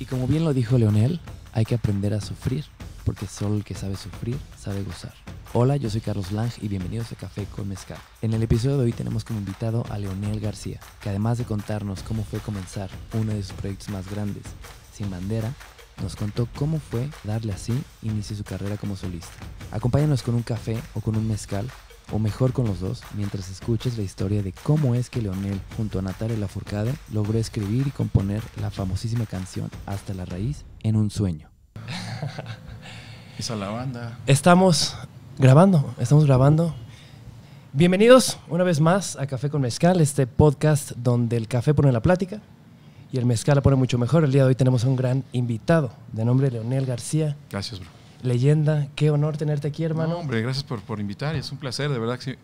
Y como bien lo dijo Leonel, hay que aprender a sufrir, porque solo el que sabe sufrir sabe gozar. Hola, yo soy Carlos Lange y bienvenidos a Café con Mezcal. En el episodio de hoy tenemos como invitado a Leonel García, que además de contarnos cómo fue comenzar uno de sus proyectos más grandes, Sin Bandera, nos contó cómo fue darle así inicio su carrera como solista. Acompáñanos con un café o con un mezcal o mejor con los dos, mientras escuches la historia de cómo es que Leonel, junto a Natalia Lafourcade, logró escribir y componer la famosísima canción Hasta la raíz en un sueño. hizo la banda. Estamos grabando, estamos grabando. Bienvenidos una vez más a Café con Mezcal, este podcast donde el café pone la plática y el mezcal la pone mucho mejor. El día de hoy tenemos a un gran invitado de nombre Leonel García. Gracias, bro. Leyenda, qué honor tenerte aquí, hermano. hombre, gracias por, por, invitar. Es un placer, de verdad que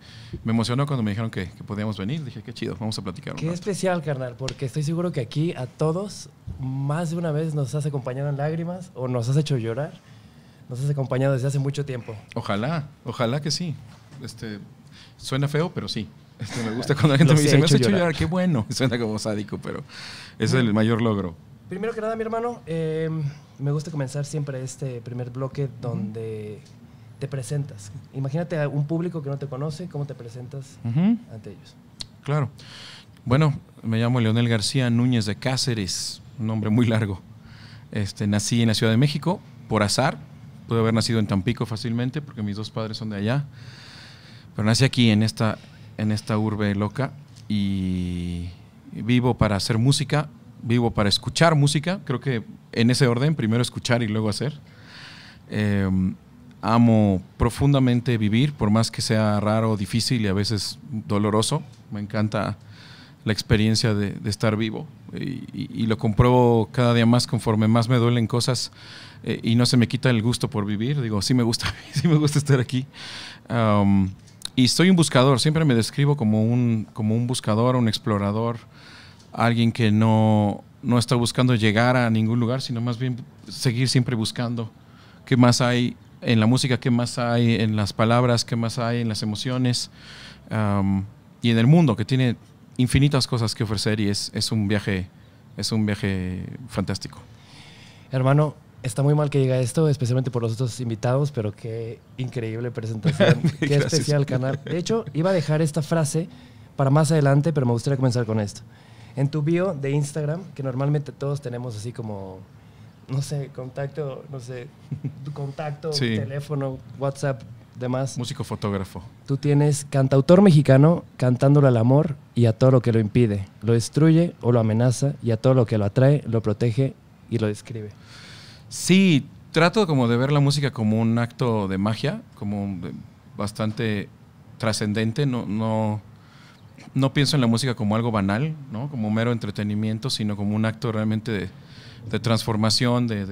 me emocionó cuando me dijeron que, que, podíamos venir. Dije, qué chido, vamos a platicar. Un qué especial, carnal, porque estoy seguro que aquí a todos más de una vez nos has acompañado en lágrimas o nos has hecho llorar. Nos has acompañado desde hace mucho tiempo. Ojalá, ojalá que sí. Este, suena feo, pero sí. Este, me gusta cuando la gente me dice, me has hecho llorar. llorar. qué bueno. Suena como sádico, pero es el mayor logro primero que nada, mi hermano, eh, me gusta comenzar siempre este primer bloque donde te presentas. Imagínate a un público que no te conoce, ¿cómo te presentas ante ellos? Claro. Bueno, me llamo Leonel García Núñez de Cáceres, un nombre muy largo. Este, nací en la Ciudad de México, por azar. Pude haber nacido en Tampico fácilmente, porque mis dos padres son de allá. Pero nací aquí, en esta, en esta urbe loca, y vivo para hacer música, vivo para escuchar música, creo que en ese orden, primero escuchar y luego hacer. Em, amo profundamente vivir, por más que sea raro, difícil y a veces doloroso. Me encanta la experiencia de, estar vivo y, lo compruebo cada día más conforme más me duelen cosas eh, y no se me quita el gusto por vivir. Digo, sí me gusta, sí me gusta estar aquí. y soy un buscador, siempre me describo como un, como un buscador, un explorador, alguien que no, está buscando llegar a ningún lugar, sino más bien seguir siempre buscando qué más hay en la música, qué más hay en las palabras, qué más hay en las emociones y en el mundo, que tiene infinitas cosas que ofrecer y es, un, viaje, es un viaje fantástico. Hermano, está muy mal que diga esto, especialmente por los otros invitados, pero qué increíble presentación, qué especial canal. De hecho, iba a dejar esta frase para más adelante, pero me gustaría comenzar con esto en tu bio de Instagram, que normalmente todos tenemos así como, no sé, contacto, no sé, tu contacto, teléfono, WhatsApp, demás. Músico fotógrafo. Tú tienes cantautor mexicano cantándole al amor y a todo lo que lo impide, lo destruye o lo amenaza y a todo lo que lo atrae, lo protege y lo describe. Sí, trato como de ver la música como un acto de magia, como bastante trascendente, no, no no pienso en la música como algo banal, ¿no? como mero entretenimiento, sino como un acto realmente de, transformación, de,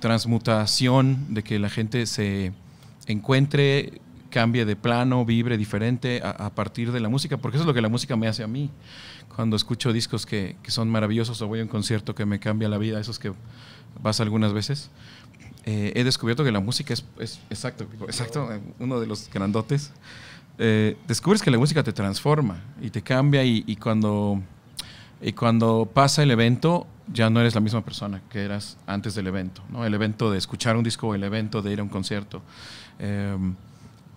transmutación, de que la gente se encuentre, cambie de plano, vibre diferente a, partir de la música, porque eso es lo que la música me hace a mí. Cuando escucho discos que, son maravillosos o voy a un concierto que me cambia la vida, esos que vas algunas veces, eh, he descubierto que la música es, es exacto, exacto, uno de los grandotes. Eh, descubres que la música te transforma y te cambia y, cuando, y cuando pasa el evento ya no eres la misma persona que eras antes del evento, el evento de escuchar un disco o el evento de ir a un concierto. Em,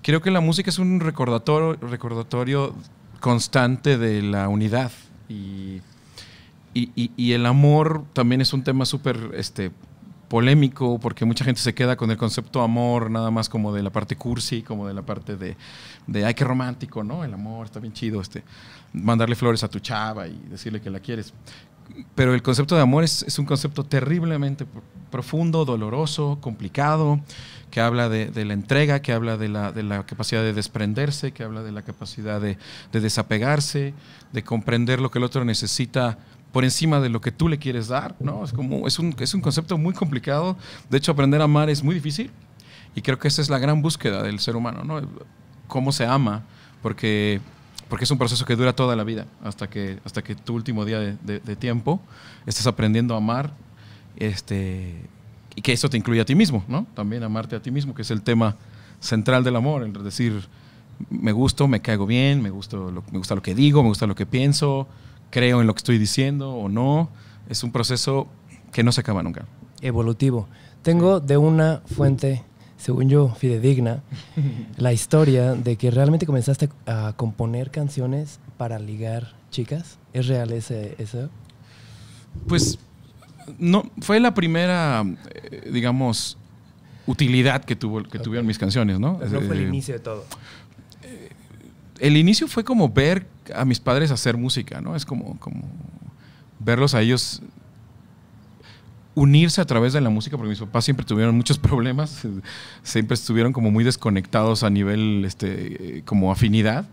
creo que la música es un recordatorio, recordatorio constante de la unidad y, el amor también es un tema súper... Este, polémico porque mucha gente se queda con el concepto amor nada más como de la parte cursi, como de la parte de, ay, qué romántico, ¿no? El amor está bien chido, este, mandarle flores a tu chava y decirle que la quieres. Pero el concepto de amor es, un concepto terriblemente profundo, doloroso, complicado, que habla de, la entrega, que habla de la, de la, capacidad de desprenderse, que habla de la capacidad de, de desapegarse, de comprender lo que el otro necesita por encima de lo que tú le quieres dar, ¿no? Es, como, es, un, concepto muy complicado. De hecho, aprender a amar es muy difícil. Y creo que esa es la gran búsqueda del ser humano, ¿no? Cómo se ama, porque, porque es un proceso que dura toda la vida, hasta que, hasta que tu último día de, tiempo estés aprendiendo a amar, este, y que eso te incluye a ti mismo, ¿no? También amarte a ti mismo, que es el tema central del amor, Es decir, me gusto, me caigo bien, me, gusto, me gusta lo que digo, me gusta lo que pienso, creo en lo que estoy diciendo o no. Es un proceso que no se acaba nunca. Evolutivo. Tengo de una fuente, según yo, fidedigna, la historia de que realmente comenzaste a componer canciones para ligar chicas. ¿Es real ese, eso? Pues no, fue la primera, eh, digamos, utilidad que, tuvo, que tuvieron mis canciones, ¿no? no fue el eh, inicio de todo. Eh, el inicio fue como ver a mis padres hacer música, ¿no? Es como, como verlos a ellos unirse a través de la música, porque mis papás siempre tuvieron muchos problemas, siempre estuvieron como muy desconectados a nivel, este, como afinidad,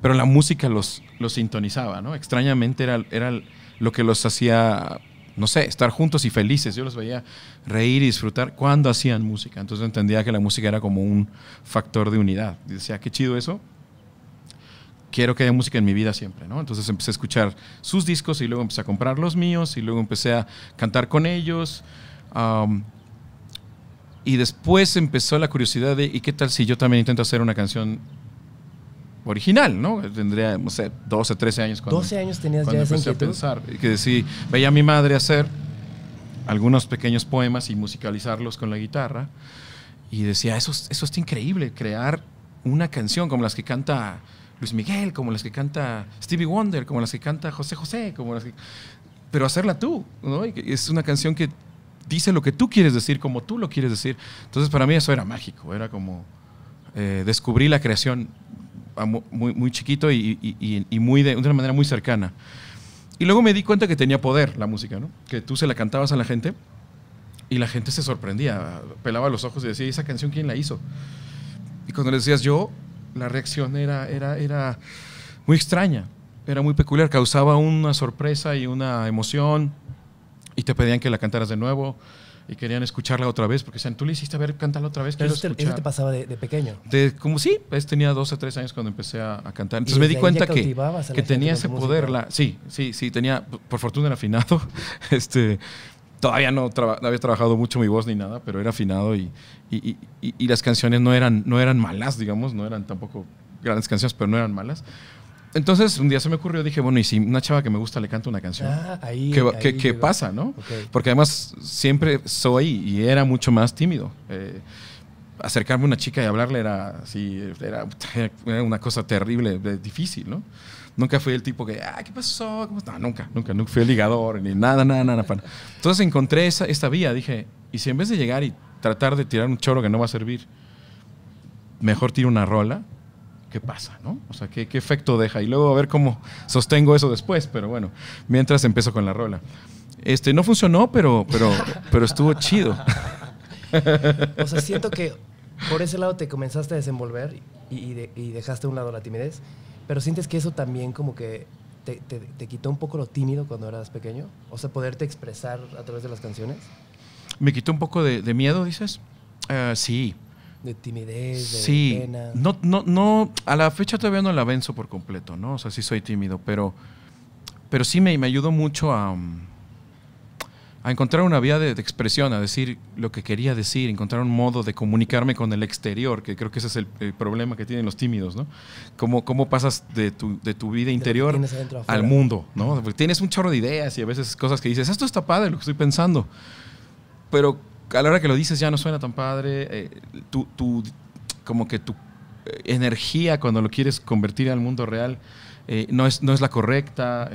pero la música los, los sintonizaba, ¿no? Extrañamente era, era lo que los hacía, no sé, estar juntos y felices. Yo los veía reír y disfrutar cuando hacían música. Entonces entendía que la música era como un factor de unidad. decía, ah, qué chido eso, quiero que haya música en mi vida siempre, ¿no? Entonces empecé a escuchar sus discos y luego empecé a comprar los míos y luego empecé a cantar con ellos. y después empezó la curiosidad de, ¿y qué tal si yo también intento hacer una canción original, ¿no? Tendría, no sé, 12, 13 años cuando 12 años tenías cuando ya empecé a pensar. Y que decía, veía a mi madre hacer algunos pequeños poemas y musicalizarlos con la guitarra. Y decía, eso, eso está increíble, crear una canción como las que canta Luis Miguel, como las que canta Stevie Wonder, como las que canta José José, como las que... Pero hacerla tú, ¿no? es una canción que dice lo que tú quieres decir, como tú lo quieres decir. Entonces para mí eso era mágico, era como eh, descubrí la creación muy, muy chiquito y, muy de, una manera muy cercana. Y luego me di cuenta que tenía poder la música, ¿no? Que tú se la cantabas a la gente y la gente se sorprendía, pelaba los ojos y decía, ¿esa canción quién la hizo? Y cuando le decías yo, la reacción era, era, era muy extraña, era muy peculiar, causaba una sorpresa y una emoción y te pedían que la cantaras de nuevo y querían escucharla otra vez, porque decían, tú le hiciste a ver, cántala otra vez. eso, te, pasaba de, pequeño? De, como sí, pues, tenía 12 o tres años cuando empecé a, cantar. Entonces me di cuenta que, que tenía ese poder. La, sí, sí, sí, tenía, por fortuna era afinado, este, todavía no, había trabajado mucho mi voz ni nada, pero era afinado y, y, y, las canciones no eran, no eran malas, digamos, no eran tampoco grandes canciones, pero no eran malas. Entonces, un día se me ocurrió, dije, bueno, y si una chava que me gusta le canta una canción, ah, ahí, ¿qué, ¿qué, pasa, no? Porque además siempre soy y era mucho más tímido. Eh, acercarme a una chica y hablarle era sí era una cosa terrible, difícil, ¿no? Nunca fui el tipo que, ah, ¿qué pasó? nunca, nunca, nunca fui el ligador, ni nada, nada, nada. Entonces encontré esta vía, dije, y si en vez de llegar y tratar de tirar un choro que no va a servir, mejor tiro una rola, ¿qué pasa? ¿no? O sea, ¿qué, efecto deja? Y luego a ver cómo sostengo eso después, pero bueno, mientras empiezo con la rola. Este, no funcionó, pero, pero, pero estuvo chido. o sea, siento que por ese lado te comenzaste a desenvolver y, y dejaste a un lado la timidez. Pero sientes que eso también como que te, quitó un poco lo tímido cuando eras pequeño? O sea, poderte expresar a través de las canciones. Me quitó un poco de, miedo, dices. Ah, sí. De timidez, de sí. pena. No, no, no, a la fecha todavía no la venzo por completo, ¿no? O sea, sí soy tímido, pero, pero sí me, me ayudó mucho a... Mm, a encontrar una vía de, expresión, a decir lo que quería decir, encontrar un modo de comunicarme con el exterior, que creo que ese es el, problema que tienen los tímidos, ¿no? ¿Cómo, pasas de tu, vida interior al mundo, ¿no? Porque tienes un chorro de ideas y a veces cosas que dices, esto está padre, lo que estoy pensando, pero a la hora que lo dices ya no suena tan padre, eh, tu, como que tu eh, energía cuando lo quieres convertir al mundo real eh, no, es, no es la correcta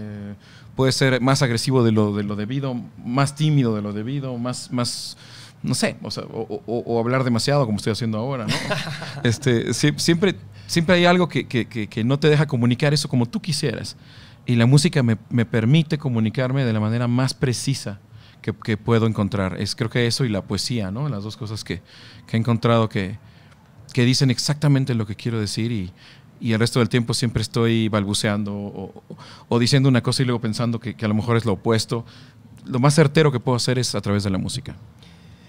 puede ser más agresivo de lo, de lo debido, más tímido de lo debido, más, más no sé, o, hablar demasiado como estoy haciendo ahora, este, siempre, siempre hay algo que, no te deja comunicar eso como tú quisieras. Y la música me, permite comunicarme de la manera más precisa que, puedo encontrar. Es creo que eso y la poesía, ¿no? Las dos cosas que, que he encontrado que, que dicen exactamente lo que quiero decir y, y el resto del tiempo siempre estoy balbuceando o, diciendo una cosa y luego pensando que, a lo mejor es lo opuesto. Lo más certero que puedo hacer es a través de la música.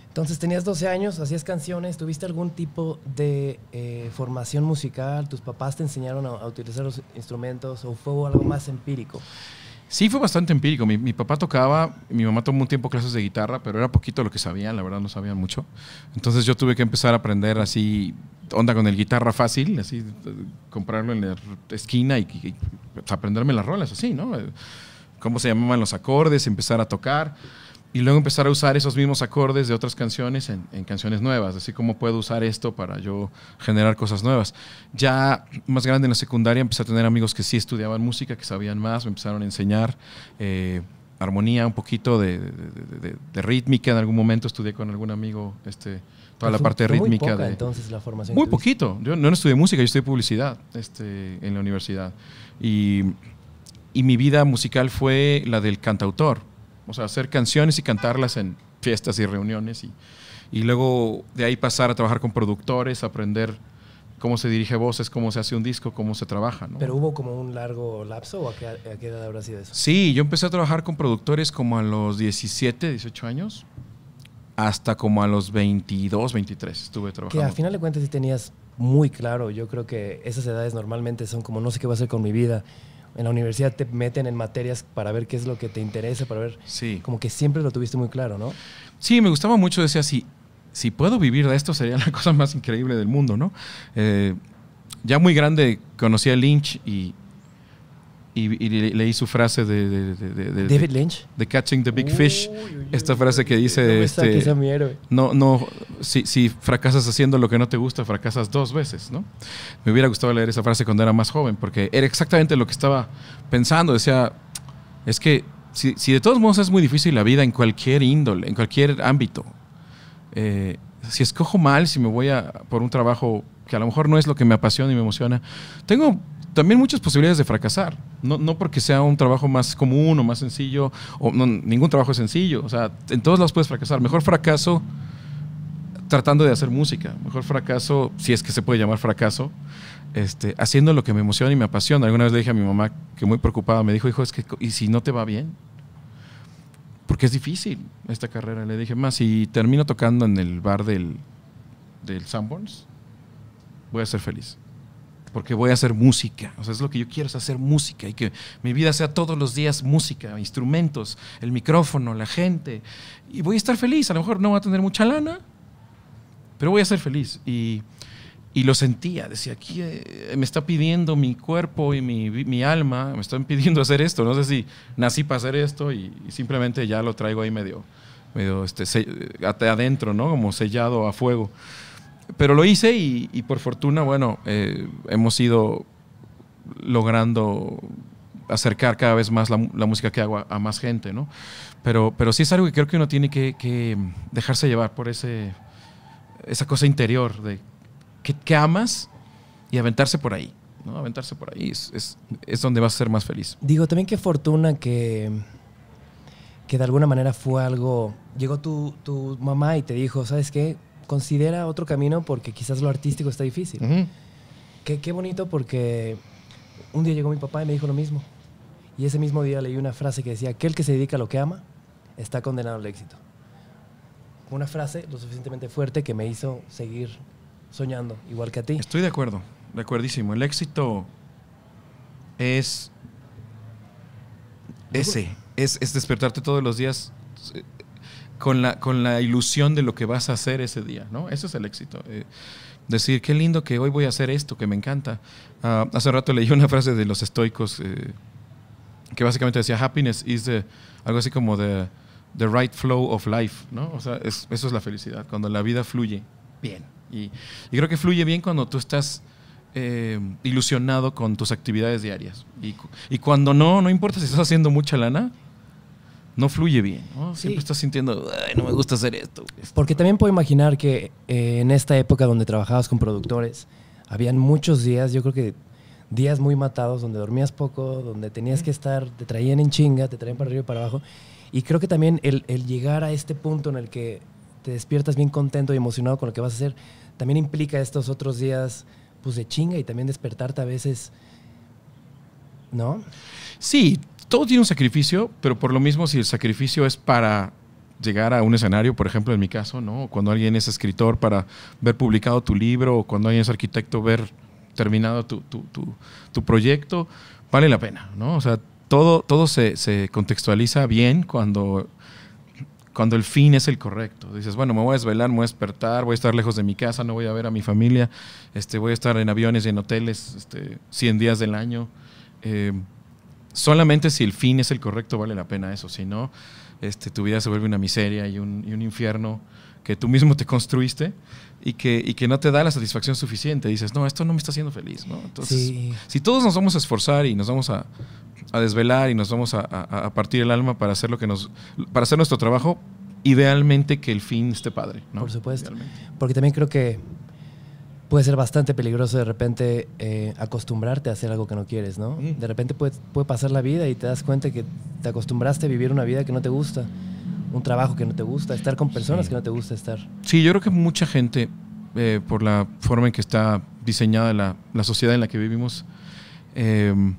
Entonces tenías 12 años, hacías canciones, ¿tuviste algún tipo de eh, formación musical? ¿Tus papás te enseñaron a, a utilizar los instrumentos o fue algo más empírico? Sí, fue bastante empírico. Mi, papá tocaba, mi mamá tomó un tiempo clases de guitarra, pero era poquito lo que sabían, la verdad no sabían mucho. Entonces yo tuve que empezar a aprender así, onda con el guitarra fácil, así, comprarlo en la esquina y, y pues, aprenderme las rolas, así, ¿no? Cómo se llamaban los acordes, empezar a tocar y luego empezar a usar esos mismos acordes de otras canciones en, canciones nuevas, así como puedo usar esto para yo generar cosas nuevas. Ya más grande en la secundaria empecé a tener amigos que sí estudiaban música, que sabían más, me empezaron a enseñar eh, armonía, un poquito de, rítmica, en algún momento estudié con algún amigo este, toda la parte rítmica. entonces la formación. Muy poquito, yo no estudié música, yo estudié publicidad este, en la universidad. Y, y mi vida musical fue la del cantautor o sea, hacer canciones y cantarlas en fiestas y reuniones. Y, y luego de ahí pasar a trabajar con productores, aprender cómo se dirige voces, cómo se hace un disco, cómo se trabaja. ¿no? ¿Pero hubo como un largo lapso o a qué, edad habrá sido eso? Sí, yo empecé a trabajar con productores como a los 17, 18 años, hasta como a los 22, 23 estuve trabajando. Que al final de cuentas sí tenías muy claro, yo creo que esas edades normalmente son como no sé qué va a hacer con mi vida en la universidad te meten en materias para ver qué es lo que te interesa, para ver. Como que siempre lo tuviste muy claro, ¿no? Sí, me gustaba mucho. Decía, si, si puedo vivir de esto, sería la cosa más increíble del mundo, ¿no? Eh, ya muy grande conocí a Lynch y, y, leí su frase de, de, David Lynch de Catching the Big Fish esta frase que dice este, no, no si, fracasas haciendo lo que no te gusta fracasas dos veces no me hubiera gustado leer esa frase cuando era más joven porque era exactamente lo que estaba pensando decía es que si, si de todos modos es muy difícil la vida en cualquier índole en cualquier ámbito eh, si escojo mal si me voy a por un trabajo que a lo mejor no es lo que me apasiona y me emociona tengo también muchas posibilidades de fracasar. No, porque sea un trabajo más común o más sencillo, o ningún trabajo es sencillo. O sea, en todos lados puedes fracasar. Mejor fracaso tratando de hacer música. Mejor fracaso, si es que se puede llamar fracaso, este, haciendo lo que me emociona y me apasiona. Alguna vez le dije a mi mamá que muy preocupada me dijo, hijo, es que, ¿y si no te va bien? Porque es difícil esta carrera. Le dije, más, si termino tocando en el bar del, del Sanborns, voy a ser feliz porque voy a hacer música. O sea, es lo que yo quiero, es hacer música y que mi vida sea todos los días música, instrumentos, el micrófono, la gente. Y voy a estar feliz. A lo mejor no voy a tener mucha lana, pero voy a ser feliz. Y, y lo sentía. Decía, aquí eh, me está pidiendo mi cuerpo y mi, mi, alma, me están pidiendo hacer esto. No sé si nací para hacer esto y, simplemente ya lo traigo ahí medio, medio este, eh, adentro, ¿no? Como sellado a fuego pero lo hice y, por fortuna, bueno, eh, hemos ido logrando acercar cada vez más la, música que hago a, más gente, ¿no? Pero, pero sí es algo que creo que uno tiene que, dejarse llevar por ese, esa cosa interior de que, amas y aventarse por ahí, ¿no? Aventarse por ahí es, donde vas a ser más feliz. Digo, también qué fortuna que, que de alguna manera fue algo, llegó tu, tu mamá y te dijo, ¿sabes qué? considera otro camino porque quizás lo artístico está difícil. qué, bonito porque un día llegó mi papá y me dijo lo mismo. Y ese mismo día leí una frase que decía, aquel que se dedica a lo que ama está condenado al éxito. Una frase lo suficientemente fuerte que me hizo seguir soñando, igual que a ti. Estoy de acuerdo, de acuerdísimo. El éxito es ese, es, es despertarte todos los días con la, ilusión de lo que vas a hacer ese día, ¿no? Ese es el éxito. Eh, decir, qué lindo que hoy voy a hacer esto, que me encanta. Ah, hace rato leí una frase de los estoicos eh, que básicamente decía, happiness is algo así como the, the right flow of life, eso es la felicidad, cuando la vida fluye bien. Y, creo que fluye bien cuando tú estás... Eh, ilusionado con tus actividades diarias. y, cuando no, no importa si estás haciendo mucha lana, no fluye bien. Siempre estás sintiendo, no me gusta hacer esto. Porque también puedo imaginar que eh, en esta época donde trabajabas con productores, habían muchos días, yo creo que días muy matados, donde dormías poco, donde tenías que estar, te traían en chinga, te traían para arriba y para abajo. Y creo que también el, llegar a este punto en el que te despiertas bien contento y emocionado con lo que vas a hacer, también implica estos otros días pues de chinga y también despertarte a veces, ¿no? Sí, todo tiene un sacrificio, pero por lo mismo si el sacrificio es para llegar a un escenario, por ejemplo, en mi caso, ¿no? Cuando alguien es escritor para ver publicado tu libro, o cuando alguien es arquitecto ver terminado tu, proyecto, vale la pena, ¿no? O sea, todo, todo se, contextualiza bien cuando, cuando el fin es el correcto. Dices, bueno, me voy a desvelar, me voy a despertar, voy a estar lejos de mi casa, no voy a ver a mi familia, este, voy a estar en aviones y en hoteles 100 este, días del año. Eh, solamente si el fin es el correcto vale la pena eso, si no, este, tu vida se vuelve una miseria y un, infierno que tú mismo te construiste y que, que no te da la satisfacción suficiente. Dices, no, esto no me está haciendo feliz. Entonces, si todos nos vamos a esforzar y nos vamos a, desvelar y nos vamos a, partir el alma para hacer, lo que nos, para hacer nuestro trabajo, idealmente que el fin esté padre. ¿no? Por supuesto. Porque también creo que puede ser bastante peligroso de repente eh, acostumbrarte a hacer algo que no quieres, ¿no? De repente puede, pasar la vida y te das cuenta que te acostumbraste a vivir una vida que no te gusta, un trabajo que no te gusta, estar con personas que no te gusta estar. Sí, yo creo que mucha gente, eh, por la forma en que está diseñada la, sociedad en la que vivimos, em,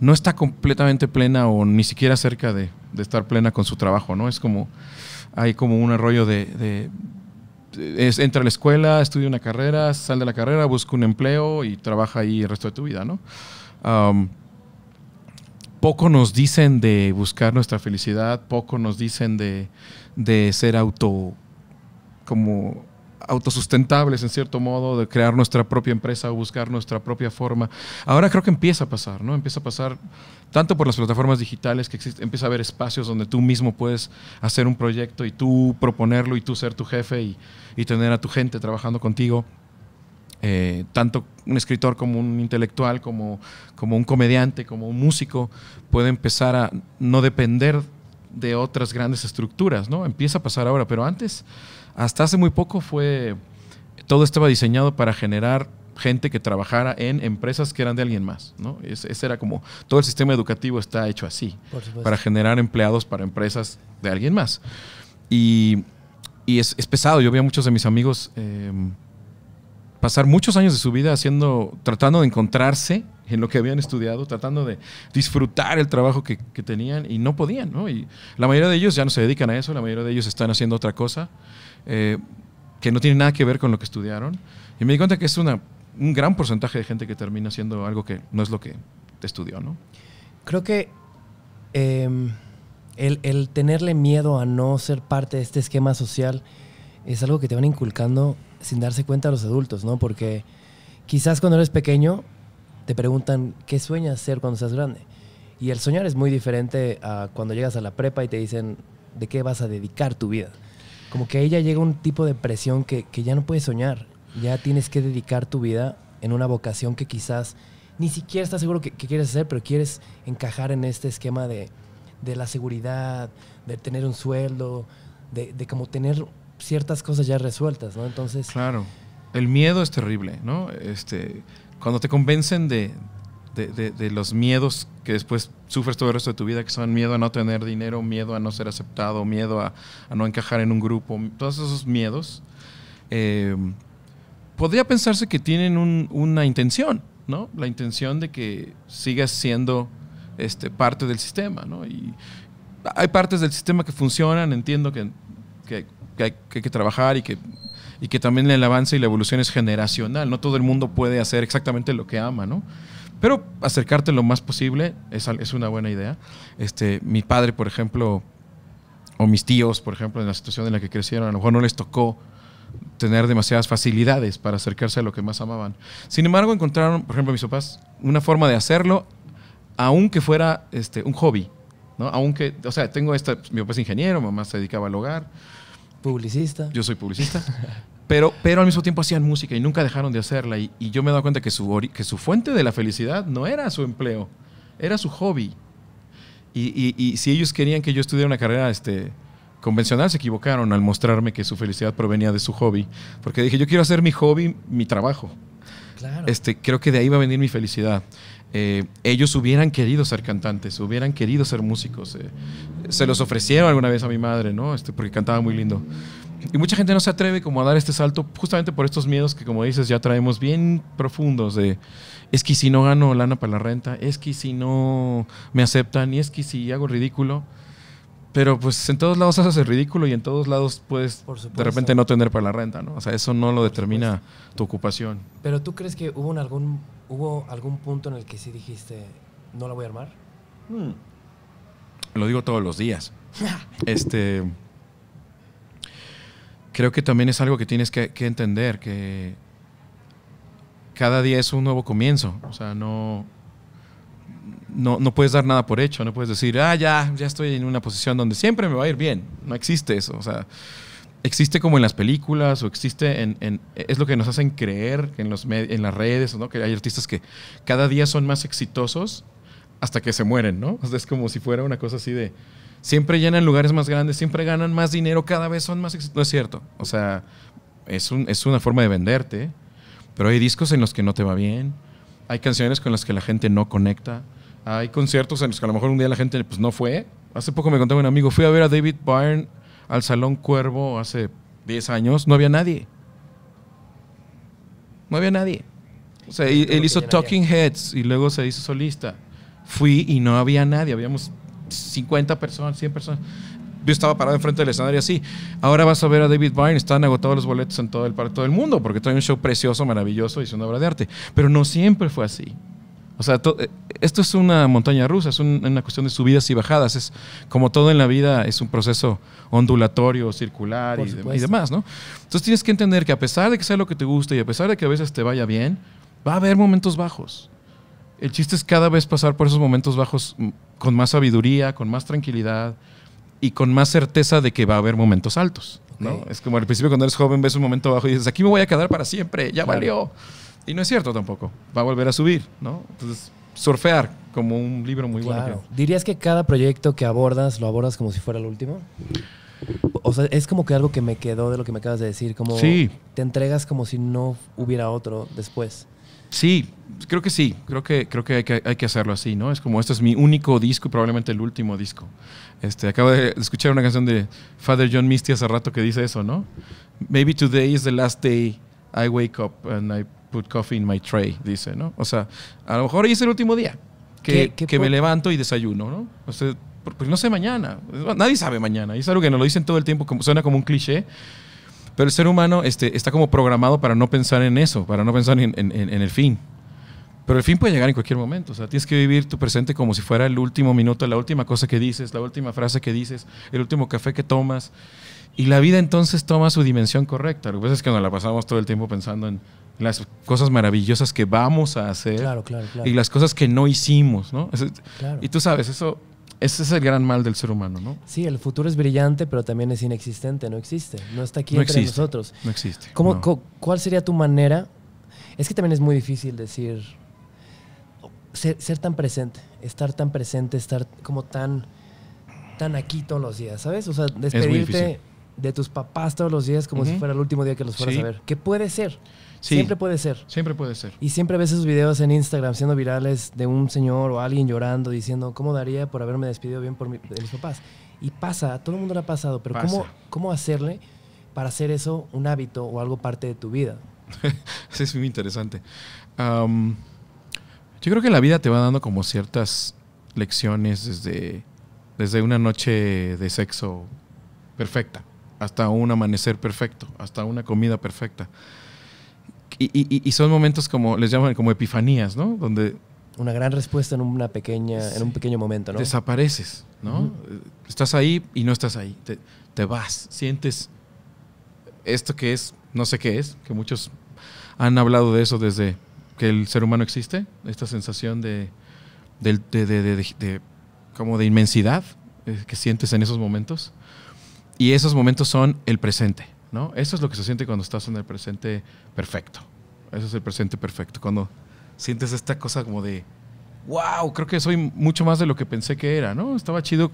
no está completamente plena o ni siquiera cerca de, estar plena con su trabajo, ¿no? Es como, hay como un arroyo de entra a la escuela, estudia una carrera, sale de la carrera, busca un empleo y trabaja ahí el resto de tu vida, ¿no? poco nos dicen de buscar nuestra felicidad, poco nos dicen de, ser auto, como autosustentables en cierto modo, de crear nuestra propia empresa o buscar nuestra propia forma. Ahora creo que empieza a pasar, ¿no? Empieza a pasar tanto por las plataformas digitales que existe, empieza a haber espacios donde tú mismo puedes hacer un proyecto y tú proponerlo y tú ser tu jefe y, tener a tu gente trabajando contigo. Eh, tanto un escritor como un intelectual, como, como un comediante, como un músico, puede empezar a no depender de otras grandes estructuras, ¿no? Empieza a pasar ahora, pero antes, hasta hace muy poco fue, todo estaba diseñado para generar gente que trabajara en empresas que eran de alguien más. ¿no? Ese, era como, todo el sistema educativo está hecho así, para generar empleados para empresas de alguien más. Y, es, pesado, yo vi a muchos de mis amigos em, pasar muchos años de su vida haciendo, tratando de encontrarse en lo que habían estudiado, tratando de disfrutar el trabajo que, tenían y no podían, ¿no? Y la mayoría de ellos ya no se dedican a eso, la mayoría de ellos están haciendo otra cosa eh, que no tiene nada que ver con lo que estudiaron. Y me di cuenta que es una un gran porcentaje de gente que termina haciendo algo que no es lo que te estudió, ¿no? Creo que em, el, tenerle miedo a no ser parte de este esquema social es algo que te van inculcando sin darse cuenta a los adultos, ¿no? Porque quizás cuando eres pequeño te preguntan qué sueñas ser cuando seas grande. Y el soñar es muy diferente a cuando llegas a la prepa y te dicen de qué vas a dedicar tu vida. Como que ahí ya llega un tipo de presión que, que ya no puedes soñar ya tienes que dedicar tu vida en una vocación que quizás ni siquiera estás seguro que, quieres hacer, pero quieres encajar en este esquema de, la seguridad, de tener un sueldo, de, como tener ciertas cosas ya resueltas, ¿no? Entonces... Claro, el miedo es terrible, ¿no? Este, cuando te convencen de, los miedos que después sufres todo el resto de tu vida, que son miedo a no tener dinero, miedo a no ser aceptado, miedo a, no encajar en un grupo, todos esos miedos, eh, podría pensarse que tienen una intención, ¿no? La intención de que sigas siendo este, parte del sistema, Y hay partes del sistema que funcionan, entiendo que, hay, que trabajar y que también el avance y la evolución es generacional, no todo el mundo puede hacer exactamente lo que ama, ¿no? Pero acercarte lo más posible es, una buena idea. Este, mi padre, por ejemplo, o mis tíos, por ejemplo, en la situación en la que crecieron, a lo mejor no les tocó tener demasiadas facilidades para acercarse a lo que más amaban. Sin embargo, encontraron, por ejemplo, mis papás, una forma de hacerlo, aunque fuera este, un hobby. ¿no? Aunque, o sea, tengo esta, mi papá es ingeniero, mamá se dedicaba al hogar. Publicista. Yo soy publicista. pero, pero al mismo tiempo hacían música y nunca dejaron de hacerla. Y, yo me he dado cuenta que su, que su fuente de la felicidad no era su empleo, era su hobby. Y, y si ellos querían que yo estudiara una carrera este, convencional se equivocaron al mostrarme que su felicidad provenía de su hobby, porque dije, yo quiero hacer mi hobby mi trabajo. Este, creo que de ahí va a venir mi felicidad. Eh, ellos hubieran querido ser cantantes, hubieran querido ser músicos. Eh, se los ofrecieron alguna vez a mi madre, ¿no? Este, porque cantaba muy lindo. Y mucha gente no se atreve como a dar este salto justamente por estos miedos que, como dices, ya traemos bien profundos de es que si no gano lana para la renta, es que si no me aceptan, y es que si hago ridículo. Pero pues en todos lados haces el ridículo y en todos lados puedes de repente no tener para la renta, ¿no? O sea, eso no lo determina tu ocupación. Pero tú crees que hubo, algún, hubo algún punto en el que sí dijiste, no la voy a armar? Hmm. Lo digo todos los días. Ah. este. Creo que también es algo que tienes que entender, que cada día es un nuevo comienzo. O sea, no, no, puedes dar nada por hecho, no puedes decir, ah, ya, ya estoy en una posición donde siempre me va a ir bien. No existe eso. O sea, existe como en las películas o existe en, es lo que nos hacen creer en, los en las redes, ¿no? Que hay artistas que cada día son más exitosos hasta que se mueren, ¿no? es como si fuera una cosa así de, siempre llenan lugares más grandes, siempre ganan más dinero, cada vez son más exitosos. No es cierto. O sea, es, un, es una forma de venderte, pero hay discos en los que no te va bien, hay canciones con las que la gente no conecta hay conciertos en los que a lo mejor un día la gente pues, no fue. Hace poco me contaba un amigo, fui a ver a David Byrne al Salón Cuervo hace 10 años, no había nadie. No había nadie. O sea, él, hizo Talking Heads y luego se hizo solista. Fui y no había nadie, habíamos 50 personas, 100 personas. Yo estaba parado enfrente del escenario así. Ahora vas a ver a David Byrne, están agotados los boletos en todo el, todo el mundo, porque trae un show precioso, maravilloso y es una obra de arte. Pero no siempre fue así. O sea, eh, esto es una montaña rusa, es una cuestión de subidas y bajadas. Es como todo en la vida, es un proceso ondulatorio, circular y, demás, ¿no? Entonces tienes que entender que a pesar de que sea lo que te guste y a pesar de que a veces te vaya bien, va a haber momentos bajos. El chiste es cada vez pasar por esos momentos bajos mm, con más sabiduría, con más tranquilidad y con más certeza de que va a haber momentos altos. ¿no? Es como al principio cuando eres joven ves un momento bajo y dices, aquí me voy a quedar para siempre, ya valió. Y no es cierto tampoco. Va a volver a subir, ¿no? Entonces, surfear como un libro muy claro. bueno. ¿Dirías que cada proyecto que abordas lo abordas como si fuera el último? O sea, es como que algo que me quedó de lo que me acabas de decir, como sí. te entregas como si no hubiera otro después. Sí, creo que sí, creo que, creo que hay, que hacerlo así, ¿no? Es como, esto es mi único disco probablemente el último disco. Este, acabo de escuchar una canción de Father John Misty hace rato que dice eso, ¿no? Maybe today is the last day I wake up and I put coffee in my tray, dice, ¿no? O sea, a lo mejor hoy es el último día que, que me levanto y desayuno, ¿no? O sea, pues no sé mañana, nadie sabe mañana, y es algo que nos lo dicen todo el tiempo, como, suena como un cliché, pero el ser humano este, está como programado para no pensar en eso, para no pensar en, en, en el fin. Pero el fin puede llegar en cualquier momento. O sea, tienes que vivir tu presente como si fuera el último minuto, la última cosa que dices, la última frase que dices, el último café que tomas. Y la vida entonces toma su dimensión correcta. Lo que pasa es que nos la pasamos todo el tiempo pensando en las cosas maravillosas que vamos a hacer y las cosas que no hicimos, ¿no? Y tú sabes, eso ese es el gran mal del ser humano, ¿no? Sí, el futuro es brillante, pero también es inexistente, no existe, no está aquí entre nosotros. No existe. ¿Cómo, ¿Cuál sería tu manera? Es que también es muy difícil decir, ser, tan presente, estar tan presente, estar como tan, tan aquí todos los días, ¿sabes? O sea, despedirte de tus papás todos los días como si fuera el último día que los fueras a ver. ¿Qué puede ser? siempre puede ser. Siempre puede ser. Y siempre ves esos videos en Instagram siendo virales de un señor o alguien llorando diciendo, ¿cómo daría por haberme despedido bien por mi, de mis papás? Y pasa, todo el mundo le ha pasado, pero ¿cómo, hacerle para hacer eso un hábito o algo parte de tu vida? es muy interesante. yo creo que la vida te va dando como ciertas lecciones desde, desde una noche de sexo perfecta, hasta un amanecer perfecto, hasta una comida perfecta. Y, son momentos como, les llaman como epifanías, ¿no? Donde... Una gran respuesta en, una pequeña, en un pequeño momento, ¿no? Desapareces, ¿no? Eh, estás ahí y no estás ahí. Te, vas, sientes esto que es, no sé qué es, que muchos han hablado de eso desde que el ser humano existe, esta sensación de como de inmensidad eh, que sientes en esos momentos. Y esos momentos son el presente. Eso es lo que se siente cuando estás en el presente perfecto. Eso es el presente perfecto. Cuando sientes esta cosa como de, wow, creo que soy mucho más de lo que pensé que era, ¿no? Estaba chido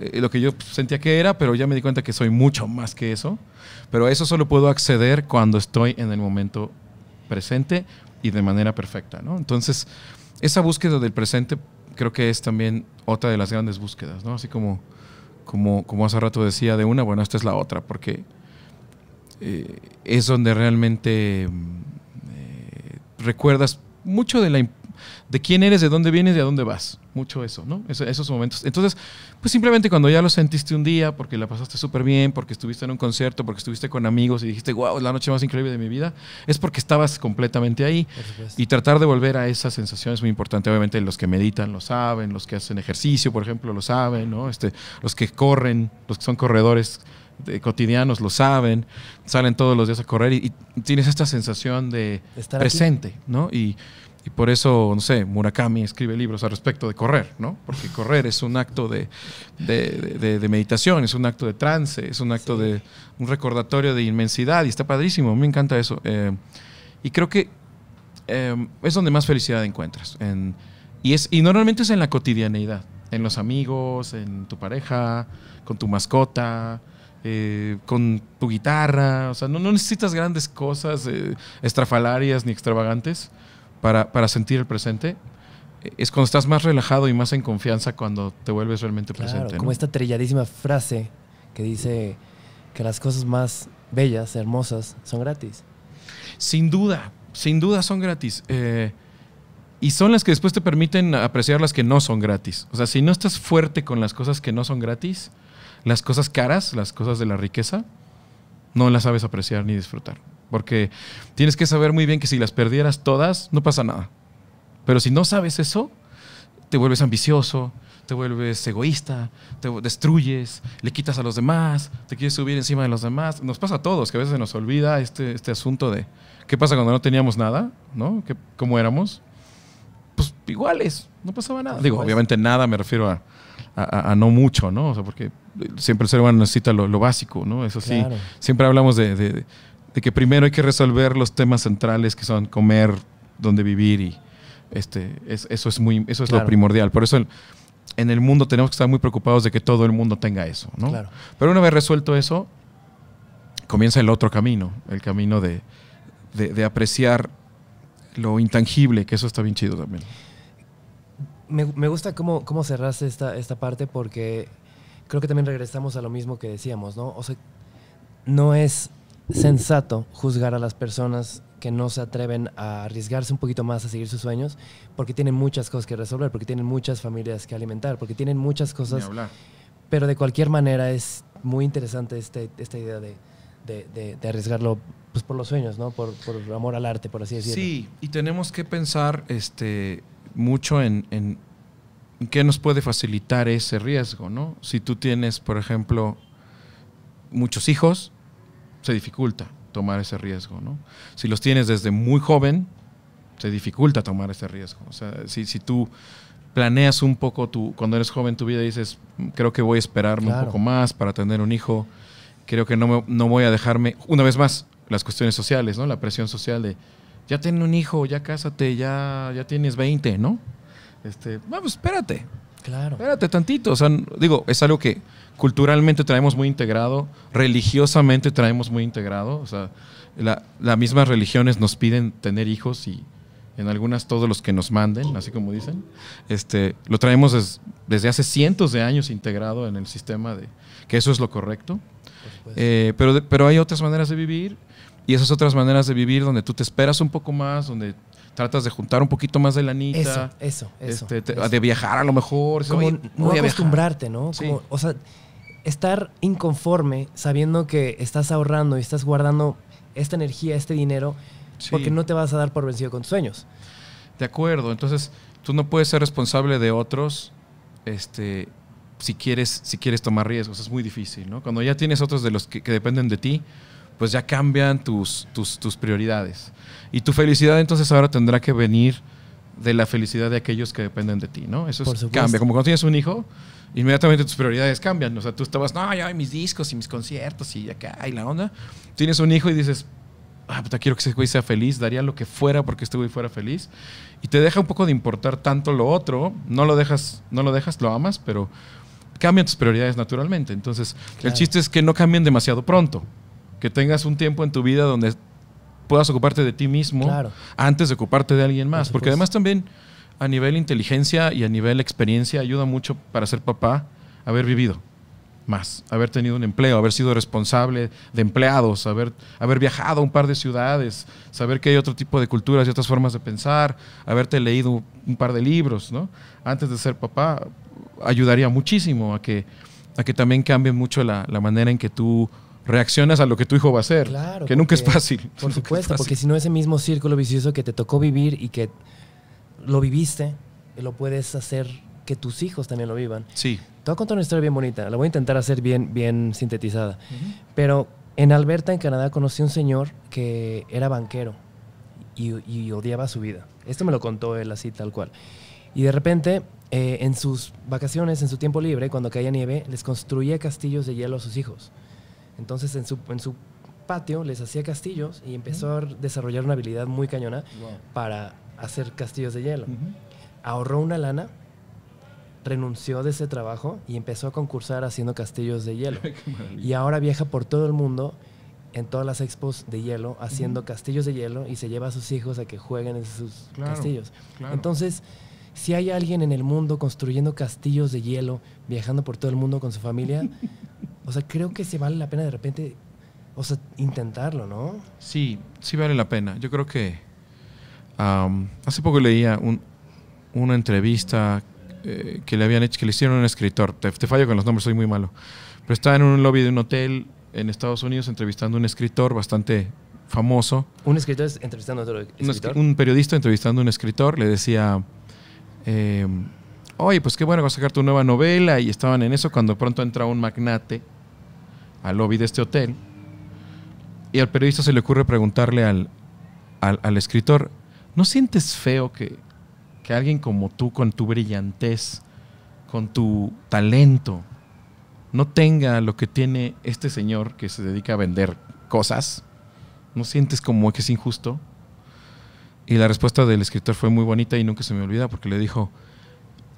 eh, lo que yo sentía que era, pero ya me di cuenta que soy mucho más que eso. Pero a eso solo puedo acceder cuando estoy en el momento presente y de manera perfecta, ¿no? Entonces, esa búsqueda del presente creo que es también otra de las grandes búsquedas, ¿no? Así como, como, como hace rato decía de una, bueno, esta es la otra, porque eh, es donde realmente mm, eh, recuerdas mucho de la de quién eres, de dónde vienes y a dónde vas. Mucho eso, ¿no? esos momentos. Entonces, pues simplemente cuando ya lo sentiste un día, porque la pasaste súper bien, porque estuviste en un concierto, porque estuviste con amigos y dijiste, wow, es la noche más increíble de mi vida, es porque estabas completamente ahí. Y tratar de volver a esa sensación es muy importante. Obviamente, los que meditan lo saben, los que hacen ejercicio, por ejemplo, lo saben, ¿no? Este, los que corren, los que son corredores de cotidianos lo saben, salen todos los días a correr y, tienes esta sensación de ¿Estar presente, ¿no? Y, y, por eso, no sé, Murakami escribe libros al respecto de correr, ¿no? Porque correr es un acto de, de, meditación, es un acto de trance, es un acto de un recordatorio de inmensidad y está padrísimo, me encanta eso. Eh, y creo que eh, es donde más felicidad encuentras. En, y, es, y normalmente es en la cotidianeidad, en los amigos, en tu pareja, con tu mascota, eh, con tu guitarra, o sea, no, necesitas grandes cosas eh, estrafalarias ni extravagantes para, sentir el presente. Es cuando estás más relajado y más en confianza cuando te vuelves realmente presente. Como esta trilladísima frase que dice que las cosas más bellas, hermosas, son gratis. Sin duda, sin duda son gratis. Eh, y son las que después te permiten apreciar las que no son gratis. O sea, si no estás fuerte con las cosas que no son gratis, las cosas caras, las cosas de la riqueza, no las sabes apreciar ni disfrutar. Porque tienes que saber muy bien que si las perdieras todas, no pasa nada. Pero si no sabes eso, te vuelves ambicioso, te vuelves egoísta, te destruyes, le quitas a los demás, te quieres subir encima de los demás. Nos pasa a todos, que a veces nos olvida este, este asunto de qué pasa cuando no teníamos nada, ¿no? ¿Cómo éramos? Pues iguales, no pasaba nada. Digo, pues. obviamente nada, me refiero a, a, no mucho, ¿no? O sea, porque siempre el ser humano necesita lo, básico, ¿no? Eso sí, siempre hablamos de, que primero hay que resolver los temas centrales que son comer, dónde vivir y este, eso es, muy, eso es lo primordial. Por eso en el mundo tenemos que estar muy preocupados de que todo el mundo tenga eso, ¿no? Pero una vez resuelto eso, comienza el otro camino, el camino de, de, apreciar lo intangible, que eso está bien chido también. Me, gusta cómo, cómo cerraste esta, esta parte porque creo que también regresamos a lo mismo que decíamos, ¿no? O sea, no es sensato juzgar a las personas que no se atreven a arriesgarse un poquito más a seguir sus sueños porque tienen muchas cosas que resolver, porque tienen muchas familias que alimentar, porque tienen muchas cosas. Pero de cualquier manera es muy interesante este, esta idea de, arriesgarlo pues, por los sueños, ¿no? Por, amor al arte, por así decirlo. Sí, y tenemos que pensar este, mucho en, ¿Qué nos puede facilitar ese riesgo? ¿no? Si tú tienes, por ejemplo, muchos hijos, se dificulta tomar ese riesgo. Si los tienes desde muy joven, se dificulta tomar ese riesgo. O sea, si, tú planeas un poco cuando eres joven tu vida dices, mm, creo que voy a esperarme un poco más para tener un hijo, creo que no, no voy a dejarme, una vez más, las cuestiones sociales, ¿no? La presión social de, ya ten un hijo, ya cásate, ya, ya tienes 20, ¿no? Este, vamos, pues, espérate. Claro. Espérate tantito. O sea, digo, es algo que culturalmente traemos muy integrado, religiosamente traemos muy integrado. O sea, las mismas religiones nos piden tener hijos y en algunas todos los que nos manden, así como dicen. Este, lo traemos desde hace cientos de años integrado en el sistema de que eso es lo correcto. Eh, pero, pero hay otras maneras de vivir y esas otras maneras de vivir donde tú te esperas un poco más, donde tratas de juntar un poquito más de lanita. Eso, eso, este, De viajar a lo mejor. Como no, acostumbrarte, ¿no? O sea, estar inconforme sabiendo que estás ahorrando y estás guardando esta energía, este dinero, porque no te vas a dar por vencido con tus sueños. De acuerdo, entonces tú no puedes ser responsable de otros este, si, quieres, si quieres tomar riesgos, es muy difícil, ¿no? Cuando ya tienes otros de los que, dependen de ti, pues ya cambian tus, tus, tus prioridades. Y tu felicidad entonces ahora tendrá que venir de la felicidad de aquellos que dependen de ti, ¿no? Eso cambia. Como cuando tienes un hijo, inmediatamente tus prioridades cambian. O sea, tú estabas, no, ya mis discos y mis conciertos y acá hay la onda. Tienes un hijo y dices, ah, puta, quiero que ese güey sea feliz, daría lo que fuera porque este güey fuera feliz. Y te deja un poco de importar tanto lo otro, no lo dejas, no lo dejas, lo amas, pero cambian tus prioridades naturalmente. Entonces, el chiste es que no cambien demasiado pronto, que tengas un tiempo en tu vida donde puedas ocuparte de ti mismo antes de ocuparte de alguien más. porque además también a nivel inteligencia y a nivel experiencia ayuda mucho para ser papá haber vivido más, haber tenido un empleo, haber sido responsable de empleados, haber, haber viajado a un par de ciudades, saber que hay otro tipo de culturas y otras formas de pensar, haberte leído un par de libros, ¿no? Antes de ser papá, ayudaría muchísimo a que, a que también cambie mucho la, la manera en que tú reaccionas a lo que tu hijo va a hacer, que nunca es fácil. Por supuesto, porque si no ese mismo círculo vicioso que te tocó vivir y que lo viviste, lo puedes hacer que tus hijos también lo vivan. Sí. Te voy a contar una historia bien bonita, la voy a intentar hacer bien, bien sintetizada. Pero en Alberta, en Canadá, conocí a un señor que era banquero y, odiaba su vida. Esto me lo contó él así, tal cual. Y de repente, eh, en sus vacaciones, en su tiempo libre, cuando caía nieve, les construía castillos de hielo a sus hijos entonces en su, en su patio les hacía castillos y empezó a desarrollar una habilidad muy cañona para hacer castillos de hielo. Ahorró una lana, renunció de ese trabajo y empezó a concursar haciendo castillos de hielo. y ahora viaja por todo el mundo en todas las expos de hielo haciendo castillos de hielo y se lleva a sus hijos a que jueguen en sus castillos. Entonces, si hay alguien en el mundo construyendo castillos de hielo, viajando por todo el mundo con su familia, o sea, creo que se vale la pena de repente, o sea, intentarlo, ¿no? Sí, sí vale la pena. Yo creo que hace poco leía una entrevista eh, que le habían hecho, que le hicieron a un escritor. Te, fallo con los nombres, soy muy malo. Pero estaba en un lobby de un hotel en Estados Unidos entrevistando a un escritor bastante famoso. Un escritor entrevistando a otro un periodista entrevistando a un escritor le decía Em, oye, pues qué bueno, vas a sacar tu nueva novela. Y estaban en eso cuando pronto entra un magnate al lobby de este hotel. Y al periodista se le ocurre preguntarle al, al escritor, ¿no sientes feo que, que, alguien como tú, con tu brillantez, con tu talento, no tenga lo que tiene este señor que se dedica a vender cosas? ¿No sientes como que es injusto? Y la respuesta del escritor fue muy bonita y nunca se me olvida porque le dijo,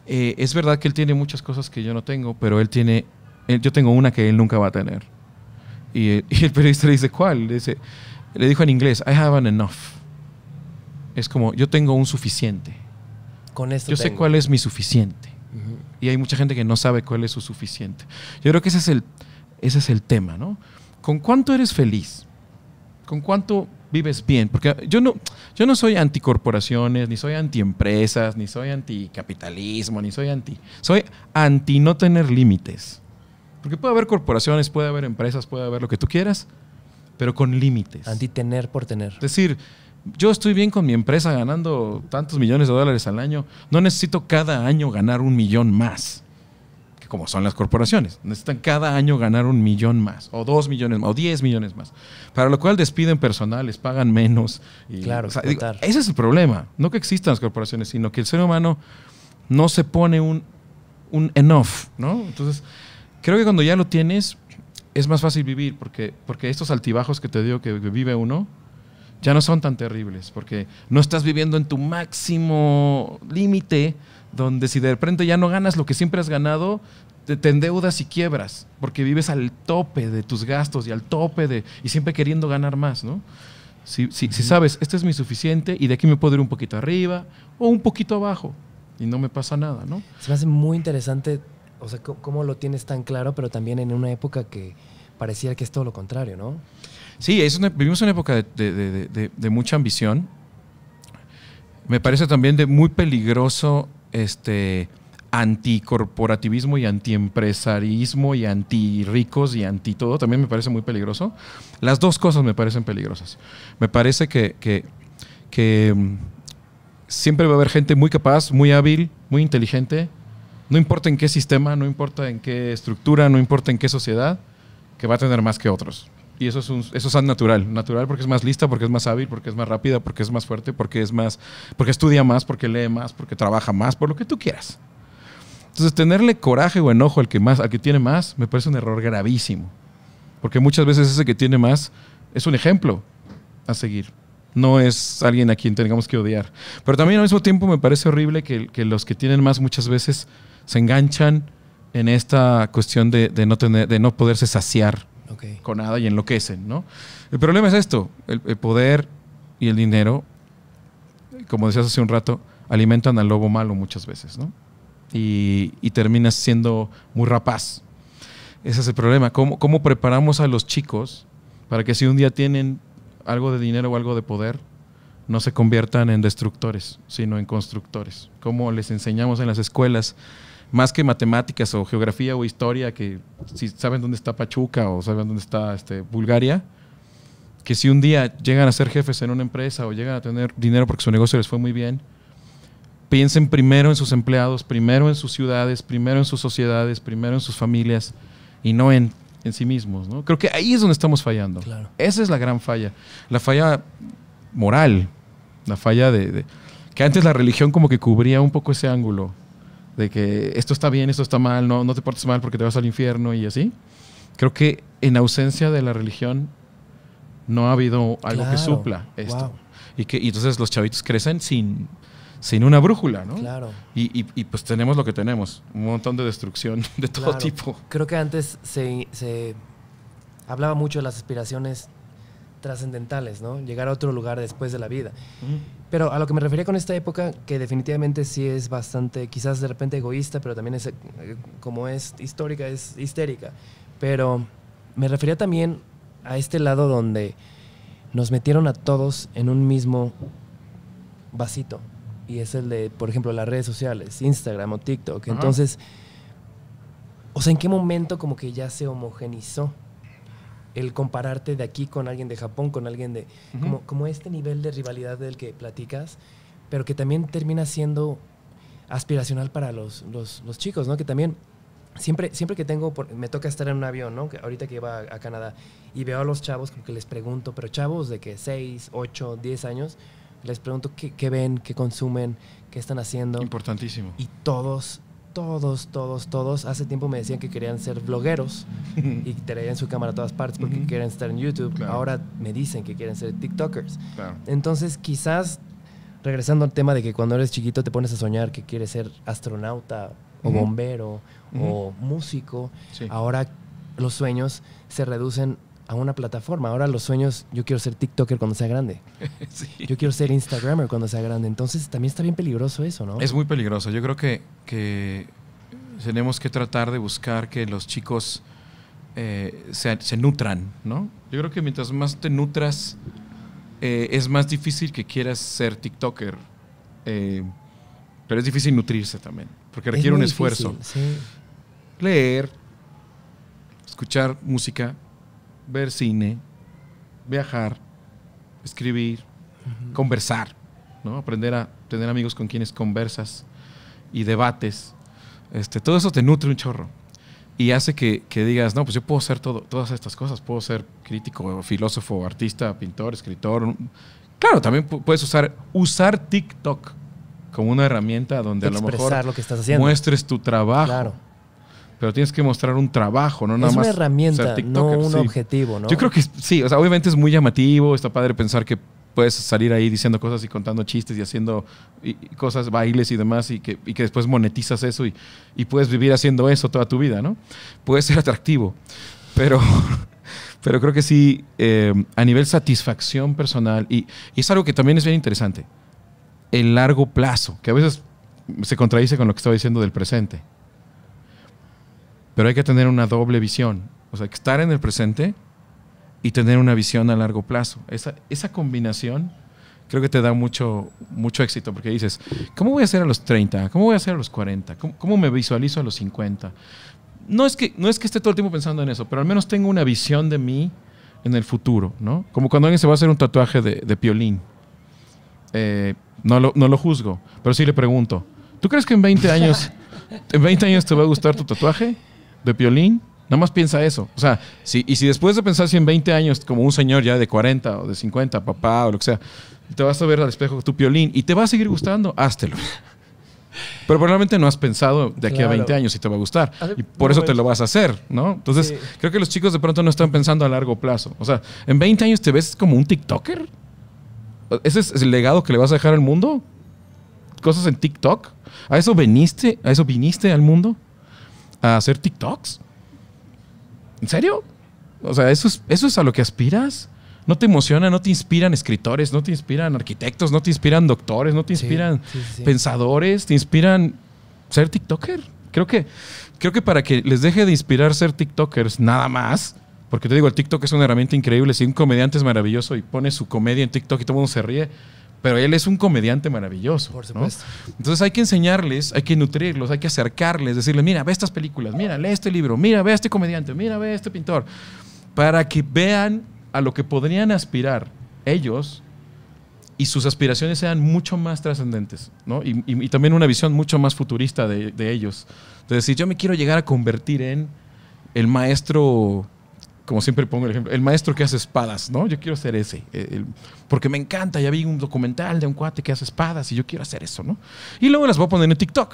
eh, es verdad que él tiene muchas cosas que yo no tengo, pero él tiene, yo tengo una que él nunca va a tener. Eh, y, el periodista le dice, ¿cuál? Le, dice, le dijo en inglés, I have enough. Es como, yo tengo un suficiente. Con esto yo sé cuál es mi suficiente. Y hay mucha gente que no sabe cuál es su suficiente. Yo creo que ese es el, ese es el tema, ¿no? ¿Con cuánto eres feliz? ¿Con cuánto vives bien. Porque yo no, yo no soy anticorporaciones, ni soy antiempresas, ni soy anticapitalismo, ni soy anti. Soy anti no tener límites. Porque puede haber corporaciones, puede haber empresas, puede haber lo que tú quieras, pero con límites. Anti tener por tener. Es decir, yo estoy bien con mi empresa ganando tantos millones de dólares al año, no necesito cada año ganar un millón más como son las corporaciones. Necesitan cada año ganar un millón más, o dos millones más, o diez millones más. Para lo cual despiden personales, pagan menos. Y, claro, ese es el problema. No que existan las corporaciones, sino que el ser humano no se pone un, un enough, ¿no? Entonces, creo que cuando ya lo tienes, es más fácil vivir, porque, porque estos altibajos que te digo que vive uno, ya no son tan terribles, porque no estás viviendo en tu máximo límite, donde si de repente ya no ganas lo que siempre has ganado, te, endeudas y quiebras, porque vives al tope de tus gastos y al tope de. y siempre queriendo ganar más, ¿no? Si, sabes, esto es mi suficiente y de aquí me puedo ir un poquito arriba o un poquito abajo y no me pasa nada, ¿no? Se me hace muy interesante, o sea, cómo lo tienes tan claro, pero también en una época que parecía que es todo lo contrario, ¿no? Sí, es una, vivimos una época de, de mucha ambición. Me parece también de muy peligroso este anticorporativismo y antiempresarismo y ricos y anti todo también me parece muy peligroso. Las dos cosas me parecen peligrosas. Me parece que mm, siempre va a haber gente muy capaz, muy hábil, muy inteligente, no importa en qué sistema, no importa en qué estructura, no importa en qué sociedad, que va a tener más que otros. Y eso es, eso natural. Natural porque es más lista, porque es más hábil, porque es más rápida, porque es más fuerte, porque es más, porque estudia más, porque lee más, porque trabaja más, por lo que tú quieras. Entonces, tenerle coraje o enojo al que más, que tiene más, me parece un error gravísimo. Porque muchas veces ese que tiene más es un ejemplo a seguir. No es alguien a quien tengamos que odiar. Pero también al mismo tiempo me parece horrible que, los que tienen más muchas veces se enganchan en esta cuestión de no, tener, de no poderse saciar con nada y enloquecen, ¿no? El problema es esto, el, poder y el dinero, como decías hace un rato, alimentan al lobo malo muchas veces, ¿no? Y, y terminas siendo muy rapaz. Ese es el problema. ¿Cómo, ¿Cómo preparamos a los chicos para que si un día tienen algo de dinero o algo de poder, no se conviertan en destructores, sino en constructores? ¿Cómo les enseñamos en las escuelas más que matemáticas o geografía o historia, que si saben dónde está Pachuca o saben dónde está este, Bulgaria, que si un día llegan a ser jefes en una empresa o llegan a tener dinero porque su negocio les fue muy bien, piensen primero en sus empleados, primero en sus ciudades, primero en sus sociedades, primero en sus familias y no en, en sí mismos. ¿no? Creo que ahí es donde estamos fallando. Esa es la gran falla. La falla moral, la falla de... Que antes la religión como que cubría un poco ese ángulo de que esto está bien, esto está mal, no, no te portes mal porque te vas al infierno y así. Creo que en ausencia de la religión no ha habido algo que supla esto. Y, que, entonces los chavitos crecen sin, sin una brújula, ¿no? Y, y, pues tenemos lo que tenemos, un montón de destrucción de todo tipo. Creo que antes se, se hablaba mucho de las aspiraciones trascendentales, ¿no? Llegar a otro lugar después de la vida. Pero a lo que me refería con esta época, que definitivamente sí es bastante, quizás de repente egoísta, pero también es, eh, como es histórica, es histérica. Pero me refería también a este lado donde nos metieron a todos en un mismo vasito. Y es el de, por ejemplo, las redes sociales, Instagram o TikTok. Entonces, o sea, ¿en qué momento como que ya se homogenizó? el compararte de aquí con alguien de Japón, con alguien de... como, como este nivel de rivalidad del que platicas, pero que también termina siendo aspiracional para los, los, chicos, ¿no? Que también siempre, siempre que tengo, me toca estar en un avión, ¿no? Que ahorita que iba a, Canadá y veo a los chavos, como que les pregunto, pero chavos de que 6, 8, 10 años, les pregunto qué, qué, ven, qué consumen, qué están haciendo. Importantísimo. Y todos todos, todos, todos, hace tiempo me decían que querían ser blogueros y traían su cámara a todas partes porque quieren estar en YouTube. Ahora me dicen que quieren ser TikTokers. Entonces, quizás, regresando al tema de que cuando eres chiquito te pones a soñar que quieres ser astronauta o bombero o músico, ahora los sueños se reducen a una plataforma. Ahora los sueños, yo quiero ser TikToker cuando sea grande. Yo quiero ser Instagrammer cuando sea grande. Entonces también está bien peligroso eso, ¿no? Es muy peligroso. Yo creo que, que tenemos que tratar de buscar que los chicos eh, se, nutran, ¿no? Yo creo que mientras más te nutras, eh, es más difícil que quieras ser TikToker. Eh, pero es difícil nutrirse también, porque requiere un esfuerzo. Leer, escuchar música, ver cine, viajar, escribir, conversar, ¿no? Aprender a tener amigos con quienes conversas y debates. Este, todo eso te nutre un chorro y hace que, digas, no, pues yo puedo ser todo, todas estas cosas, puedo ser crítico, filósofo, artista, pintor, escritor. Claro, también puedes usar, usar TikTok como una herramienta donde a lo mejor muestres tu trabajo. Claro pero tienes que mostrar un trabajo, no nada más. Es una herramienta, no un objetivo, ¿no? Yo creo que sí, o sea, obviamente es muy llamativo, está padre pensar que puedes salir ahí diciendo cosas y contando chistes y haciendo cosas, bailes y demás, y que, después monetizas eso y, puedes vivir haciendo eso toda tu vida, ¿no? Puede ser atractivo, pero, pero creo que sí, eh, a nivel satisfacción personal, y, y es algo que también es bien interesante, el largo plazo, que a veces se contradice con lo que estaba diciendo del presente. Pero hay que tener una doble visión. O sea, estar en el presente y tener una visión a largo plazo. Esa, esa combinación creo que te da mucho, mucho éxito porque dices, ¿cómo voy a ser a los 30? ¿Cómo voy a ser a los 40? ¿Cómo, me visualizo a los 50? No es, que, no es que esté todo el tiempo pensando en eso, pero al menos tengo una visión de mí en el futuro, ¿no? Como cuando alguien se va a hacer un tatuaje de, piolín. Eh, no, lo, no lo juzgo, pero sí le pregunto, ¿tú crees que en 20 años, en 20 años te va a gustar tu tatuaje? de Piolín. Nada más piensa eso. O sea, y si después de pensar si en 20 años, como un señor ya de 40 o de 50, papá o lo que sea, te vas a ver al espejo tu Piolín y te va a seguir gustando, háztelo. Pero probablemente no has pensado de aquí a 20 años si te va a gustar. Y por eso te lo vas a hacer, ¿no? Entonces, creo que los chicos de pronto no están pensando a largo plazo. O sea, ¿en 20 años te ves como un TikToker? ¿Ese es el legado que le vas a dejar al mundo? ¿Cosas en TikTok? ¿A eso viniste? ¿A eso viniste al mundo? a hacer TikToks. ¿En serio? O sea, ¿eso es, a lo que aspiras? ¿No te emociona? ¿No te inspiran escritores? ¿No te inspiran arquitectos? ¿No te inspiran doctores? ¿No te inspiran pensadores? ¿Te inspiran ser TikToker? Creo que, creo que para que les deje de inspirar ser TikTokers nada más, porque te digo, el TikTok es una herramienta increíble. Si un comediante es maravilloso y pone su comedia en TikTok y todo el mundo se ríe, pero él es un comediante maravilloso. Entonces hay que enseñarles, hay que nutrirlos, hay que acercarles, decirles, mira, ve estas películas, mira, lee este libro, mira, ve este comediante, mira, ve este pintor, para que vean a lo que podrían aspirar ellos y sus aspiraciones sean mucho más trascendentes, ¿no? Y, también una visión mucho más futurista de, ellos. entonces decir, yo me quiero llegar a convertir en el maestro como siempre pongo el ejemplo, el maestro que hace espadas, ¿no? Yo quiero ser ese, eh, porque me encanta, ya vi un documental de un cuate que hace espadas y yo quiero hacer eso, ¿no? Y luego las voy a poner en TikTok.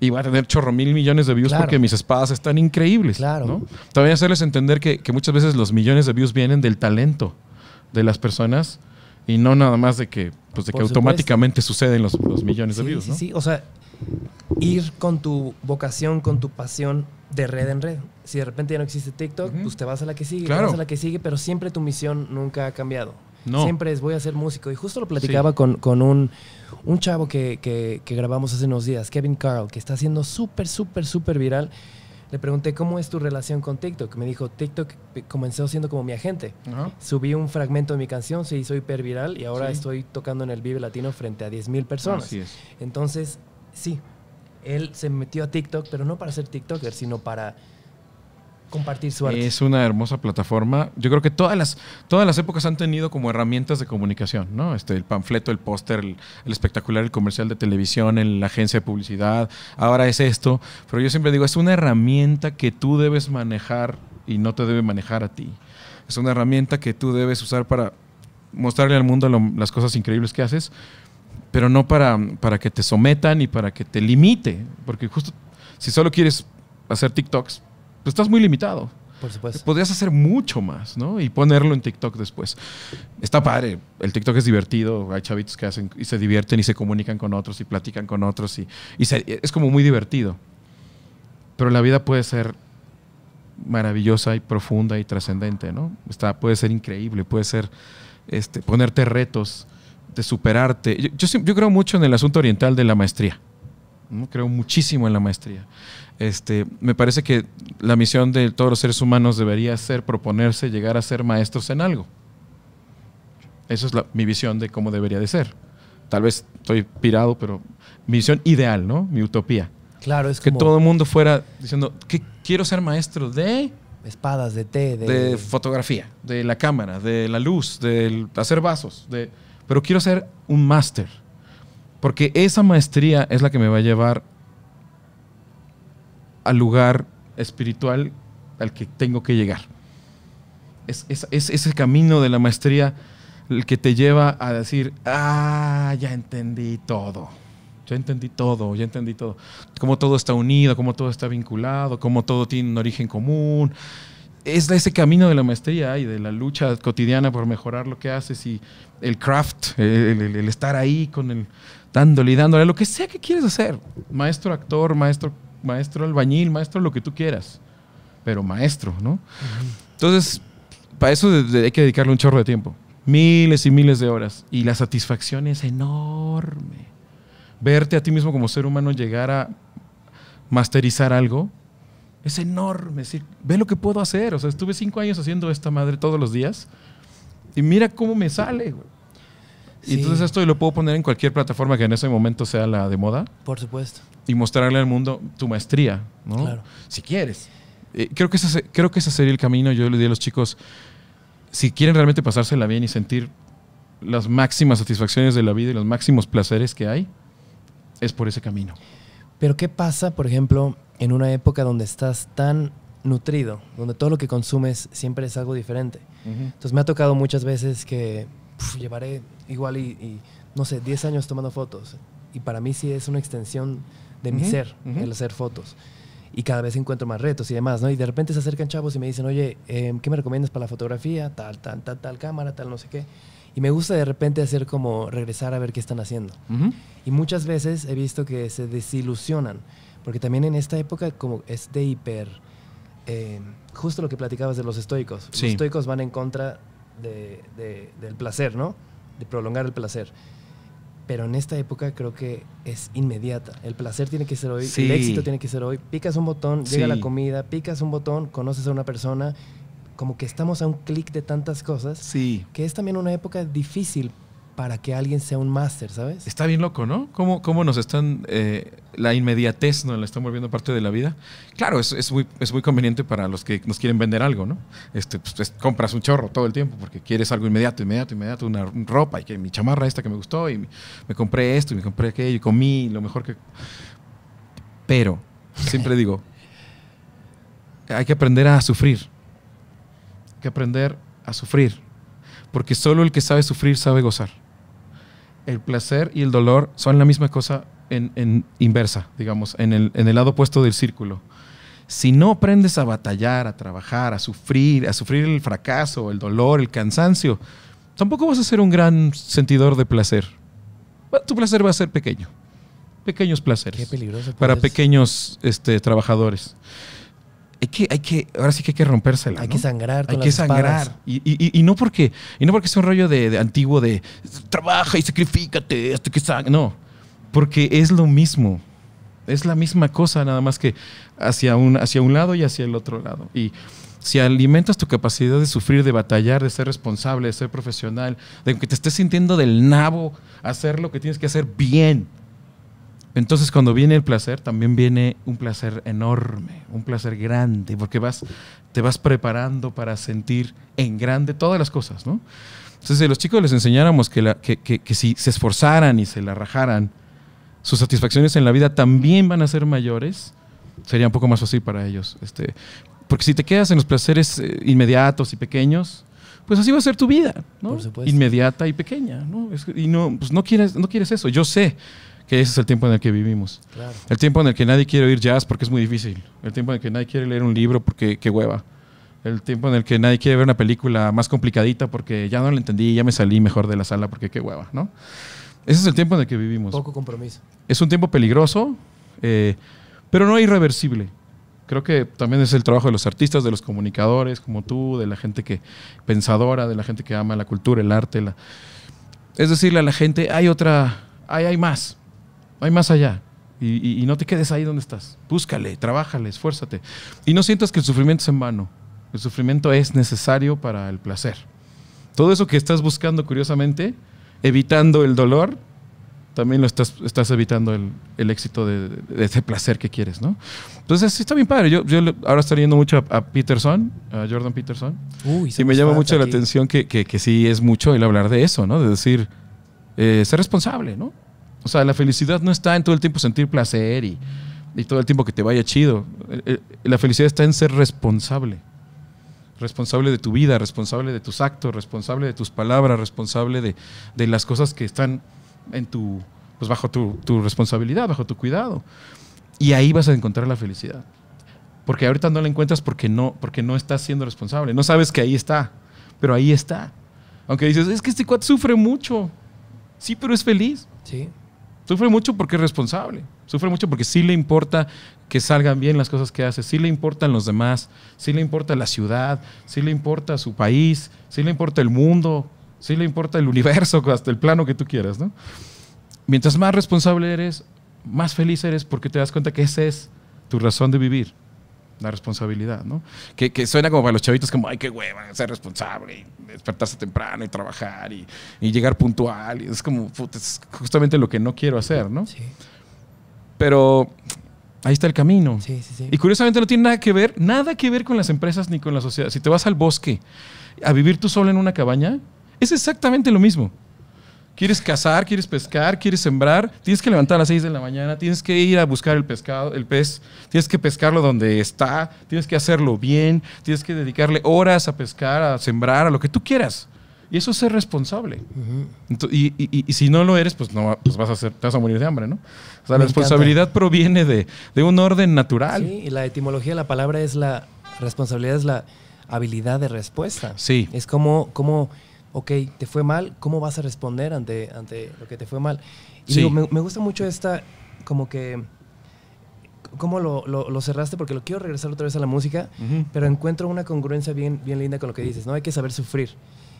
Y va a tener chorro mil millones de views porque mis espadas están increíbles. Claro. ¿no? También hacerles entender que, que, muchas veces los millones de views vienen del talento de las personas y no nada más de que pues de que automáticamente suceden los, millones de views, ¿no? Sí, sí, o sea, ir con tu vocación, con tu pasión de red en red. Si de repente ya no existe TikTok, pues te vas a la que sigue, te vas a la que sigue, pero siempre tu misión nunca ha cambiado. Siempre es voy a ser músico. Y justo lo platicaba con, con un, un chavo que, que, que grabamos hace unos días, Kevin Carl, que está haciendo súper, súper, súper viral. Le pregunté cómo es tu relación con TikTok. Me dijo, TikTok comenzó siendo como mi agente. Subí un fragmento de mi canción, se hizo hiperviral y ahora estoy tocando en el Vive Latino frente a 10.000 personas. Entonces, sí, él se metió a TikTok, pero no para ser TikToker, sino para compartir su arte. Es una hermosa plataforma. Yo creo que todas las, todas las épocas han tenido como herramientas de comunicación, ¿no? Este, el panfleto, el póster, el, espectacular, el comercial de televisión, la agencia de publicidad, ahora es esto. Pero yo siempre digo, es una herramienta que tú debes manejar y no te debe manejar a ti. Es una herramienta que tú debes usar para mostrarle al mundo las cosas increíbles que haces, pero no para, para que te sometan y para que te limite. Porque justo si solo quieres hacer TikToks, pues estás muy limitado. Por supuesto. Podrías hacer mucho más, ¿no? Y ponerlo en TikTok después. Está padre. El TikTok es divertido. Hay chavitos que hacen y se divierten y se comunican con otros y platican con otros y, es como muy divertido. Pero la vida puede ser maravillosa y profunda y trascendente, ¿no? Está, puede ser increíble, puede ser este, ponerte retos, de superarte. Yo, yo, creo mucho en el asunto oriental de la maestría. Creo muchísimo en la maestría. Este, me parece que la misión de todos los seres humanos debería ser proponerse llegar a ser maestros en algo. Esa es mi visión de cómo debería de ser. Tal vez estoy pirado, pero mi visión ideal, ¿no? Mi utopía. Claro, es que todo el mundo fuera diciendo que quiero ser maestro de espadas, de té, de... de fotografía, de la cámara, de la luz, de hacer vasos, de pero quiero ser un máster porque esa maestría es la que me va a llevar al lugar espiritual al que tengo que llegar. Es, es, ese camino de la maestría el que te lleva a decir, ah, ya entendí todo. Ya entendí todo, ya entendí todo. Cómo todo está unido, cómo todo está vinculado, cómo todo tiene un origen común. Es ese camino de la maestría y de la lucha cotidiana por mejorar lo que haces y el craft, el, estar ahí con el dándole y dándole, lo que sea que quieres hacer. Maestro actor, maestro maestro albañil, maestro lo que tú quieras, pero maestro, ¿no? Entonces, para eso hay que dedicarle un chorro de tiempo, miles y miles de horas, y la satisfacción es enorme. Verte a ti mismo como ser humano llegar a masterizar algo es enorme, es decir, ve lo que puedo hacer, o sea, estuve cinco años haciendo esta madre todos los días y mira cómo me sale, güey. Y entonces esto lo puedo poner en cualquier plataforma que en ese momento sea la de moda. Por supuesto. Y mostrarle al mundo tu maestría, ¿no? Claro. Si quieres. Eh, creo, que ese, creo que ese sería el camino. Yo le di a los chicos, si quieren realmente pasársela bien y sentir las máximas satisfacciones de la vida y los máximos placeres que hay, es por ese camino. Pero ¿qué pasa, por ejemplo, en una época donde estás tan nutrido, donde todo lo que consumes siempre es algo diferente? Entonces me ha tocado muchas veces que llevaré igual y, no sé, 10 años tomando fotos. Y para mí sí es una extensión de mi ser, el hacer fotos. Y cada vez encuentro más retos y demás, ¿no? Y de repente se acercan chavos y me dicen, oye, eh, ¿qué me recomiendas para la fotografía? Tal, tal, tal, tal cámara, tal, no sé qué. Y me gusta de repente hacer como regresar a ver qué están haciendo. Y muchas veces he visto que se desilusionan, porque también en esta época como es de hiper... Eh, justo lo que platicabas de los estoicos. Los estoicos van en contra del placer, ¿no? De prolongar el placer. Pero en esta época creo que es inmediata. El placer tiene que ser hoy, el éxito tiene que ser hoy. Picas un botón, llega la comida, picas un botón, conoces a una persona. Como que estamos a un clic de tantas cosas. Sí. Que es también una época difícil para que alguien sea un máster, ¿sabes? Está bien loco, ¿no? ¿Cómo, nos están, eh, la inmediatez nos la están volviendo parte de la vida? Claro, es, muy, conveniente para los que nos quieren vender algo, ¿no? Este, pues, compras un chorro todo el tiempo porque quieres algo inmediato, inmediato, inmediato, una ropa y que mi chamarra esta que me gustó y me compré esto y me compré aquello y comí lo mejor que... Pero, siempre digo, hay que aprender a sufrir. Hay que aprender a sufrir. Porque solo el que sabe sufrir sabe gozar el placer y el dolor son la misma cosa en, inversa, digamos, en el, en el, lado opuesto del círculo. Si no aprendes a batallar, a trabajar, a sufrir, a sufrir el fracaso, el dolor, el cansancio, tampoco vas a ser un gran sentidor de placer. tu placer va a ser pequeño. Pequeños placeres. Qué peligroso. Para pequeños este, trabajadores hay que, ahora sí que hay que rompérsela. Hay que sangrar. hay que sangrar. Y, no porque, y no porque es un rollo de, antiguo de trabaja y sacrifícate hasta que sangre. No, porque es lo mismo. Es la misma cosa, nada más que hacia un, hacia un lado y hacia el otro lado. Y si alimentas tu capacidad de sufrir, de batallar, de ser responsable, de ser profesional, de que te estés sintiendo del nabo, hacer lo que tienes que hacer bien, entonces cuando viene el placer, también viene un placer enorme, un placer grande, porque vas, te vas preparando para sentir en grande todas las cosas, ¿no? Entonces, si los chicos les enseñáramos que, la, que, que, si se esforzaran y se la rajaran, sus satisfacciones en la vida también van a ser mayores, sería un poco más fácil para ellos. Este, porque si te quedas en los placeres eh, inmediatos y pequeños, pues así va a ser tu vida, ¿no? Inmediata y pequeña, ¿no? y no, pues no quieres, no quieres eso. Yo sé que ese es el tiempo en el que vivimos. El tiempo en el que nadie quiere oír jazz porque es muy difícil. El tiempo en el que nadie quiere leer un libro porque qué hueva. El tiempo en el que nadie quiere ver una película más complicadita porque ya no la entendí, ya me salí mejor de la sala porque qué hueva, ¿no? Ese es el tiempo en el que vivimos. Poco compromiso. Es un tiempo peligroso, eh, pero no irreversible. Creo que también es el trabajo de los artistas, de los comunicadores como tú, de la gente que pensadora, de la gente que ama la cultura, el arte. La... Es decirle a la gente, hay otra, hay, hay más hay más allá. Y, no te quedes ahí donde estás. Búscale, trabájale, esfuérzate. Y no sientas que el sufrimiento es en vano. El sufrimiento es necesario para el placer. Todo eso que estás buscando, curiosamente, evitando el dolor, también lo estás, estás evitando el, éxito de, ese placer que quieres, ¿no? Entonces, sí, está bien padre. Yo, ahora estoy yendo mucho a, Peterson, a Jordan Peterson. Uy, y me llama mucho la atención que, sí es mucho el hablar de eso, ¿no? De decir, eh, ser responsable, ¿no? O sea, la felicidad no está en todo el tiempo sentir placer y, todo el tiempo que te vaya chido. Eh, eh, la felicidad está en ser responsable. Responsable de tu vida, responsable de tus actos, responsable de tus palabras, responsable de, las cosas que están pues, bajo tu, responsabilidad, bajo tu cuidado. Y ahí vas a encontrar la felicidad. Porque ahorita no la encuentras porque no, porque no estás siendo responsable. No sabes que ahí está, pero ahí está. Aunque dices, es que este cuate sufre mucho. Sí, pero es feliz. Sí. Sufre mucho porque es responsable, sufre mucho porque sí le importa que salgan bien las cosas que hace, sí le importan los demás, sí le importa la ciudad, sí le importa su país, sí le importa el mundo, sí le importa el universo, hasta el plano que tú quieras, ¿no? Mientras más responsable eres, más feliz eres porque te das cuenta que esa es tu razón de vivir la responsabilidad, ¿no? Que, suena como para los chavitos como, ay, qué hueva, ser responsable, despertarse temprano y trabajar y, llegar puntual. es como, es justamente lo que no quiero hacer, ¿no? Sí. Pero ahí está el camino. Sí, sí, sí. Y curiosamente no tiene nada que ver, nada que ver con las empresas ni con la sociedad. Si te vas al bosque a vivir tú solo en una cabaña, es exactamente lo mismo. ¿Quieres cazar? ¿Quieres pescar? ¿Quieres sembrar? Tienes que levantar a las 6 de la mañana, tienes que ir a buscar el pescado, el pez, tienes que pescarlo donde está, tienes que hacerlo bien, tienes que dedicarle horas a pescar, a sembrar, a lo que tú quieras. Y eso es ser responsable. y, si no lo eres, pues no pues vas a te vas a morir de hambre, ¿no? O sea, la responsabilidad proviene de, de, un orden natural. Sí, y la etimología de la palabra es la responsabilidad, es la habilidad de respuesta. Sí. Es como, como ok, te fue mal, ¿cómo vas a responder ante, ante lo que te fue mal? Y me, gusta mucho esta, como que, cómo lo, lo, cerraste, porque lo quiero regresar otra vez a la música, pero encuentro una congruencia bien, bien linda con lo que dices, ¿no? Hay que saber sufrir.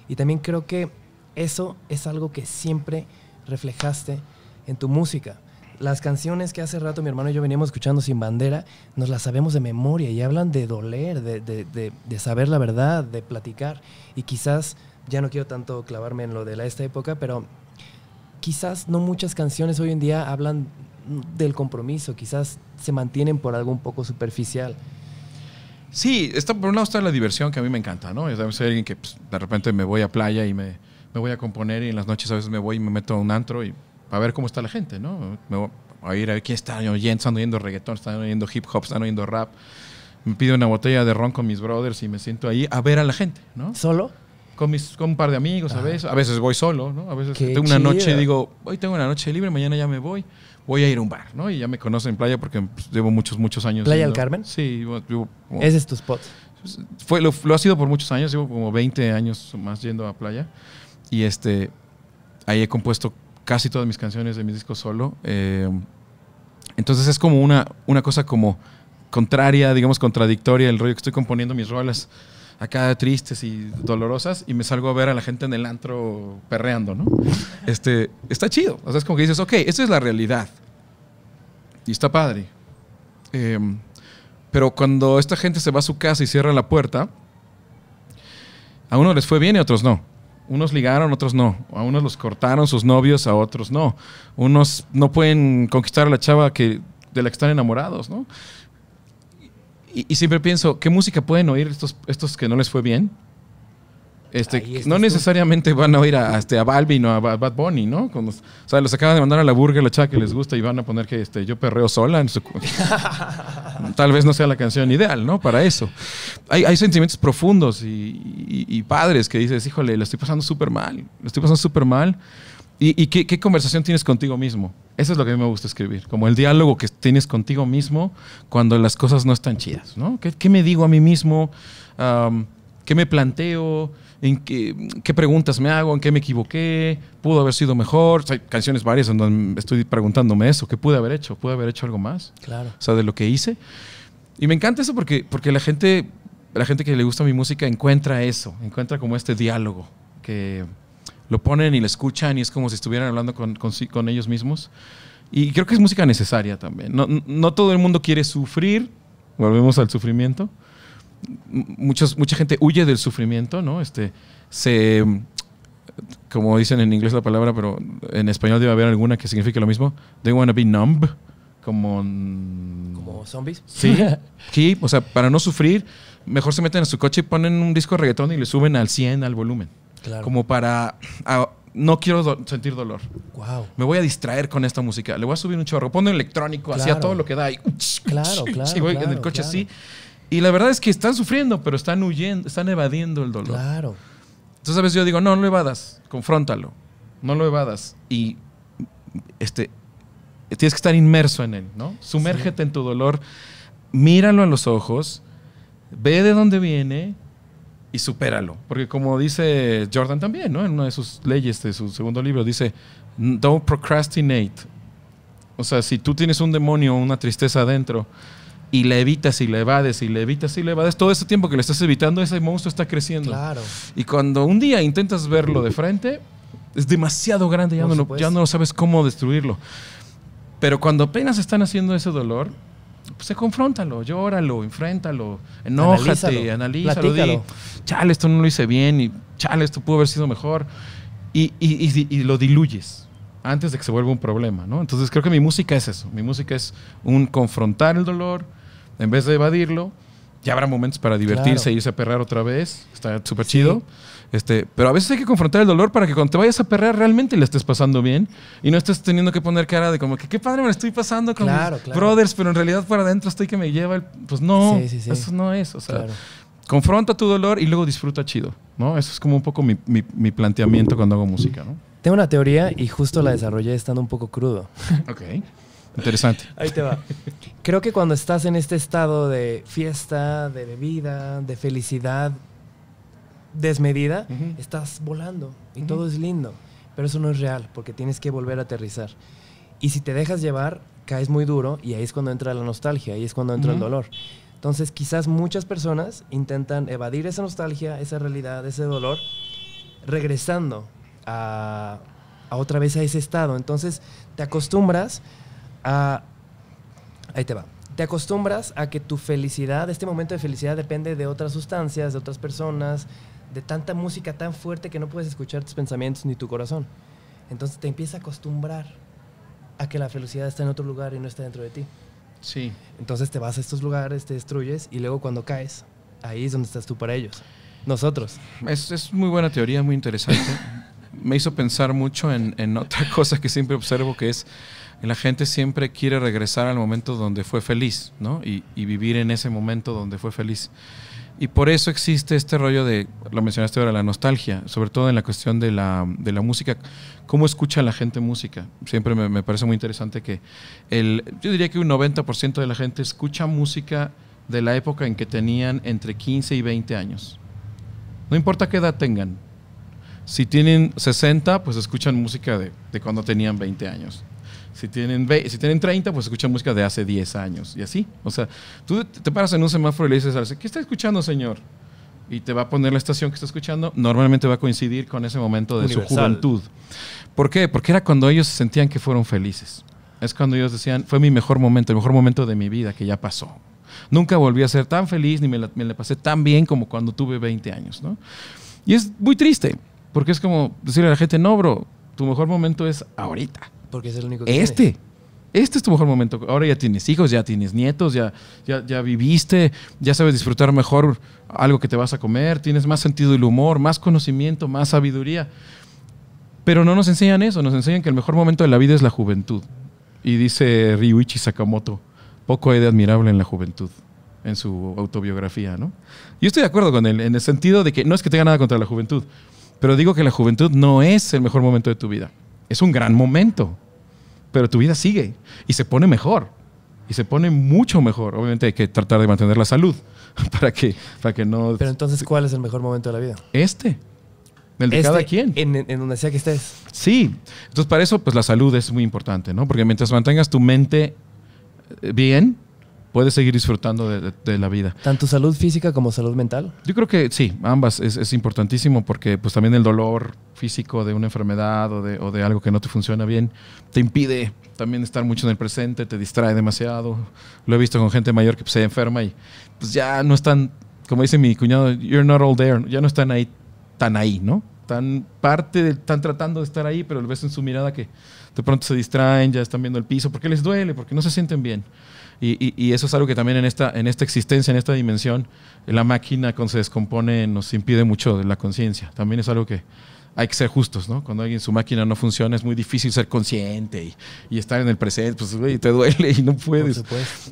Y también creo que eso es algo que siempre reflejaste en tu música. Las canciones que hace rato mi hermano y yo veníamos escuchando sin bandera, nos las sabemos de memoria y hablan de doler, de, de, de saber la verdad, de platicar. Y quizás ya no quiero tanto clavarme en lo de la, esta época, pero quizás no muchas canciones hoy en día hablan del compromiso, quizás se mantienen por algo un poco superficial. Sí, está, por un lado está la diversión que a mí me encanta, ¿no? Yo soy alguien que pues, de repente me voy a playa y me, voy a componer y en las noches a veces me voy y me meto a un antro y a ver cómo está la gente, ¿no? Me voy a ir a ver quién está oyendo, están oyendo reggaetón, están oyendo hip hop, están oyendo rap. Me pido una botella de ron con mis brothers y me siento ahí a ver a la gente, ¿no? ¿Solo? con, un par de amigos a veces. voy solo, ¿no? A veces tengo una noche y digo, hoy tengo una noche libre, mañana ya me voy. Voy a ir a un bar, ¿no? Y ya me conocen en playa porque pues, llevo muchos, muchos años. ¿Playa del Carmen? Sí. Ese es tu spot. Fue, lo, ha sido por muchos años, llevo como 20 años más yendo a playa. Y este, ahí he compuesto casi todas mis canciones de mis discos solo. Eh, entonces es como una, una cosa como contraria, digamos contradictoria, el rollo que estoy componiendo mis rolas acá tristes y dolorosas y me salgo a ver a la gente en el antro perreando, ¿no? Este, está chido. O sea, es como que dices, ok, esta es la realidad. Y está padre. Em, pero cuando esta gente se va a su casa y cierra la puerta, a unos les fue bien y a otros no. Unos ligaron, otros no. A unos los cortaron sus novios, a otros no. Unos no pueden conquistar a la chava que, de la que están enamorados, ¿no? Y, siempre pienso, ¿qué música pueden oír estos, estos que no les fue bien? Este, no necesariamente van a oír a, a, este, a Balvin o a Bad Bunny, ¿no? o sea, los acaban de mandar a la burger, la chava que les gusta y van a poner que este, yo perreo sola. En su, tal vez no sea la canción ideal, ¿no? Para eso. Hay, hay sentimientos profundos y, y, y, padres que dices, híjole, lo estoy pasando súper mal, lo estoy pasando súper mal. ¿Y, qué, conversación tienes contigo mismo? Eso es lo que a mí me gusta escribir, como el diálogo que tienes contigo mismo cuando las cosas no están chidas, ¿no? ¿Qué, me digo a mí mismo? ¿Qué me planteo? ¿En qué, qué, preguntas me hago? ¿En qué me equivoqué? ¿Pudo haber sido mejor? Hay canciones varias en donde estoy preguntándome eso. ¿Qué pude haber hecho? ¿Pude haber hecho algo más? Claro. O sea, de lo que hice. Y me encanta eso porque, porque la, gente, la gente que le gusta mi música encuentra eso, encuentra como este diálogo que lo ponen y lo escuchan y es como si estuvieran hablando con, con, ellos mismos. Y creo que es música necesaria también. No, no, todo el mundo quiere sufrir, volvemos al sufrimiento. muchas mucha gente huye del sufrimiento, ¿no? Este, se, como dicen en inglés la palabra, pero en español debe haber alguna que signifique lo mismo. They want to be numb, como... Como zombies. Sí, sí, o sea, para no sufrir, mejor se meten en su coche y ponen un disco de reggaetón y le suben al 100 al volumen. Como para. Ah, no quiero sentir dolor. Me voy a distraer con esta música. Le voy a subir un chorro. Pongo electrónico, hacia todo lo que da. Y, claro, claro. voy en el coche así. Y la verdad es que están sufriendo, pero están huyendo, están evadiendo el dolor. Claro. Entonces a veces yo digo, no, lo evadas, confróntalo, no lo evadas. Y este, tienes que estar inmerso en él, ¿no? Sumérgete en tu dolor, míralo a los ojos, ve de dónde viene, y supéralo. Porque como dice Jordan también, ¿no? En una de sus leyes de su segundo libro, dice, don't procrastinate. O sea, si tú tienes un demonio, una tristeza adentro, y le evitas y le evades y le evitas y le evades, todo ese tiempo que le estás evitando, ese monstruo está creciendo. Claro. Y cuando un día intentas verlo de frente, es demasiado grande, ya no, ya no sabes cómo destruirlo. Pero cuando apenas están haciendo ese dolor, pues se confróntalo, llóralo, enfréntalo, enójate, analízalo, analízalo di, chale, esto no lo hice bien, y chale, esto pudo haber sido mejor. Y, y, lo diluyes antes de que se vuelva un problema, ¿no? Entonces creo que mi música es eso. Mi música es un confrontar el dolor en vez de evadirlo ya habrá momentos para divertirse, y irse a perrar otra vez, está súper chido. Este, pero a veces hay que confrontar el dolor para que cuando te vayas a perrar realmente le estés pasando bien y no estés teniendo que poner cara de como que qué padre me lo estoy pasando con mis brothers, pero en realidad para adentro estoy que me lleva el... Pues no, eso no es. O confronta tu dolor y luego disfruta chido, ¿no? Eso es como un poco mi, planteamiento cuando hago música, ¿no? Tengo una teoría y justo la desarrollé estando un poco crudo. Ok. Interesante. Ahí te va. Creo que cuando estás en este estado de fiesta, de bebida, de felicidad desmedida, estás volando y todo es lindo. Pero eso no es real porque tienes que volver a aterrizar. Y si te dejas llevar, caes muy duro y ahí es cuando entra la nostalgia, ahí es cuando entra el dolor. Entonces quizás muchas personas intentan evadir esa nostalgia, esa realidad, ese dolor, regresando a, a otra vez a ese estado. Entonces te acostumbras Ahí te va. Te acostumbras a que tu felicidad, este momento de felicidad depende de otras sustancias, de otras personas, de tanta música tan fuerte que no puedes escuchar tus pensamientos ni tu corazón. Entonces te empieza a acostumbrar a que la felicidad está en otro lugar y no está dentro de ti. Sí. Entonces te vas a estos lugares, te destruyes y luego cuando caes, ahí es donde estás tú para ellos. Nosotros. Es, muy buena teoría, muy interesante. Me hizo pensar mucho en, en otra cosa que siempre observo que es la gente siempre quiere regresar al momento donde fue feliz, Y, vivir en ese momento donde fue feliz. Y por eso existe este rollo de, lo mencionaste ahora, la nostalgia, sobre todo en la cuestión de la, música, cómo escucha la gente música. Siempre me, parece muy interesante que yo diría que un 90% de la gente escucha música de la época en que tenían entre 15 y 20 años. No importa qué edad tengan. Si tienen 60, pues escuchan música de cuando tenían 20 años. Si tienen, si tienen 30, pues escuchan música de hace 10 años y así. O sea, tú te paras en un semáforo y le dices, ¿qué está escuchando, señor? Y te va a poner la estación que está escuchando. Normalmente va a coincidir con ese momento de su juventud. ¿Por qué? Porque era cuando ellos sentían que fueron felices. Es cuando ellos decían, fue mi mejor momento, el mejor momento de mi vida que ya pasó. Nunca volví a ser tan feliz ni me la, pasé tan bien como cuando tuve 20 años. Y es muy triste, porque es como decirle a la gente, no, bro, tu mejor momento es ahorita. Porque es el único Este. Este es tu mejor momento. Ahora ya tienes hijos, ya tienes nietos, ya, ya, viviste, ya sabes disfrutar mejor algo que te vas a comer, tienes más sentido del humor, más conocimiento, más sabiduría. Pero no nos enseñan eso, nos enseñan que el mejor momento de la vida es la juventud. Y dice Ryuichi Sakamoto, poco hay de admirable en la juventud, en su autobiografía, ¿no? Yo estoy de acuerdo con él, en el sentido de que no es que tenga nada contra la juventud, pero digo que la juventud no es el mejor momento de tu vida. Es un gran momento pero tu vida sigue y se pone mejor. Y se pone mucho mejor. Obviamente hay que tratar de mantener la salud para que, para que no... Pero entonces, ¿cuál es el mejor momento de la vida? Este. El de cada este, quien. En, en, donde sea que estés. Sí. Entonces, para eso, pues la salud es muy importante, ¿no? Porque mientras mantengas tu mente eh, bien, puedes seguir disfrutando de, la vida. ¿Tanto salud física como salud mental? Yo creo que sí, ambas es, importantísimo porque pues también el dolor físico de una enfermedad o de, algo que no te funciona bien te impide también estar mucho en el presente, te distrae demasiado. Lo he visto con gente mayor que se enferma y pues ya no están, como dice mi cuñado, you're not all there, ya no están ahí tan ahí, ¿no? Tan parte, están tratando de estar ahí, pero lo ves en su mirada que de pronto se distraen, ya están viendo el piso, porque les duele, porque no se sienten bien. Y, eso es algo que también en esta, en esta existencia, en esta dimensión, la máquina cuando se descompone nos impide mucho de la conciencia. También es algo que hay que ser justos, ¿no? Cuando alguien su máquina no funciona es muy difícil ser consciente y, estar en el presente, pues te duele y no puedes.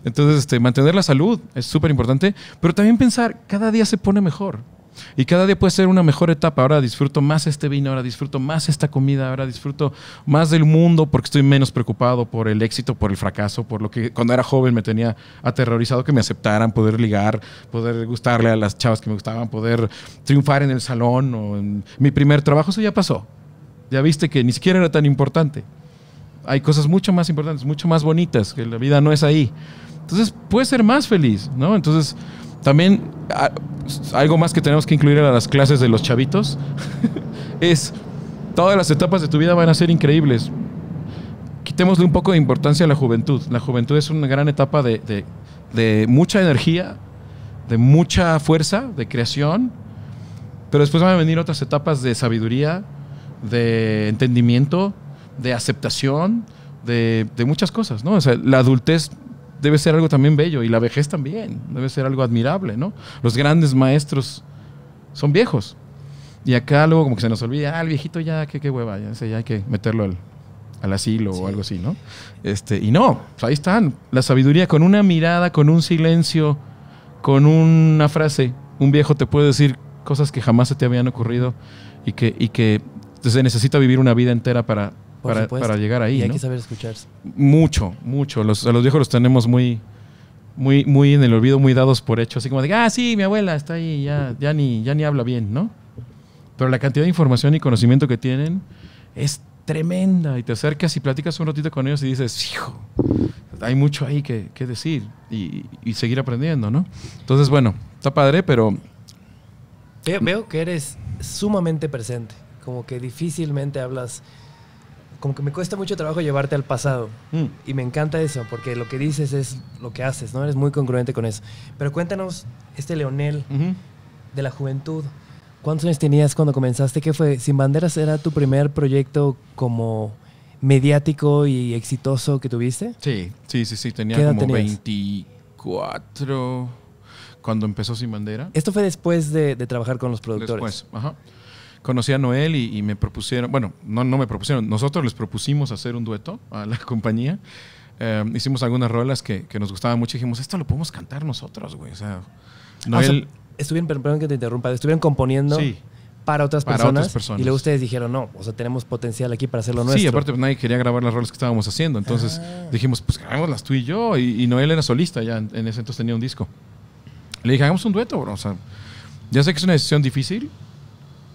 Entonces, este, mantener la salud es súper importante, pero también pensar, cada día se pone mejor. Y cada día puede ser una mejor etapa. Ahora disfruto más este vino, ahora disfruto más esta comida, ahora disfruto más del mundo porque estoy menos preocupado por el éxito, por el fracaso, por lo que cuando era joven me tenía aterrorizado que me aceptaran, poder ligar, poder gustarle a las chavas que me gustaban, poder triunfar en el salón o en mi primer trabajo. Eso ya pasó. Ya viste que ni siquiera era tan importante. Hay cosas mucho más importantes, mucho más bonitas, que la vida no es ahí. Entonces, puedes ser más feliz, ¿no? Entonces, también algo más que tenemos que incluir a las clases de los chavitos es todas las etapas de tu vida van a ser increíbles. Quitémosle un poco de importancia a la juventud. La juventud es una gran etapa de, mucha energía, de mucha fuerza, de creación, pero después van a venir otras etapas de sabiduría, de entendimiento, de aceptación, de, muchas cosas. ¿no? la adultez debe ser algo también bello y la vejez también debe ser algo admirable, ¿no? Los grandes maestros son viejos. Y acá luego como que se nos olvida, ah, el viejito ya, qué, qué hueva, ya, ya hay que meterlo al, asilo o algo así, ¿no? Este, y no, pues ahí están, la sabiduría con una mirada, con un silencio, con una frase, un viejo te puede decir cosas que jamás se te habían ocurrido y que, y que se necesita vivir una vida entera para para, llegar ahí. Y hay que saber escucharse. Mucho, mucho. Los, a los viejos los tenemos muy, muy, muy en el olvido, muy dados por hecho. Así como de, ah, sí, mi abuela está ahí, ya, ya, ni, ya ni habla bien, ¿no? Pero la cantidad de información y conocimiento que tienen es tremenda. Y te acercas y platicas un ratito con ellos y dices, hijo, hay mucho ahí que, decir y, seguir aprendiendo, ¿no? Entonces, bueno, está padre, pero... veo que eres sumamente presente, como que difícilmente hablas como que me cuesta mucho trabajo llevarte al pasado. Mm. Y me encanta eso, porque lo que dices es lo que haces, ¿no? Eres muy congruente con eso. Pero cuéntanos, este Leonel de la juventud, ¿cuántos años tenías cuando comenzaste? ¿Qué fue? Sin Banderas era tu primer proyecto como mediático y exitoso que tuviste? Sí, sí, sí, sí. Tenía como tenías? 24 cuando empezó Sin Bandera. Esto fue después de, de trabajar con los productores. Después, ajá conocí a Noel y, me propusieron, bueno, no, no me propusieron, nosotros les propusimos hacer un dueto a la compañía. Eh, hicimos algunas rolas que, que, nos gustaban mucho y dijimos, esto lo podemos cantar nosotros, güey. O sea, ah, Noel... estuvieron, perdón que te interrumpa, estuvieron componiendo para, otras para personas, otras personas. Y luego ustedes dijeron, no, o sea, tenemos potencial aquí para hacerlo nuestro. Sí, aparte pues, nadie quería grabar las rolas que estábamos haciendo. Entonces ah. dijimos, pues las tú y yo. Y, Noel era solista ya, en, ese entonces tenía un disco. Le dije, hagamos un dueto, bro. O sea, ya sé que es una decisión difícil,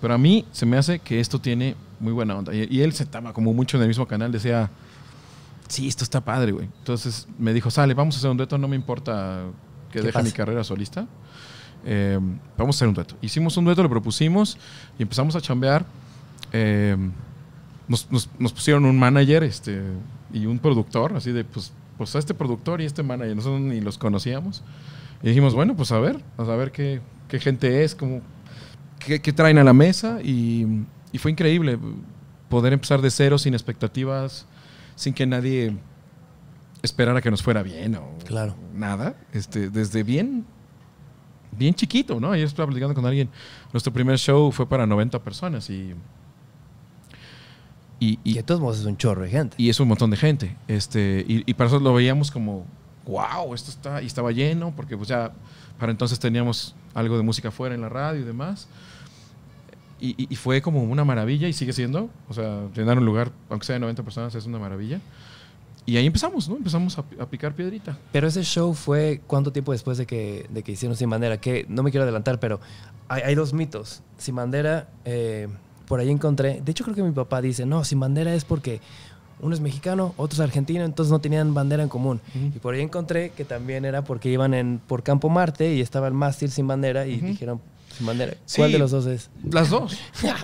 pero a mí se me hace que esto tiene muy buena onda. Y, él se estaba como mucho en el mismo canal, decía, sí, esto está padre, güey. Entonces me dijo, sale, vamos a hacer un dueto, no me importa que deje mi carrera solista. Eh, vamos a hacer un dueto. Hicimos un dueto, lo propusimos y empezamos a chambear. Eh, nos, pusieron un manager este, y un productor, así de, pues, pues a este productor y este manager, nosotros ni los conocíamos. Y dijimos, bueno, pues a ver, a ver qué, qué gente es, cómo, que, traen a la mesa y, fue increíble poder empezar de cero, sin expectativas, sin que nadie esperara que nos fuera bien o nada. Este, desde bien, bien chiquito, ¿no? Ayer estaba platicando con alguien. Nuestro primer show fue para 90 personas y y, y, es un chorro de gente. Y es un montón de gente. Este, y, y, para eso lo veíamos como, wow, esto está, y estaba lleno, porque pues ya para entonces teníamos algo de música fuera en la radio y demás. Y, fue como una maravilla y sigue siendo. O sea, llenar un lugar, aunque sea de 90 personas, es una maravilla. Y ahí empezamos, ¿no? Empezamos a, picar piedrita. Pero ese show fue cuánto tiempo después de que, de que hicieron Sin Bandera, que no me quiero adelantar, pero hay, dos mitos. Sin Bandera, eh, por ahí encontré, de hecho creo que mi papá dice, no, Sin Bandera es porque uno es mexicano, otro es argentino, entonces no tenían bandera en común. Y por ahí encontré que también era porque iban en, por Campo Marte y estaba el mástil sin bandera y dijeron, ¿Cuál de los dos es? Las dos.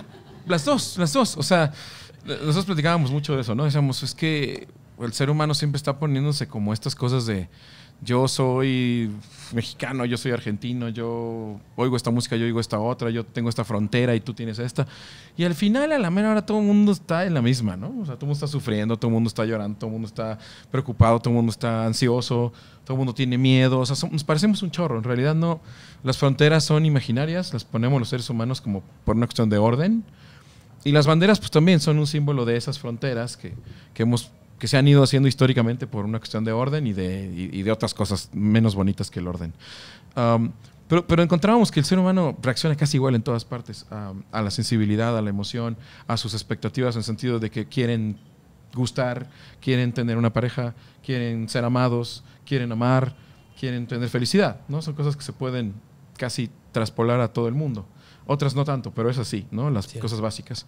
las dos, las dos. O sea, nosotros platicábamos mucho de eso, ¿no? Decíamos, es que el ser humano siempre está poniéndose como estas cosas de yo soy mexicano, yo soy argentino, yo oigo esta música, yo oigo esta otra, yo tengo esta frontera y tú tienes esta. Y al final, a la mera hora, todo el mundo está en la misma, ¿no? O sea, todo el mundo está sufriendo, todo el mundo está llorando, todo el mundo está preocupado, todo el mundo está ansioso, todo el mundo tiene miedo. O sea, nos parecemos un chorro. En realidad, no. Las fronteras son imaginarias, las ponemos los seres humanos como por una cuestión de orden. Y las banderas, pues también son un símbolo de esas fronteras que, que hemos que se han ido haciendo históricamente por una cuestión de orden y de, y, de otras cosas menos bonitas que el orden. pero, pero encontrábamos que el ser humano reacciona casi igual en todas partes, a la sensibilidad, a la emoción, a sus expectativas, en el sentido de que quieren gustar, quieren tener una pareja, quieren ser amados, quieren amar, quieren tener felicidad, ¿no? Son cosas que se pueden casi traspolar a todo el mundo. Otras no tanto, pero es así, ¿no? Las cosas básicas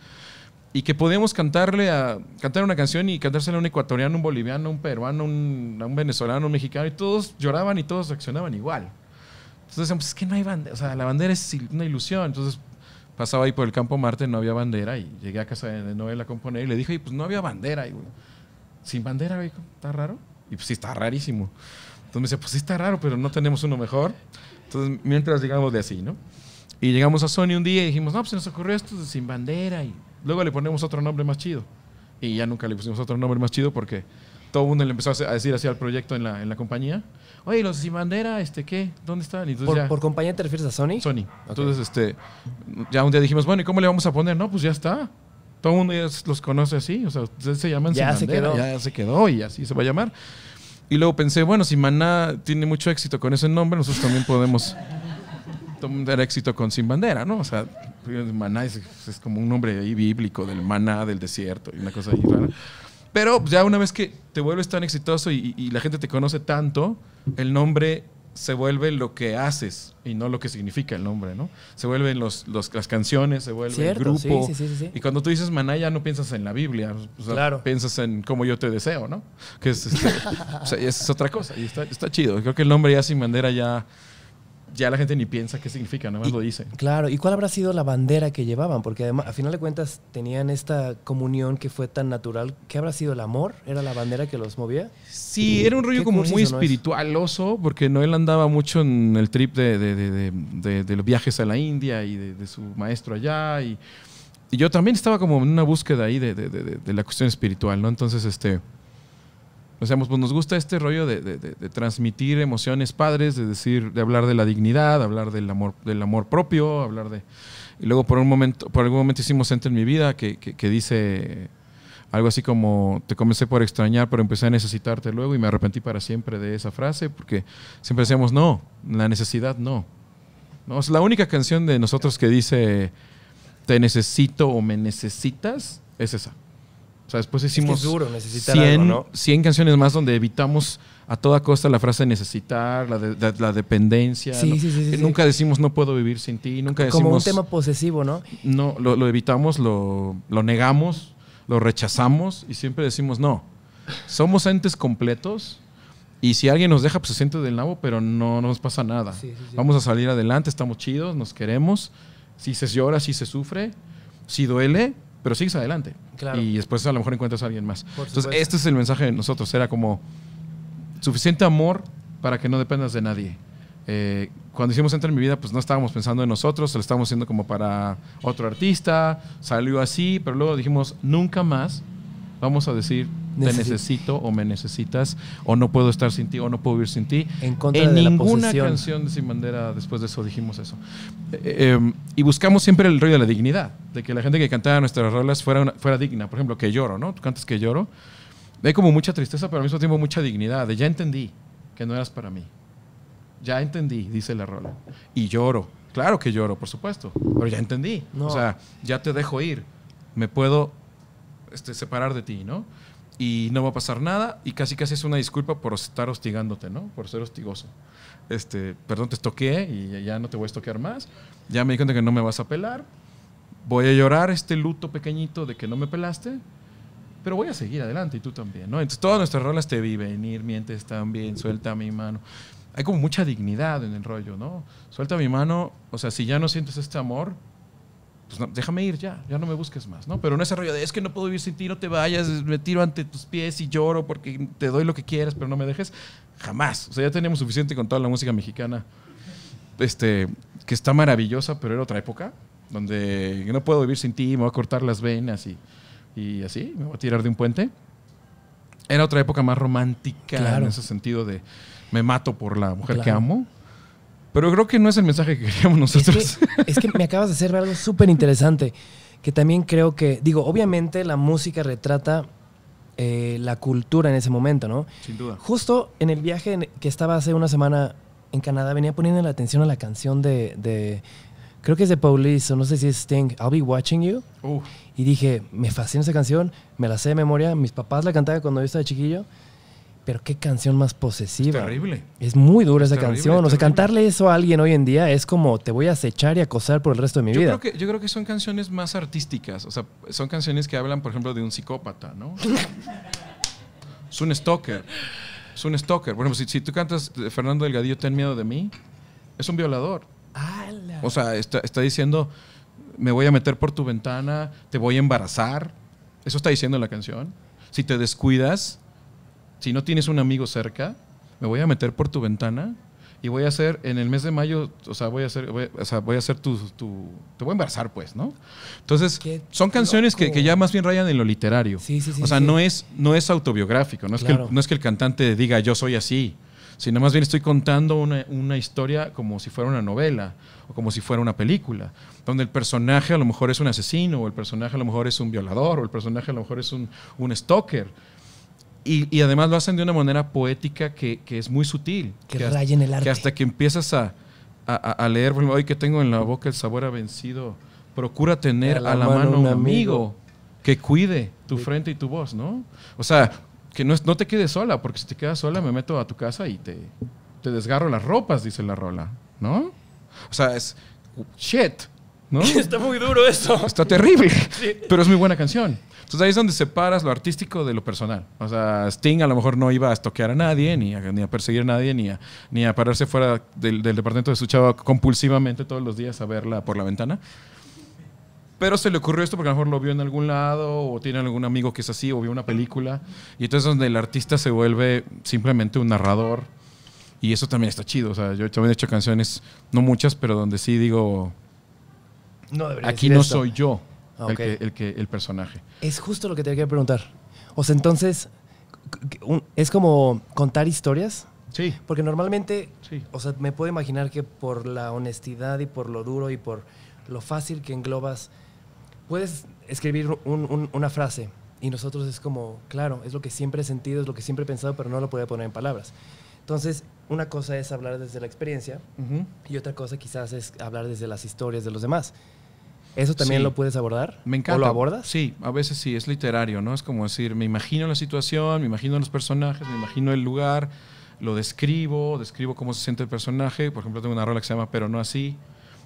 y que podíamos cantarle a, cantar una canción y cantársela a un ecuatoriano, un boliviano, un peruano, un, un venezolano, un mexicano, y todos lloraban y todos reaccionaban igual. Entonces decíamos, pues es que no hay bandera, o sea, la bandera es una ilusión. Entonces pasaba ahí por el campo Marte, no había bandera, y llegué a casa de Noel a componer y le dije, pues no había bandera. Y, Sin bandera, está raro. Y pues sí, está rarísimo. Entonces me decía, pues sí, está raro, pero no tenemos uno mejor. Entonces, mientras llegamos de así, ¿no? Y llegamos a Sony un día y dijimos, no, pues se nos ocurrió esto de sin bandera. Y Luego le ponemos otro nombre más chido. Y ya nunca le pusimos otro nombre más chido porque todo el mundo le empezó a decir así al proyecto en la, en la compañía. Oye, los sin bandera, este, ¿qué? ¿Dónde están? ¿Por, compañía te refieres a Sony? Sony. Entonces, este, ya un día dijimos, bueno, ¿y cómo le vamos a poner? No, pues ya está. Todo el mundo ya los conoce así. O sea, se llaman ya se quedó. Ya se quedó y así se va a llamar. Y luego pensé, bueno, si Maná tiene mucho éxito con ese nombre, nosotros también podemos tener éxito con Sin Bandera, ¿no? O sea, maná es, como un nombre bíblico del maná del desierto y una cosa rara. Pero pues, ya una vez que te vuelves tan exitoso y, la gente te conoce tanto, el nombre se vuelve lo que haces y no lo que significa el nombre, ¿no? Se vuelven las canciones, se vuelve el grupo. y cuando tú dices maná, ya no piensas en la Biblia, claro. piensas en cómo yo te deseo, ¿no? Que este, es, otra cosa y está, está, chido. Creo que el nombre ya sin bandera ya ya la gente ni piensa qué significa, nada más lo dice. Claro, ¿y cuál habrá sido la bandera que llevaban? Porque además, a final de cuentas, tenían esta comunión que fue tan natural. ¿Qué habrá sido el amor? ¿Era la bandera que los movía? Sí, era un rollo como muy espiritualoso, porque Noel andaba mucho en el trip de, los viajes a la India y de, su maestro allá. Y, y, yo también estaba como en una búsqueda ahí de, la cuestión espiritual, ¿no? Entonces, este pues, pues nos gusta este rollo de, transmitir emociones padres, de decir, de hablar de la dignidad, hablar del amor, del amor propio, hablar de. Y luego por un momento, por algún momento hicimos Entre en mi vida, que, dice algo así como te comencé por extrañar, pero empecé a necesitarte luego y me arrepentí para siempre de esa frase, porque siempre decíamos no, la necesidad no. No, es la única canción de nosotros que dice te necesito o me necesitas, es esa. O sea, después hicimos 100, canciones más donde evitamos a toda costa la frase necesitar, la, de, necesitar, la dependencia. nunca decimos no puedo vivir sin ti, nunca decimos... Como un tema posesivo, ¿no? No, lo, lo evitamos, lo, lo, negamos, lo rechazamos y siempre decimos no. Somos entes completos y si alguien nos deja, pues se siente del nabo, pero no nos pasa nada. Vamos a salir adelante, estamos chidos, nos queremos. Si se llora, si se sufre, si duele, pero sigues adelante. Y después a lo mejor encuentras a alguien más. Entonces, este es el mensaje de nosotros. Era como suficiente amor para que no dependas de nadie. Eh, cuando hicimos Entra en mi vida, pues no estábamos pensando en nosotros, lo estábamos haciendo como para otro artista, salió así, pero luego dijimos, nunca más Vamos a decir, te necesito o me necesitas o no puedo estar sin ti o no puedo vivir sin ti. En, contra ninguna canción de Sin Bandera después de eso dijimos eso. Eh, eh, em, y buscamos siempre el rollo de la dignidad, de que la gente que cantaba nuestras rolas fuera, fuera digna. Por ejemplo, que lloro, ¿no? Tú cantas que lloro. Hay como mucha tristeza, pero al mismo tiempo mucha dignidad, de ya entendí que no eras para mí. Ya entendí, dice la rola. Y lloro. Claro que lloro, por supuesto, pero ya entendí. O sea, ya te dejo ir. Me puedo este, separar de ti, ¿no? Y no va a pasar nada y casi casi es una disculpa por estar hostigándote, ¿no? Por ser hostigoso. Este, perdón, te estoqué y ya no te voy a estoquear más. Ya me di cuenta que no me vas a pelar. Voy a llorar este luto pequeñito de que no me pelaste, pero voy a seguir adelante y tú también, ¿no? Entonces todas nuestras rolas te vi venir, mientes también, suelta mi mano. Hay como mucha dignidad en el rollo, ¿no? Suelta mi mano, o sea, si ya no sientes este amor, pues déjame ir ya, ya no me busques más, ¿no? Pero no ese rollo de es que no puedo vivir sin ti, no te vayas, me tiro ante tus pies y lloro porque te doy lo que quieras pero no me dejes. Jamás. O sea, ya teníamos suficiente con toda la música mexicana, este, que está maravillosa, pero era otra época, donde no puedo vivir sin ti, me voy a cortar las venas y, así, me voy a tirar de un puente. Era otra época más romántica en ese sentido de me mato por la mujer que amo. Pero creo que no es el mensaje que queríamos nosotros. Es que, me acabas de hacer algo súper interesante, que también creo que, digo, obviamente la música retrata eh, la cultura en ese momento, ¿no? Sin duda. Justo en el viaje que estaba hace una semana en Canadá, venía poniendo la atención a la canción de, creo que es de Paulis, o no sé si es Sting, I'll Be Watching You. Y dije, me fascina esa canción, me la sé de memoria, mis papás la cantaban cuando yo estaba chiquillo. Pero qué canción más posesiva. Es terrible. Es muy dura esa canción. o sea, cantarle eso a alguien hoy en día es como te voy a acechar y acosar por el resto de mi vida. yo creo que son canciones más artísticas. O sea, son canciones que hablan, por ejemplo, de un psicópata, ¿no? es un stalker. Es un stalker. Bueno, si, tú cantas Fernando Delgadillo, ten miedo de mí, es un violador. O sea, está, está diciendo, me voy a meter por tu ventana, te voy a embarazar. Eso está diciendo la canción. Si te descuidas, si no tienes un amigo cerca, me voy a meter por tu ventana y voy a hacer, en el mes de mayo, o sea, voy a hacer, voy, o sea, voy a hacer tu, tu, te voy a embarazar, pues, ¿no? Entonces, son canciones que, ya más bien rayan en lo literario. o sea, no, es, no es autobiográfico, no, es que el, no es que el cantante diga yo soy así, sino más bien estoy contando una, una historia como si fuera una novela o como si fuera una película, donde el personaje a lo mejor es un asesino, o el personaje a lo mejor es un violador, o el personaje a lo mejor es un, un stalker y, además lo hacen de una manera poética que, es muy sutil. Que, que rayen el arte. Que hasta que empiezas a, leer, hoy que tengo en la boca el sabor ha vencido, procura tener a la, mano, un amigo, que cuide tu frente y tu voz, ¿no? O sea, que no, no te quedes sola, porque si te quedas sola me meto a tu casa y te, te desgarro las ropas, dice la rola, ¿no? O sea, es shit. Está muy duro esto Está terrible, pero es muy buena canción. Entonces ahí es donde separas lo artístico de lo personal. O sea, Sting a lo mejor no iba a estoquear a nadie, ni a, perseguir a nadie, ni a, ni a pararse fuera del, departamento de su chava compulsivamente todos los días a verla por la ventana. Pero se le ocurrió esto porque a lo mejor lo vio en algún lado o tiene algún amigo que es así o vio una película. Y entonces donde el artista se vuelve simplemente un narrador. Y eso también está chido. O sea, yo también he hecho canciones, no muchas, pero donde sí digo, Aquí no soy yo ah, el, que, el, personaje. Es justo lo que te quería preguntar. O sea, entonces, ¿es como contar historias? Sí. Porque normalmente, o sea, me puedo imaginar que por la honestidad y por lo duro y por lo fácil que englobas, puedes escribir una frase y nosotros es como, claro, es lo que siempre he sentido, es lo que siempre he pensado, pero no lo podía poner en palabras. Entonces, una cosa es hablar desde la experiencia y otra cosa quizás es hablar desde las historias de los demás. ¿Eso también lo puedes abordar? Me encanta. ¿O lo abordas? Sí, a veces sí, es literario, ¿no? Es como decir, me imagino la situación, me imagino los personajes, me imagino el lugar, lo describo, describo cómo se siente el personaje. Por ejemplo, tengo una rola que se llama Pero no así,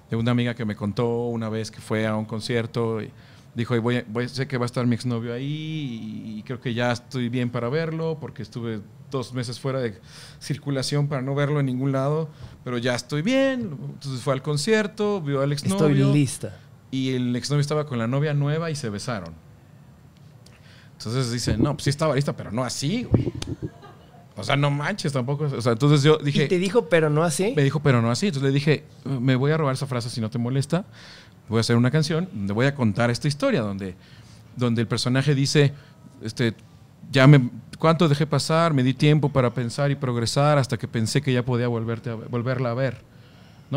de una amiga que me contó una vez que fue a un concierto y dijo, voy, sé que va a estar mi exnovio ahí y creo que ya estoy bien para verlo porque estuve dos meses fuera de circulación para no verlo en ningún lado, pero ya estoy bien. Entonces fue al concierto, vio al exnovio. Estoy lista y el exnovio estaba con la novia nueva y se besaron. Entonces dice, no, pues sí estaba lista, pero no así, O sea, no manches tampoco. entonces yo dije. ¿Y te dijo, pero no así? Me dijo, pero no así. Entonces le dije, me voy a robar esa frase si no te molesta. Voy a hacer una canción donde voy a contar esta historia, donde, donde el personaje dice, este, ya me. ¿Cuánto dejé pasar? Me di tiempo para pensar y progresar hasta que pensé que ya podía volverte volverla a ver.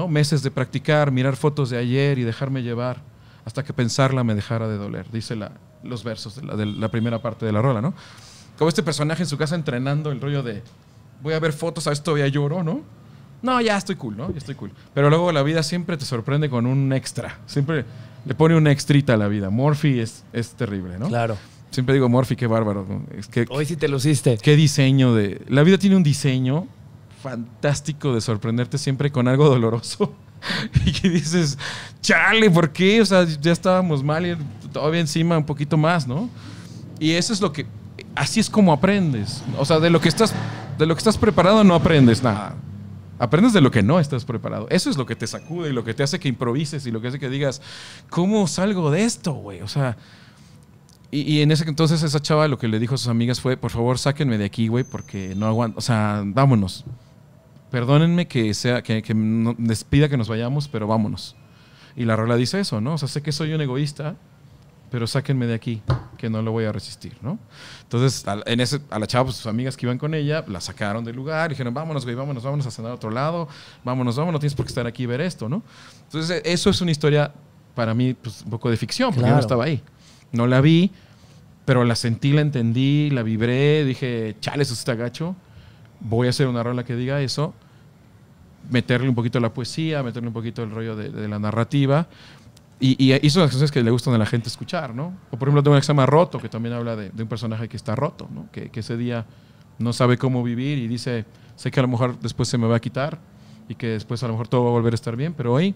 Meses de practicar, mirar fotos de ayer y dejarme llevar hasta que pensarla me dejara de doler, dice la, los versos de la, primera parte de la rola, ¿no? Como este personaje en su casa entrenando el rollo de voy a ver fotos, a esto ya lloro, ¿no? No, ya estoy cool, ¿no? Ya estoy cool. Pero luego la vida siempre te sorprende con un extra. Siempre le pone un extrita a la vida. Morphy es, es terrible, ¿no? Claro. Siempre digo, Morphy, qué bárbaro. Es que, Hoy si te lo luciste. Qué diseño de... La vida tiene un diseño fantástico de sorprenderte siempre con algo doloroso. y que dices, chale, ¿por qué? O sea, ya estábamos mal y todavía encima un poquito más, ¿no? Y eso es lo que, así es como aprendes. O sea, de lo que estás, de lo que estás preparado no aprendes nada. Aprendes de lo que no estás preparado. Eso es lo que te sacude y lo que te hace que improvises y lo que hace que digas, ¿cómo salgo de esto, güey? O sea, y, en ese entonces esa chava lo que le dijo a sus amigas fue, por favor, sáquenme de aquí, güey, porque no aguanto, o sea, vámonos perdónenme que, sea, que, les pida que nos vayamos, pero vámonos. Y la regla dice eso, ¿no? O sea, sé que soy un egoísta, pero sáquenme de aquí, que no lo voy a resistir, ¿no? Entonces, a, en a la chava, pues, sus amigas que iban con ella, la sacaron del lugar, dijeron, vámonos, güey, vámonos, vámonos a cenar a otro lado, vámonos, vámonos, no tienes por qué estar aquí y ver esto, ¿no? Entonces, e, eso es una historia para mí, pues, un poco de ficción, porque yo no estaba ahí. No la vi, pero la sentí, la entendí, la vibré, dije, chale, eso está gacho, voy a hacer una rola que diga eso, meterle un poquito la poesía, meterle un poquito el rollo de, la narrativa. Y, y, son las cosas que le gustan a la gente escuchar, ¿no? O por ejemplo, tengo un examen Roto, que también habla de, un personaje que está roto, ¿no? Que, que, ese día no sabe cómo vivir y dice, sé que a lo mejor después se me va a quitar y que después a lo mejor todo va a volver a estar bien, pero hoy,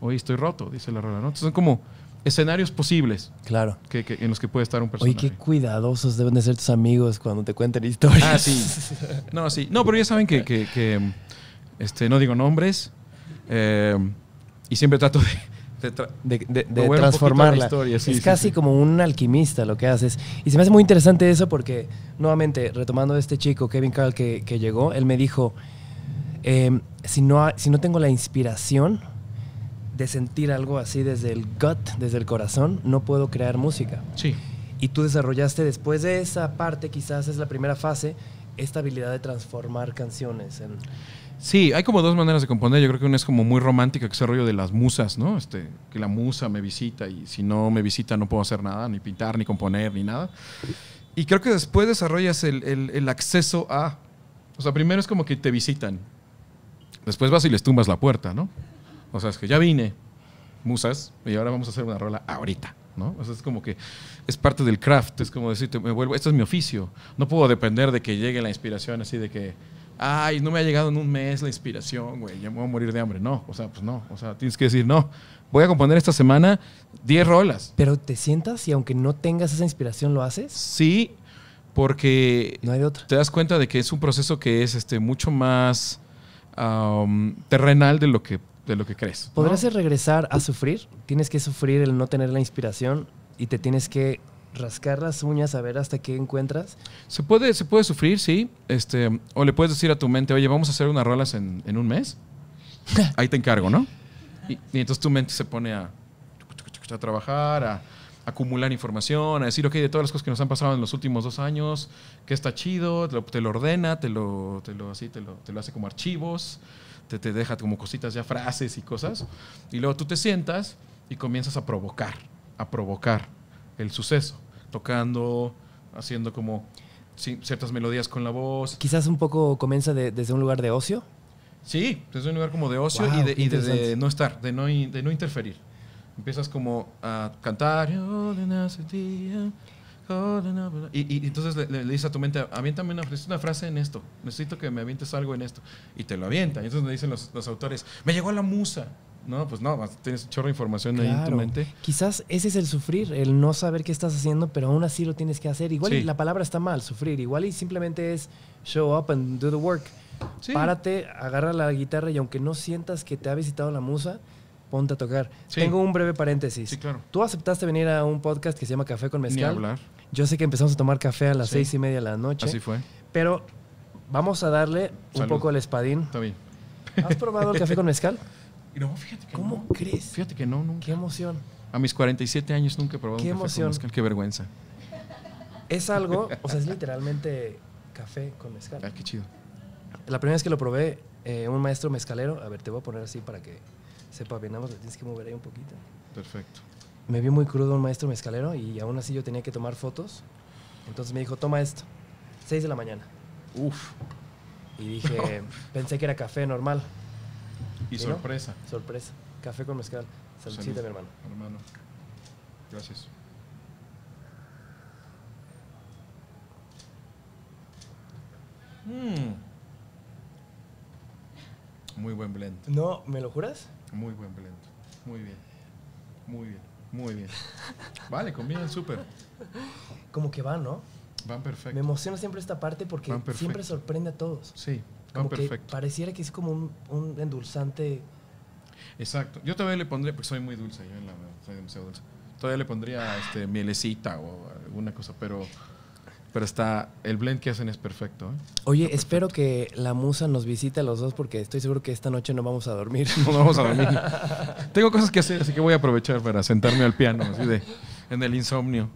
hoy estoy roto, dice la rola, ¿no? Entonces son como escenarios posibles. Claro. Que, que, en los que puede estar un personaje. Oye, qué cuidadosos deben de ser tus amigos cuando te cuenten historias. Ah, sí. No, sí. No, pero ya saben que, que este, no digo nombres. Eh, y siempre trato de, de, transformarla. es casi como un alquimista lo que haces. Y se me hace muy interesante eso porque, nuevamente, retomando este chico, Kevin Carl, que, llegó, él me dijo, em, si, no, si no tengo la inspiración de sentir algo así desde el gut, desde el corazón, no puedo crear música. Sí. Y tú desarrollaste después de esa parte, quizás es la primera fase, esta habilidad de transformar canciones en Sí, hay como dos maneras de componer. Yo creo que una es como muy romántica, que es el rollo de las musas, ¿no? Este, que la musa me visita y si no me visita no puedo hacer nada, ni pintar, ni componer, ni nada. Y creo que después desarrollas el, acceso a... O sea, primero es como que te visitan. Después vas y les tumbas la puerta, ¿no? O sea, es que ya vine, musas, y ahora vamos a hacer una rola ahorita. ¿no? O sea, es como que es parte del craft, es como decirte, me vuelvo, esto es mi oficio, no puedo depender de que llegue la inspiración así de que ay, no me ha llegado en un mes la inspiración, güey, ya me voy a morir de hambre. No, o sea, pues no. O sea, tienes que decir, no, voy a componer esta semana 10 rolas. Pero te sientas y aunque no tengas esa inspiración, ¿lo haces? Sí, porque no hay de te das cuenta de que es un proceso que es este, mucho más terrenal de lo que, de lo que crees. ¿Podrás regresar a sufrir? Tienes que sufrir el no tener la inspiración y te tienes que rascar las uñas a ver hasta qué encuentras? Se puede, se puede sufrir, sí. Este, o le puedes decir a tu mente, oye, vamos a hacer unas rolas en, en un mes. Ahí te encargo, ¿no? Y, entonces tu mente se pone a, a trabajar, a, acumular información, a decir, ok, de todas las cosas que nos han pasado en los últimos dos años, que está chido, te lo, te lo ordena, te lo, te lo, así, te lo, te lo hace como archivos, te, te deja como cositas ya, frases y cosas. Y luego tú te sientas y comienzas a provocar, a provocar, el suceso, tocando, haciendo como ciertas melodías con la voz. Quizás un poco comienza desde un lugar de ocio. Sí, desde un lugar como de ocio y, de, no estar, de no, de no interferir. Empiezas como a cantar. Y, entonces le, dices a tu mente, aviéntame una, una, frase en esto, necesito que me avientes algo en esto. Y te lo avienta. Y entonces le dicen los, los, autores, me llegó la musa. No, pues no, tienes un chorro de información ahí en tu mente. Quizás ese es el sufrir, el no saber qué estás haciendo, pero aún así lo tienes que hacer. Igual la palabra está mal, sufrir. Igual y simplemente es show up and do the work. Párate, agarra la guitarra y aunque no sientas que te ha visitado la musa, ponte a tocar. Tengo un breve paréntesis. claro. Tú aceptaste venir a un podcast que se llama Café con Mezcal. Ni hablar. Yo sé que empezamos a tomar café a las seis y media de la noche. Así fue. Pero vamos a darle un poco el espadín. Está bien. ¿Has probado el café con mezcal? Y no, fíjate que ¿Cómo no. Fíjate que no, nunca. Qué emoción. A mis 47 años nunca he probado Qué un café mezcal. Qué vergüenza. Es algo, o sea, es literalmente café con mezcal. Ah, qué chido. La primera vez que lo probé, eh, un maestro mezcalero, a ver, te voy a poner así para que sepa bien, tienes que mover ahí un poquito. Perfecto. Me vio muy crudo un maestro mezcalero y aún así yo tenía que tomar fotos. Entonces me dijo, toma esto, 6 de la mañana. Uf. Y dije, pensé que era café normal. Y, sorpresa. Sorpresa. Café con mezcal. Saludcita, mi hermano. Hermano. Gracias. Mm. Muy buen blend. No, ¿me lo juras? Muy buen blend. Muy bien. Muy bien. Muy bien. Vale, el súper. Como que van, ¿no? Van perfecto. Me emociona siempre esta parte porque siempre sorprende a todos. Sí, Ah, como pareciera que es como un, endulzante. Exacto. Yo todavía le pondría, porque soy muy dulce, yo soy demasiado dulce. Todavía le pondría este, mielecita o alguna cosa, pero, pero está, el blend que hacen es perfecto. ¿eh? Oye, espero que la musa nos visite a los dos porque estoy seguro que esta noche no vamos a dormir. No, vamos a dormir. Tengo cosas que hacer, así que voy a aprovechar para sentarme al piano, así de, en el insomnio.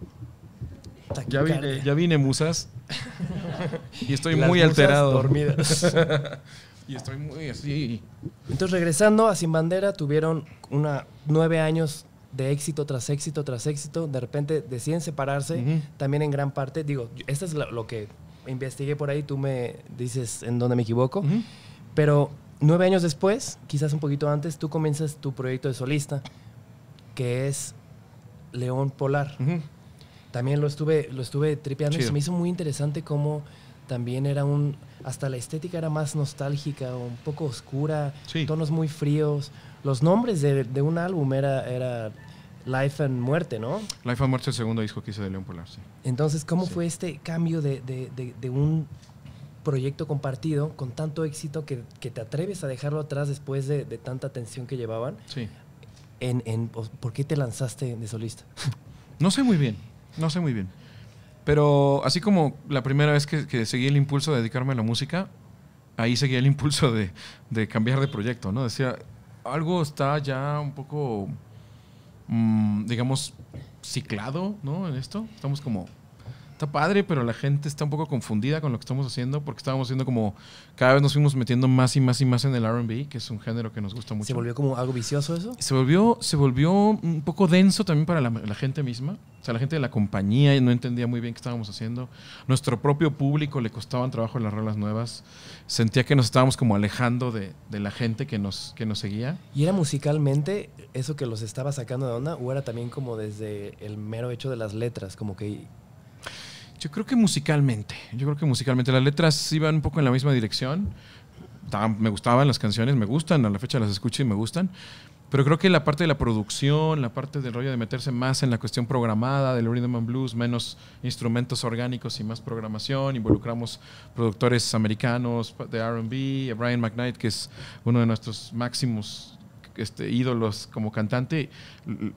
Ya ya vine, musas. Y estoy muy alterado. Dormidas. y estoy muy así. Entonces, regresando a Sin Bandera, tuvieron una, nueve años de éxito tras éxito tras éxito. De repente deciden separarse, también en gran parte. Digo, esto es lo que investigué por ahí, tú me dices en dónde me equivoco. Pero nueve años después, quizás un poquito antes, tú comienzas tu proyecto de solista, que es León Polar. También lo estuve, lo estuve tripeando y se me hizo muy interesante cómo también era un, hasta la estética era más nostálgica, un poco oscura, tonos muy fríos. Los nombres de, de, un álbum era, Life and Muerte, ¿no? Life and Muerte es el segundo disco que hice de León Polar, sí. Entonces, ¿cómo fue este cambio de, un proyecto compartido con tanto éxito que, te atreves a dejarlo atrás después de, tanta tensión que llevaban? Sí. En, ¿Por qué te lanzaste de solista? No sé muy bien, no sé muy bien. Pero así como la primera vez que, seguí el impulso de dedicarme a la música, ahí seguía el impulso de, cambiar de proyecto, ¿no? Decía, algo está ya un poco, mm, digamos, ciclado, ¿no? En esto. Estamos como padre, pero la gente está un poco confundida con lo que estamos haciendo porque estábamos haciendo como cada vez nos fuimos metiendo más y más y más en el R&B, que es un género que nos gusta mucho. ¿Se volvió como algo vicioso eso? Se volvió, se volvió un poco denso también para la, gente misma. O sea, la gente de la compañía no entendía muy bien qué estábamos haciendo. Nuestro propio público le costaban trabajo las reglas nuevas. Sentía que nos estábamos como alejando de, la gente que nos, que nos seguía. ¿Y era musicalmente eso que los estaba sacando de onda o era también como desde el mero hecho de las letras, como que yo creo que musicalmente. Yo creo que musicalmente. Las letras iban un poco en la misma dirección. Me gustaban las canciones, me gustan, a la fecha las escucho y me gustan. Pero creo que la parte de la producción, la parte del rollo de meterse más en la cuestión programada del Rhythm and Blues, menos instrumentos orgánicos y más programación, involucramos productores americanos de RB, Brian McKnight, que es uno de nuestros máximos este, ídolos como cantante,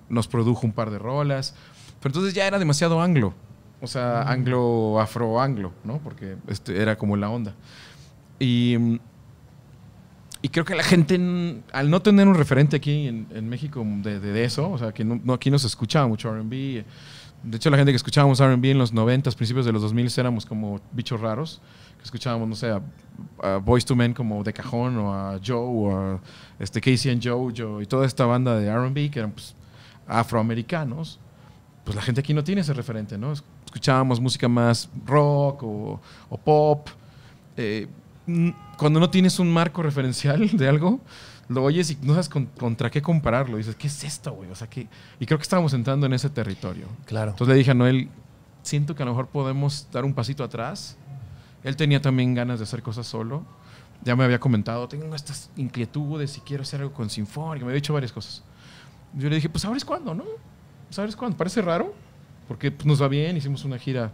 nos produjo un par de rolas. Pero entonces ya era demasiado anglo. O sea, anglo, afro-anglo, ¿no? Porque este era como la onda. Y, y creo que la gente, al no tener un referente aquí en, en México de, de, eso, o sea, que no, aquí no se escuchaba mucho RB. De hecho, la gente que escuchábamos RB en los 90, principios de los 2000 éramos como bichos raros, que escuchábamos, no sé, a, Boyz Boys to Men como de cajón, o a Joe, o a este, Casey and Joe, y toda esta banda de RB que eran pues, afroamericanos. Pues la gente aquí no tiene ese referente, ¿no? escuchábamos música más rock o, pop. Eh, cuando no tienes un marco referencial de algo, lo oyes y no sabes contra qué compararlo. Dices, ¿qué es esto, güey? O sea, Y creo que estábamos entrando en ese territorio. Claro. Entonces le dije a Noel, siento que a lo mejor podemos dar un pasito atrás. Él tenía también ganas de hacer cosas solo. Ya me había comentado, tengo estas inquietudes si quiero hacer algo con Sinfónica. Me había dicho varias cosas. Yo le dije, pues, ¿sabes cuándo, no? ¿Sabes cuándo? Parece raro, porque pues, nos va bien, hicimos una gira.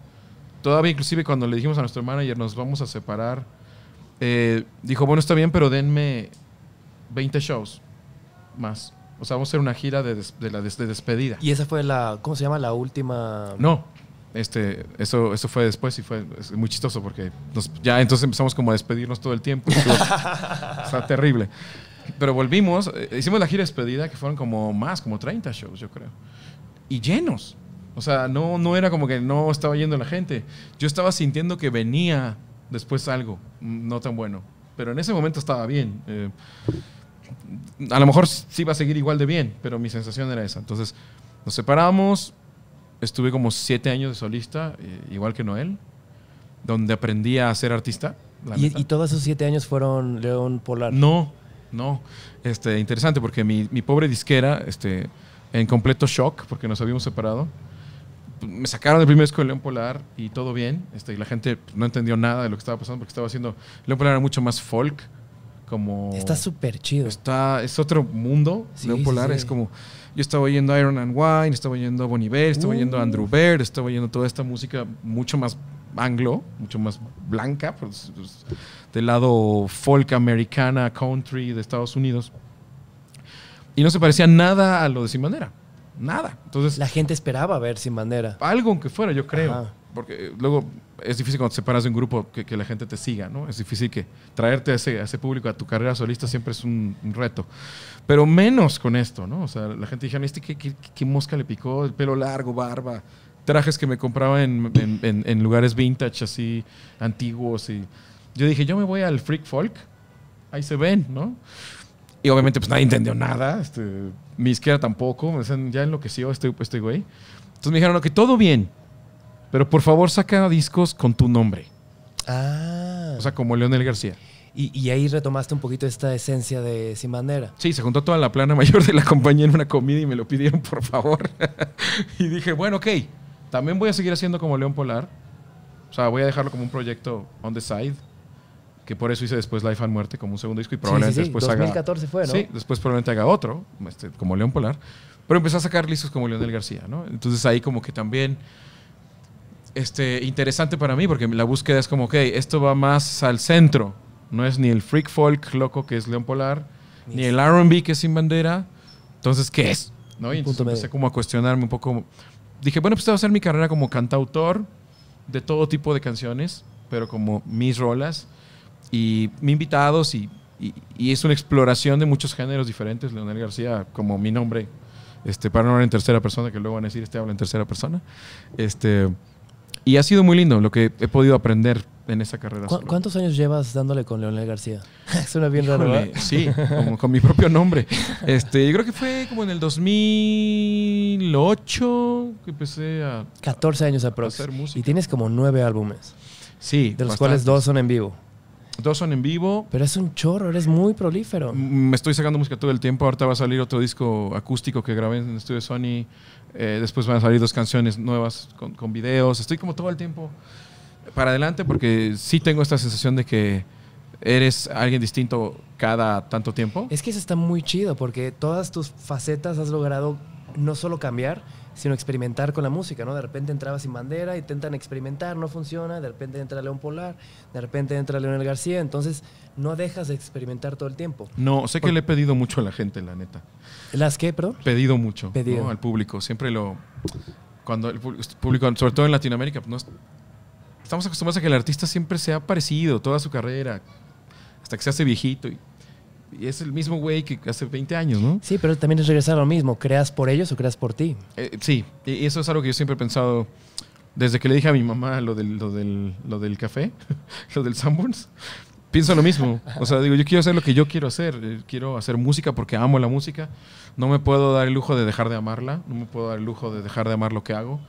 Todavía inclusive cuando le dijimos a nuestro manager, nos vamos a separar, eh, dijo, bueno, está bien, pero denme 20 shows más. O sea, vamos a hacer una gira de, de la despedida. ¿Y esa fue la, cómo se llama, la última? No, este, eso, eso fue después y fue muy chistoso porque ya entonces empezamos como a despedirnos todo el tiempo. está terrible. Pero volvimos, eh, hicimos la gira despedida que fueron como más, como 30 shows, yo creo. Y llenos. O sea, no, no era como que no estaba yendo la gente. Yo estaba sintiendo que venía después algo mm, no tan bueno. Pero en ese momento estaba bien. Eh, a lo mejor sí iba a seguir igual de bien, pero mi sensación era esa. Entonces nos separamos. Estuve como siete años de solista, eh, igual que Noel, donde aprendí a ser artista. ¿Y, todos esos siete años fueron León Polar? No, no. Este, interesante, porque mi, pobre disquera, este, en completo shock, porque nos habíamos separado, me sacaron del primer disco de León Polar y todo bien. Este, y la gente pues, no entendió nada de lo que estaba pasando porque estaba haciendo. León Polar era mucho más folk. Como. Está súper chido. Está, es otro mundo. León Polar es como. Yo estaba oyendo Iron and Wine, estaba oyendo Bon Iver, estaba uh. oyendo Andrew Baird, estaba oyendo toda esta música mucho más anglo, mucho más blanca, del lado folk americana, country de Estados Unidos. Y no se parecía nada a lo de manera nada. Entonces, la gente esperaba ver sin bandera. Algo aunque fuera, yo creo. Porque eh, luego es difícil cuando te separas de un grupo que, la gente te siga, ¿no? Es difícil que traerte a ese, ese público, a tu carrera solista, siempre es un, reto. Pero menos con esto, ¿no? O sea, la gente dijeron, este qué, mosca le picó? El pelo largo, barba, trajes que me compraba en, en, lugares vintage, así, antiguos. Y yo dije, yo me voy al Freak Folk, ahí se ven, ¿no? Y obviamente pues nadie entendió nada, este, mi izquierda tampoco. Ya enloqueció estoy, este güey. Entonces me dijeron, ok, todo bien. Pero por favor saca discos con tu nombre. Ah. O sea, como Leonel García. Y, y, ahí retomaste un poquito esta esencia de Sin Bandera. Sí, se juntó toda la plana mayor de la compañía en una comida y me lo pidieron, por favor. y dije, bueno, ok, también voy a seguir haciendo como León Polar. O sea, voy a dejarlo como un proyecto on the side que por eso hice después Life and Muerte como un segundo disco y probablemente después 2014 haga, fue, ¿no? Sí, después probablemente haga otro, este, como León Polar, pero empecé a sacar listos como León del García, ¿no? Entonces ahí como que también este, interesante para mí porque la búsqueda es como, ok, esto va más al centro, no es ni el freak folk loco que es León Polar, ni, el R&B que es Sin Bandera, entonces, ¿qué es? ¿No? Y entonces empecé como a cuestionarme un poco, dije, bueno, pues esta va a ser mi carrera como cantautor de todo tipo de canciones, pero como mis rolas, y invitados y, y, es una exploración de muchos géneros diferentes. Leonel García, como mi nombre, este, para no hablar en tercera persona, que luego van a decir, este habla en tercera persona. Este, y ha sido muy lindo lo que he podido aprender en esa carrera. ¿Cuántos años llevas dándole con Leonel García? Suena bien rara ¿eh? Sí, como con mi propio nombre. Este, yo creo que fue como en el 2008 que empecé a 14 años aproximadamente. Y tienes como nueve álbumes. Sí, de los cuales dos son en vivo. Dos son en vivo. Pero es un chorro, eres muy prolífero. Me estoy sacando música todo el tiempo. Ahorita va a salir otro disco acústico que grabé en el estudio Sony. Eh, después van a salir dos canciones nuevas con, con, videos. Estoy como todo el tiempo para adelante porque sí tengo esta sensación de que eres alguien distinto cada tanto tiempo. Es que eso está muy chido porque todas tus facetas has logrado no solo cambiar, sino experimentar con la música, ¿no? De repente entraba Sin Bandera, intentan experimentar, no funciona, de repente entra León Polar, de repente entra Leonel García, entonces no dejas de experimentar todo el tiempo. No, sé que le he pedido mucho a la gente, la neta. ¿Las qué, perdón? Pedido mucho pedido. al público, siempre lo... Cuando el público, sobre todo en Latinoamérica, pues, no estamos acostumbrados a que el artista siempre se ha parecido toda su carrera, hasta que se hace viejito y y es el mismo güey que hace 20 años, ¿no? Sí, pero también es regresar a lo mismo. ¿Creas por ellos o creas por ti? Eh, sí, y eso es algo que yo siempre he pensado desde que le dije a mi mamá lo del, lo del, lo del café, lo del Sanborns. Pienso lo mismo. O sea, digo, yo quiero hacer lo que yo quiero hacer. Eh, quiero hacer música porque amo la música. No me puedo dar el lujo de dejar de amarla. No me puedo dar el lujo de dejar de amar lo que hago.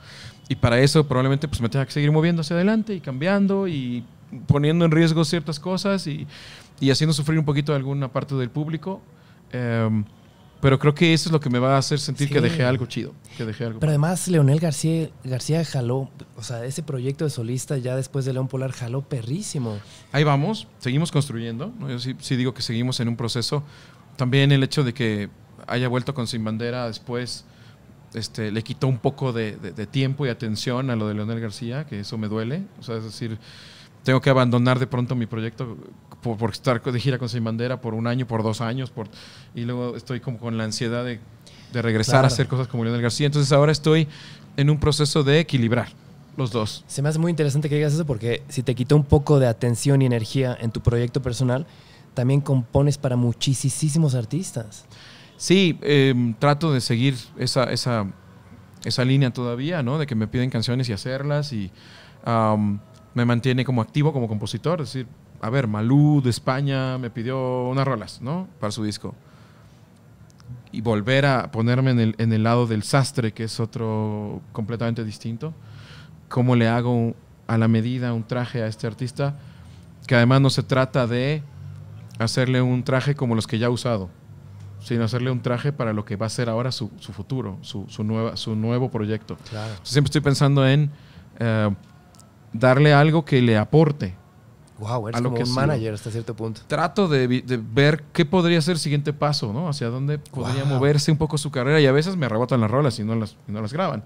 Y para eso probablemente pues, me tenga que seguir moviendo hacia adelante y cambiando y poniendo en riesgo ciertas cosas y y haciendo sufrir un poquito a alguna parte del público. Em, pero creo que eso es lo que me va a hacer sentir que dejé algo chido. Que dejé algo pero además, Leonel García, García jaló, o sea, ese proyecto de solista ya después de León Polar jaló perrísimo. Ahí vamos, seguimos construyendo. Yo sí, digo que seguimos en un proceso. También el hecho de que haya vuelto con Sin Bandera después este, le quitó un poco de, de tiempo y atención a lo de Leonel García, que eso me duele. O sea, es decir, tengo que abandonar de pronto mi proyecto por, estar de gira con Sin Bandera por un año, por dos años, por, y luego estoy como con la ansiedad de, regresar a hacer cosas como Leonel García. Entonces ahora estoy en un proceso de equilibrar los dos. Se me hace muy interesante que digas eso porque si te quitó un poco de atención y energía en tu proyecto personal, también compones para muchísimos artistas. Sí, em, trato de seguir esa, esa, esa, línea todavía, ¿no? De que me piden canciones y hacerlas y me mantiene como activo como compositor, es decir, a ver, Malú de España me pidió unas rolas, ¿no? Para su disco. Y volver a ponerme en el, lado del sastre, que es otro completamente distinto. ¿Cómo le hago a la medida un traje a este artista? Que además no se trata de hacerle un traje como los que ya ha usado, sino hacerle un traje para lo que va a ser ahora su, futuro, su, nueva, su nuevo proyecto. Siempre estoy pensando en eh, darle algo que le aporte, Wow, eres lo como que un manager hasta cierto punto. Trato de, ver qué podría ser el siguiente paso, ¿no? Hacia dónde podría moverse un poco su carrera. Y a veces me rebotan las rolas y no las, no las graban.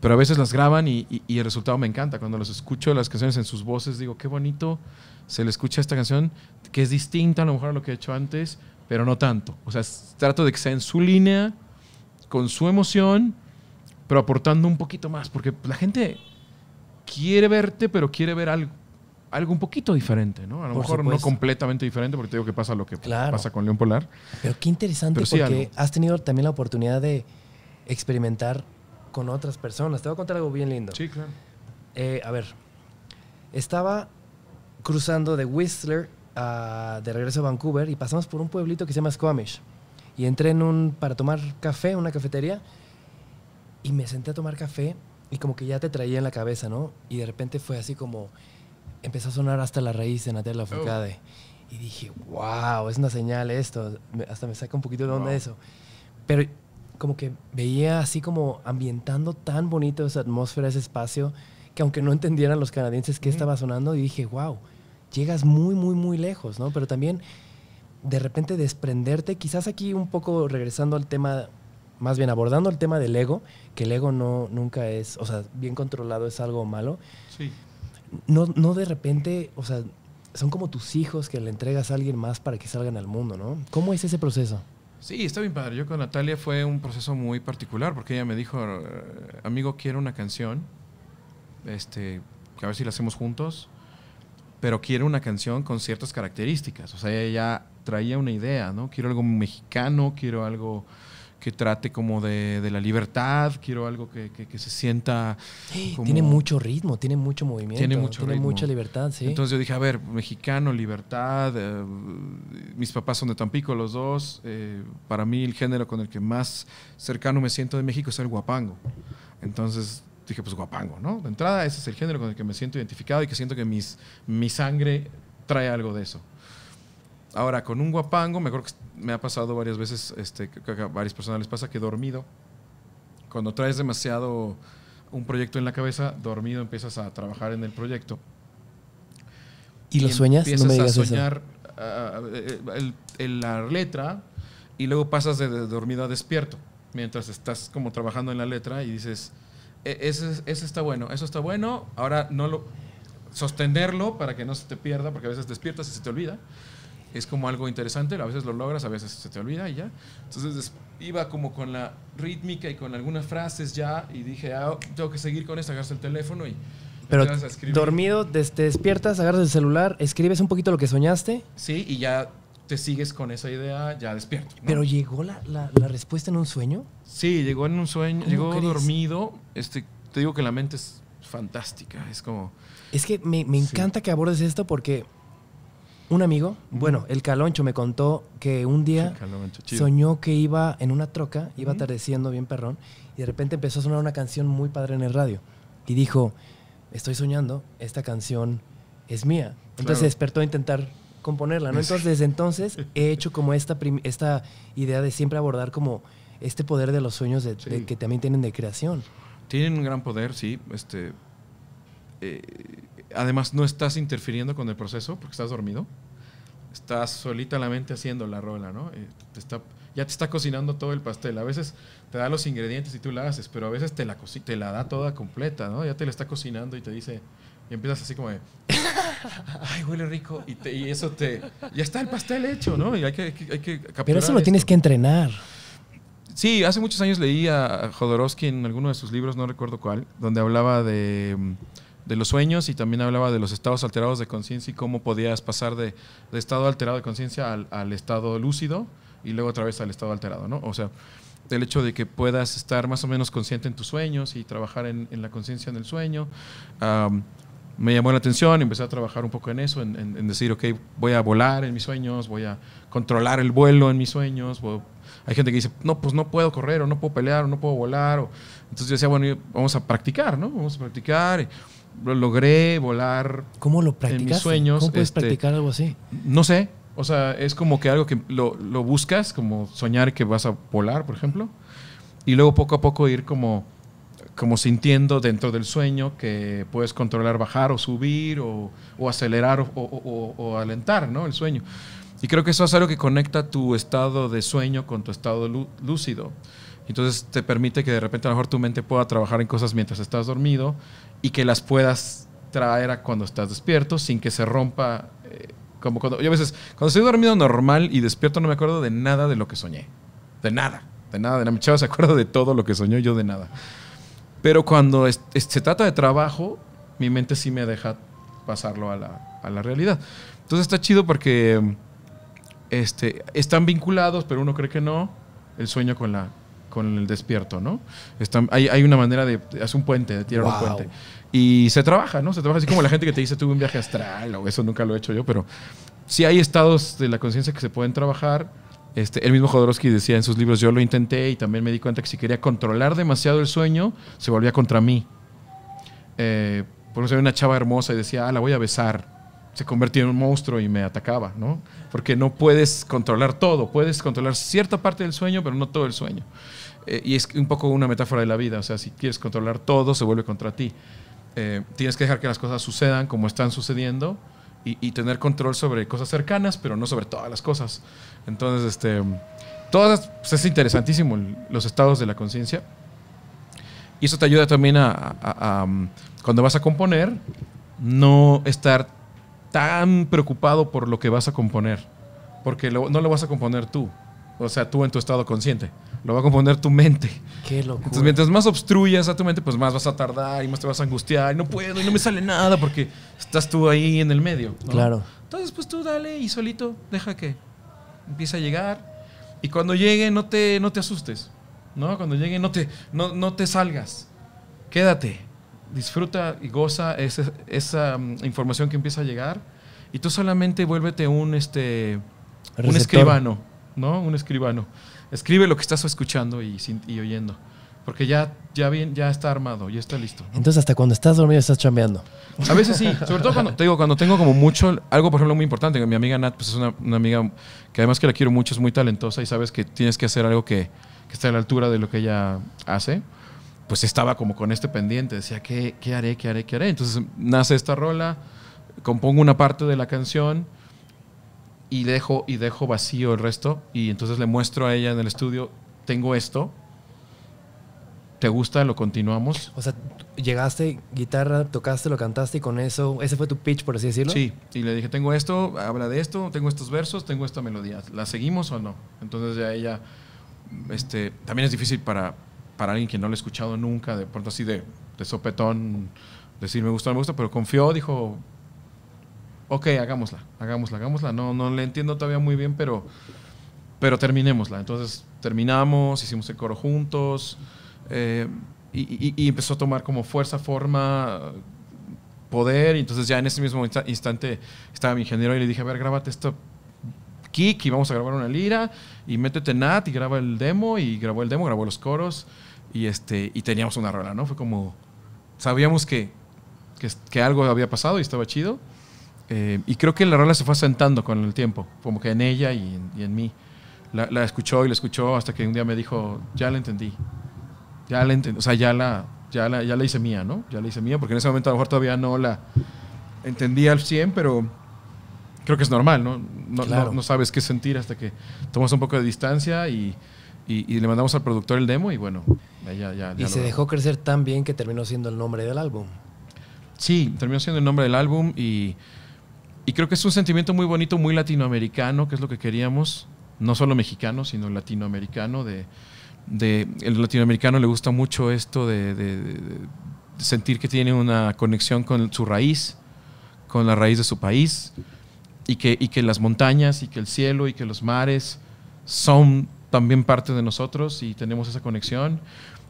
Pero a veces las graban y, y, el resultado me encanta. Cuando los escucho las canciones en sus voces, digo, qué bonito se le escucha esta canción, que es distinta a lo mejor a lo que he hecho antes, pero no tanto. O sea, trato de que sea en su línea, con su emoción, pero aportando un poquito más. Porque la gente quiere verte, pero quiere ver algo algo un poquito diferente, ¿no? A lo mejor no completamente diferente, porque te digo que pasa lo que pasa con León Polar. Pero qué interesante, porque has tenido también la oportunidad de experimentar con otras personas. Te voy a contar algo bien lindo. Sí, claro. Eh, a ver, estaba cruzando de Whistler de regreso a Vancouver y pasamos por un pueblito que se llama Squamish. Y entré en un, para tomar café, una cafetería, y me senté a tomar café y como que ya te traía en la cabeza, ¿no? Y de repente fue así como, empezó a sonar hasta la raíz en la Furcade. Oh. Y dije, wow, es una señal esto. hasta me saca un poquito de onda eso. Pero como que veía así como ambientando tan bonito esa atmósfera, ese espacio, que aunque no entendieran los canadienses qué estaba sonando, dije, wow, llegas muy, muy, muy lejos, ¿no? Pero también de repente desprenderte, quizás aquí un poco regresando al tema, más bien abordando el tema del ego, que el ego no, nunca es, o sea, bien controlado es algo malo. Sí no, no de repente, o sea, son como tus hijos que le entregas a alguien más para que salgan al mundo, ¿no? ¿Cómo es ese proceso? Sí, está bien padre. Yo con Natalia fue un proceso muy particular porque ella me dijo, eh, amigo, quiero una canción, este, a ver si la hacemos juntos, pero quiero una canción con ciertas características. O sea, ella traía una idea, ¿no? Quiero algo mexicano, quiero algo que trate como de, la libertad, quiero algo que, se sienta... tiene mucho ritmo, tiene mucho movimiento, tiene, mucha libertad, sí. Entonces yo dije, a ver, mexicano, libertad, eh, mis papás son de Tampico los dos, eh, para mí el género con el que más cercano me siento de México es el guapango. Entonces dije, pues guapango, ¿no? De entrada, ese es el género con el que me siento identificado y que siento que mis, mi sangre trae algo de eso. Ahora, con un guapango, mejor que me ha pasado varias veces, este, que a varias personas les pasa que dormido, cuando traes demasiado un proyecto en la cabeza, dormido empiezas a trabajar en el proyecto. ¿Y, lo sueñas? Empiezas no me a soñar en la letra y luego pasas de, dormido a despierto, mientras estás como trabajando en la letra y dices, e, eso ese, está bueno, eso está bueno, ahora no lo... Sostenerlo para que no se te pierda, porque a veces despiertas y se te olvida es como algo interesante, a veces lo logras, a veces se te olvida y ya. Entonces iba como con la rítmica y con algunas frases ya y dije, ah, tengo que seguir con esto, agarras el teléfono y... Pero dormido, te, despiertas, agarras el celular, escribes un poquito lo que soñaste. Sí, y ya te sigues con esa idea ya despierto. ¿Pero llegó la, respuesta en un sueño? Sí, llegó en un sueño, llegó dormido. Este, te digo que la mente es fantástica, es como... Es que me, encanta que abordes esto porque un amigo, bueno, el Caloncho me contó que un día soñó que iba en una troca, iba atardeciendo bien perrón, y de repente empezó a sonar una canción muy padre en el radio. Y dijo, estoy soñando, esta canción es mía. Entonces se despertó a intentar componerla, ¿no? Entonces, desde entonces he hecho como esta, esta idea de siempre abordar como este poder de los sueños que también tienen de creación. Tienen un gran poder, sí. Este, eh, además, no estás interfiriendo con el proceso porque estás dormido estás solita la mente haciendo la rola, ¿no? Eh, está, ya te está cocinando todo el pastel. A veces te da los ingredientes y tú la haces, pero a veces te la, te la da toda completa, ¿no? Ya te la está cocinando y te dice, y empiezas así como de, ay, huele rico, y, eso te, ya está el pastel hecho, ¿no? Y hay que, hay Pero eso lo tienes que entrenar. Sí, hace muchos años leí a Jodorowsky en alguno de sus libros, no recuerdo cuál, donde hablaba de... Mm, de los sueños y también hablaba de los estados alterados de conciencia y cómo podías pasar de, estado alterado de conciencia al, estado lúcido y luego otra vez al estado alterado, ¿no? O sea, el hecho de que puedas estar más o menos consciente en tus sueños y trabajar en, la conciencia en el sueño. me llamó la atención, empecé a trabajar un poco en eso, en, decir, ok, voy a volar en mis sueños, voy a controlar el vuelo en mis sueños. hay gente que dice, no, pues no puedo correr, o no puedo pelear, o no puedo volar. entonces yo decía, bueno, vamos a practicar, ¿no? Vamos a practicar lo logré volar. ¿Cómo lo En mis sueños. ¿Cómo puedes este, practicar algo así? No sé. O sea, es como que algo que lo, buscas, como soñar que vas a volar, por ejemplo. Y luego poco a poco ir como, como sintiendo dentro del sueño que puedes controlar bajar o subir o, acelerar o, o, alentar, El sueño. Y creo que eso es algo que conecta tu estado de sueño con tu estado lúcido. Entonces te permite que de repente a lo mejor tu mente pueda trabajar en cosas mientras estás dormido y que las puedas traer a cuando estás despierto sin que se rompa. Eh, como cuando, yo a veces, cuando estoy dormido normal y despierto no me acuerdo de nada de lo que soñé. De nada, de nada, de nada. Mi chava se acuerda de todo lo que soñó, yo de nada. Pero cuando se trata de trabajo, mi mente sí me deja pasarlo a la, a la realidad. Entonces está chido porque este, están vinculados, pero uno cree que no, el sueño con la, con el despierto, ¿no? está, hay, hay, una manera de, hacer un puente, de tirar un puente. Y se trabaja, ¿no? Se trabaja así como la gente que te dice, tuve un viaje astral, o eso nunca lo he hecho yo, pero sí hay estados de la conciencia que se pueden trabajar. Este, el mismo Jodorowsky decía en sus libros, yo lo intenté y también me di cuenta que si quería controlar demasiado el sueño, se volvía contra mí. Eh, por ejemplo, una chava hermosa y decía, ah, la voy a besar. Se convertía en un monstruo y me atacaba, ¿no? Porque no puedes controlar todo, puedes controlar cierta parte del sueño, pero no todo el sueño. Eh, y es un poco una metáfora de la vida, o sea, si quieres controlar todo, se vuelve contra ti. Eh, tienes que dejar que las cosas sucedan como están sucediendo y, tener control sobre cosas cercanas, pero no sobre todas las cosas. Entonces, este, todas, pues, es interesantísimo los estados de la conciencia. Y eso te ayuda también a, um, cuando vas a componer, no estar tan preocupado por lo que vas a componer, porque no lo vas a componer tú o sea, tú en tu estado consciente. Lo va a componer tu mente. Qué locura. Entonces, mientras más obstruyas a tu mente, pues más vas a tardar y más te vas a angustiar. Y no puedo y no me sale nada porque estás tú ahí en el medio. Claro. Entonces, pues tú dale y solito deja que empiece a llegar. Y cuando llegue, no te, no te asustes. ¿no? Cuando llegue, no te, no, te salgas. Quédate. Disfruta y goza esa mm, información que empieza a llegar. Y tú solamente vuélvete un, este, un escribano ¿no? Un escribano. Escribe lo que estás escuchando y, oyendo. Porque ya, ya, bien, ya está armado, ya está listo. Entonces, hasta cuando estás dormido estás chambeando. A veces sí, sobre todo cuando, tengo como mucho, algo por ejemplo muy importante, mi amiga Nat, pues es una, amiga que además que la quiero mucho, es muy talentosa y sabes que tienes que hacer algo que, que esté a la altura de lo que ella hace. Pues estaba como con este pendiente, decía, ¿qué, qué haré, qué haré, qué haré? Entonces nace esta rola, compongo una parte de la canción, y dejo, y dejo vacío el resto. Y entonces le muestro a ella en el estudio, tengo esto. ¿Te gusta? ¿Lo continuamos? O sea, llegaste, guitarra, tocaste, lo cantaste y con eso, ese fue tu pitch, por así decirlo. Sí, y le dije, tengo esto, habla de esto, tengo estos versos, tengo esta melodía, ¿la seguimos o no? Entonces ya ella, este, también es difícil para, para alguien que no lo ha escuchado nunca, de pronto así de, de sopetón, decir me gusta, no me gusta, pero confió, dijo, ok, hagámosla, hagámosla, hagámosla. No, no le entiendo todavía muy bien, pero, pero terminémosla. Entonces terminamos, hicimos el coro juntos eh, y, empezó a tomar como fuerza, forma, poder. entonces ya en ese mismo instante estaba mi ingeniero y le dije, a ver, grábate esto kick y vamos a grabar una lira y métete Nat y graba el demo y grabó el demo, grabó los coros y este y teníamos una rola, ¿no? Fue como sabíamos que, que algo había pasado y estaba chido eh, y creo que la rola se fue asentando con el tiempo, como que en ella y en, mí. La, escuchó y la escuchó hasta que un día me dijo, ya la entendí, ya la entendí, o sea, ya la, ya la, ya la hice mía, ¿no? Ya la hice mía, porque en ese momento a lo mejor todavía no la entendía al 100, pero creo que es normal, ¿no? No, no, sabes qué sentir hasta que tomas un poco de distancia y, y, le mandamos al productor el demo y bueno, ya, ya, Y se dejó crecer tan bien que terminó siendo el nombre del álbum. Sí, terminó siendo el nombre del álbum y y creo que es un sentimiento muy bonito, muy latinoamericano, que es lo que queríamos, no solo mexicano, sino latinoamericano. De, el latinoamericano le gusta mucho esto de, sentir que tiene una conexión con su raíz, con la raíz de su país, y que, que las montañas, y que el cielo, y que los mares son también parte de nosotros y tenemos esa conexión.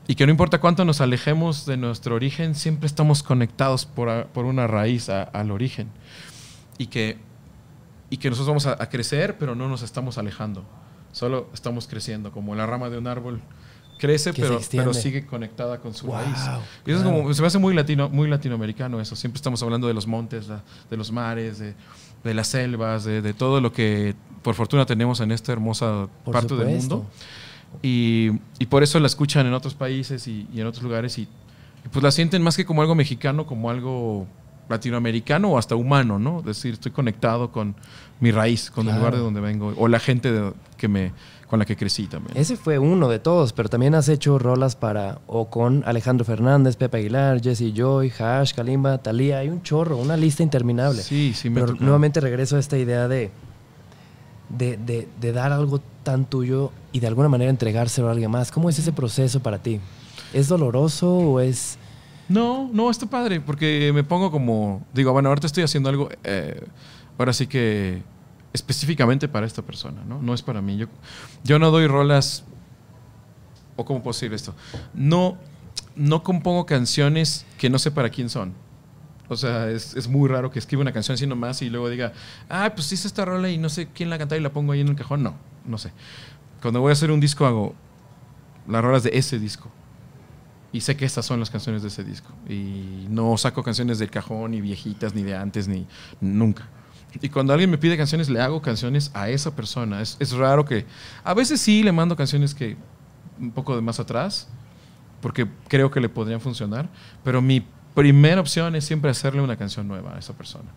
Y que no importa cuánto nos alejemos de nuestro origen, siempre estamos conectados por, una raíz al origen y que, y que nosotros vamos a, crecer, pero no nos estamos alejando. Solo estamos creciendo, como la rama de un árbol crece, pero, sigue conectada con su país Y eso como, se me hace muy, latino, muy latinoamericano eso. Siempre estamos hablando de los montes, de los mares, de, las selvas, de, todo lo que por fortuna tenemos en esta hermosa parte del mundo. Y, por eso la escuchan en otros países y, en otros lugares y, pues la sienten más que como algo mexicano, como algo latinoamericano o hasta humano, ¿no? Es decir, estoy conectado con mi raíz, con el lugar de donde vengo, o la gente que me, con la que crecí también. Ese fue uno de todos, pero también has hecho rolas para o con Alejandro Fernández, Pepe Aguilar, Jesse Joy, Hash, Kalimba, Talía, hay un chorro, una lista interminable. Sí, sí, me Pero nuevamente regreso a esta idea de, de, de, de, dar algo tan tuyo y de alguna manera entregárselo a alguien más. ¿Cómo es ese proceso para ti? ¿Es doloroso o es no, no, está padre, porque me pongo como, digo, bueno, ahorita estoy haciendo algo, eh, ahora sí que específicamente para esta persona, ¿no? No es para mí. Yo, yo no doy rolas, o cómo puedo decir esto, no, no compongo canciones que no sé para quién son. O sea, es, es, muy raro que escriba una canción así nomás y luego diga, ah, pues hice esta rola y no sé quién la canta y la pongo ahí en el cajón. No, no sé. Cuando voy a hacer un disco hago las rolas de ese disco. Y sé que estas son las canciones de ese disco. Y no saco canciones del cajón, ni viejitas, ni de antes, ni nunca. Y cuando alguien me pide canciones, le hago canciones a esa persona. Es, es raro que... A veces sí le mando canciones que un poco de más atrás, porque creo que le podrían funcionar, pero mi primera opción es siempre hacerle una canción nueva a esa persona.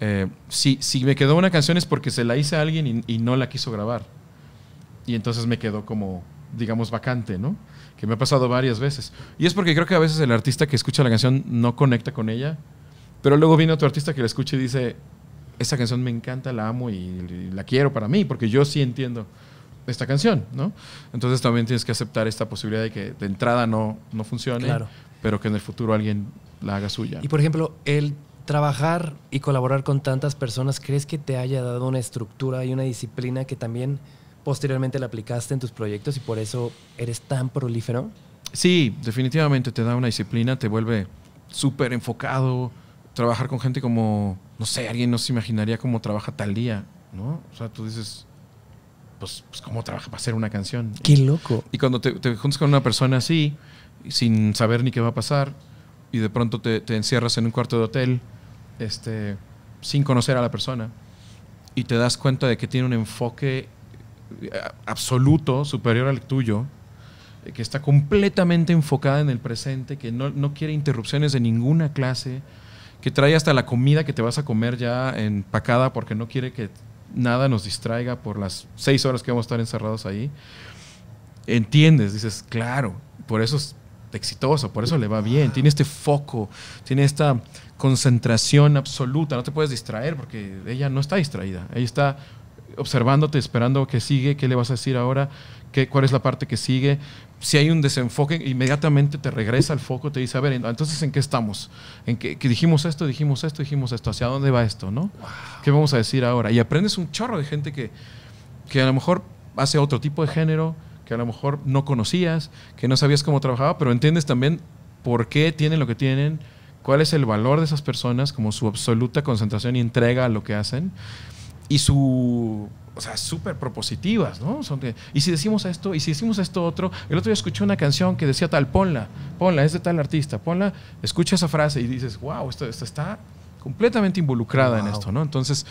Eh, si, me quedó una canción es porque se la hice a alguien y, y no la quiso grabar. Y entonces me quedó como, digamos, vacante, ¿no? que me ha pasado varias veces. Y es porque creo que a veces el artista que escucha la canción no conecta con ella, pero luego viene otro artista que la escucha y dice, esa canción me encanta, la amo y la quiero para mí, porque yo sí entiendo esta canción, ¿no? Entonces también tienes que aceptar esta posibilidad de que de entrada no, no funcione, pero que en el futuro alguien la haga suya. Y por ejemplo, el trabajar y colaborar con tantas personas, ¿crees que te haya dado una estructura y una disciplina que también posteriormente la aplicaste en tus proyectos y por eso eres tan prolífero? Sí, definitivamente te da una disciplina, te vuelve súper enfocado. Trabajar con gente como, no sé, alguien no se imaginaría cómo trabaja tal día, ¿no? O sea, tú dices, pues, pues ¿cómo trabaja para hacer una canción? ¡Qué loco! Y cuando te, juntas con una persona así, sin saber ni qué va a pasar, y de pronto te, te encierras en un cuarto de hotel, este, sin conocer a la persona, y te das cuenta de que tiene un enfoque absoluto, superior al tuyo, eh, que está completamente enfocada en el presente, que no, quiere interrupciones de ninguna clase, que trae hasta la comida que te vas a comer ya empacada porque no quiere que nada nos distraiga por las seis horas que vamos a estar encerrados ahí. Entiendes, dices, claro, por eso es exitoso, por eso le va bien, tiene este foco, tiene esta concentración absoluta, no te puedes distraer porque ella no está distraída, ella está observándote, esperando que sigue, qué le vas a decir ahora, qué, cuál es la parte que sigue. Si hay un desenfoque, inmediatamente te regresa al foco, te dice, a ver, entonces en qué estamos, en qué, que dijimos esto, dijimos esto, dijimos esto, hacia dónde va esto, ¿no? ¿Qué vamos a decir ahora? Y aprendes un chorro de gente que, que a lo mejor hace otro tipo de género, que a lo mejor no conocías, que no sabías cómo trabajaba, pero entiendes también por qué tienen lo que tienen, cuál es el valor de esas personas como su absoluta concentración y entrega a lo que hacen y su o sea, súper propositivas, ¿no? Son y si decimos esto, y si decimos esto otro, el otro día escuché una canción que decía tal, ponla, ponla, es de tal artista, ponla, escucha esa frase y dices, wow, esto, está completamente involucrada en esto, ¿no? Entonces,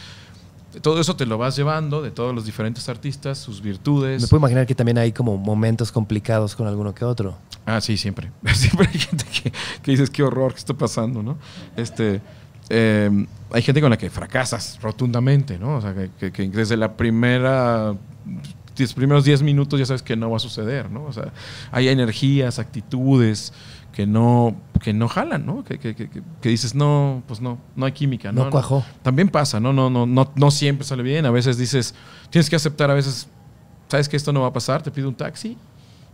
todo eso te lo vas llevando de todos los diferentes artistas, sus virtudes. Me puedo imaginar que también hay como momentos complicados con alguno que otro. Ah, sí, siempre. Siempre hay gente que, que dices, qué horror que está pasando, ¿no? Este... Em, hay gente con la que fracasas rotundamente, ¿no? O sea, que, desde la primera los primeros 10 minutos ya sabes que no va a suceder, ¿no? O sea, hay energías, actitudes que no, que no jalan, ¿no? Que, que, que, que dices, no, pues no, no hay química, ¿no? También pasa, ¿no? No, no, no, no siempre sale bien. A veces dices, tienes que aceptar, a veces, sabes que esto no va a pasar, te pido un taxi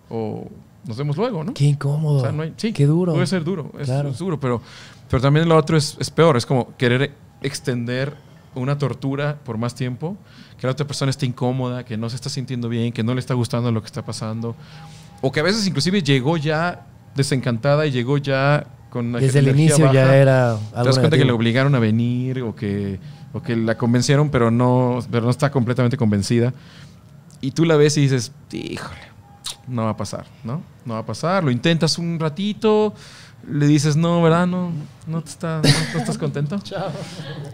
o nos vemos luego, ¿no? Qué incómodo. sí, qué duro. Puede ser duro, es, duro, pero, pero también lo otro es, peor, es como querer extender una tortura por más tiempo, que la otra persona esté incómoda, que no se está sintiendo bien, que no le está gustando lo que está pasando, o que a veces inclusive llegó ya desencantada y llegó ya con Desde el inicio ya era algo Te das cuenta que le obligaron a venir o que, que la convencieron, pero no, pero no está completamente convencida. Y tú la ves y dices, híjole, no va a pasar, ¿no? No va a pasar. Lo intentas un ratito, le dices, no, ¿verdad? No, no, te está, no, estás contento. Chao.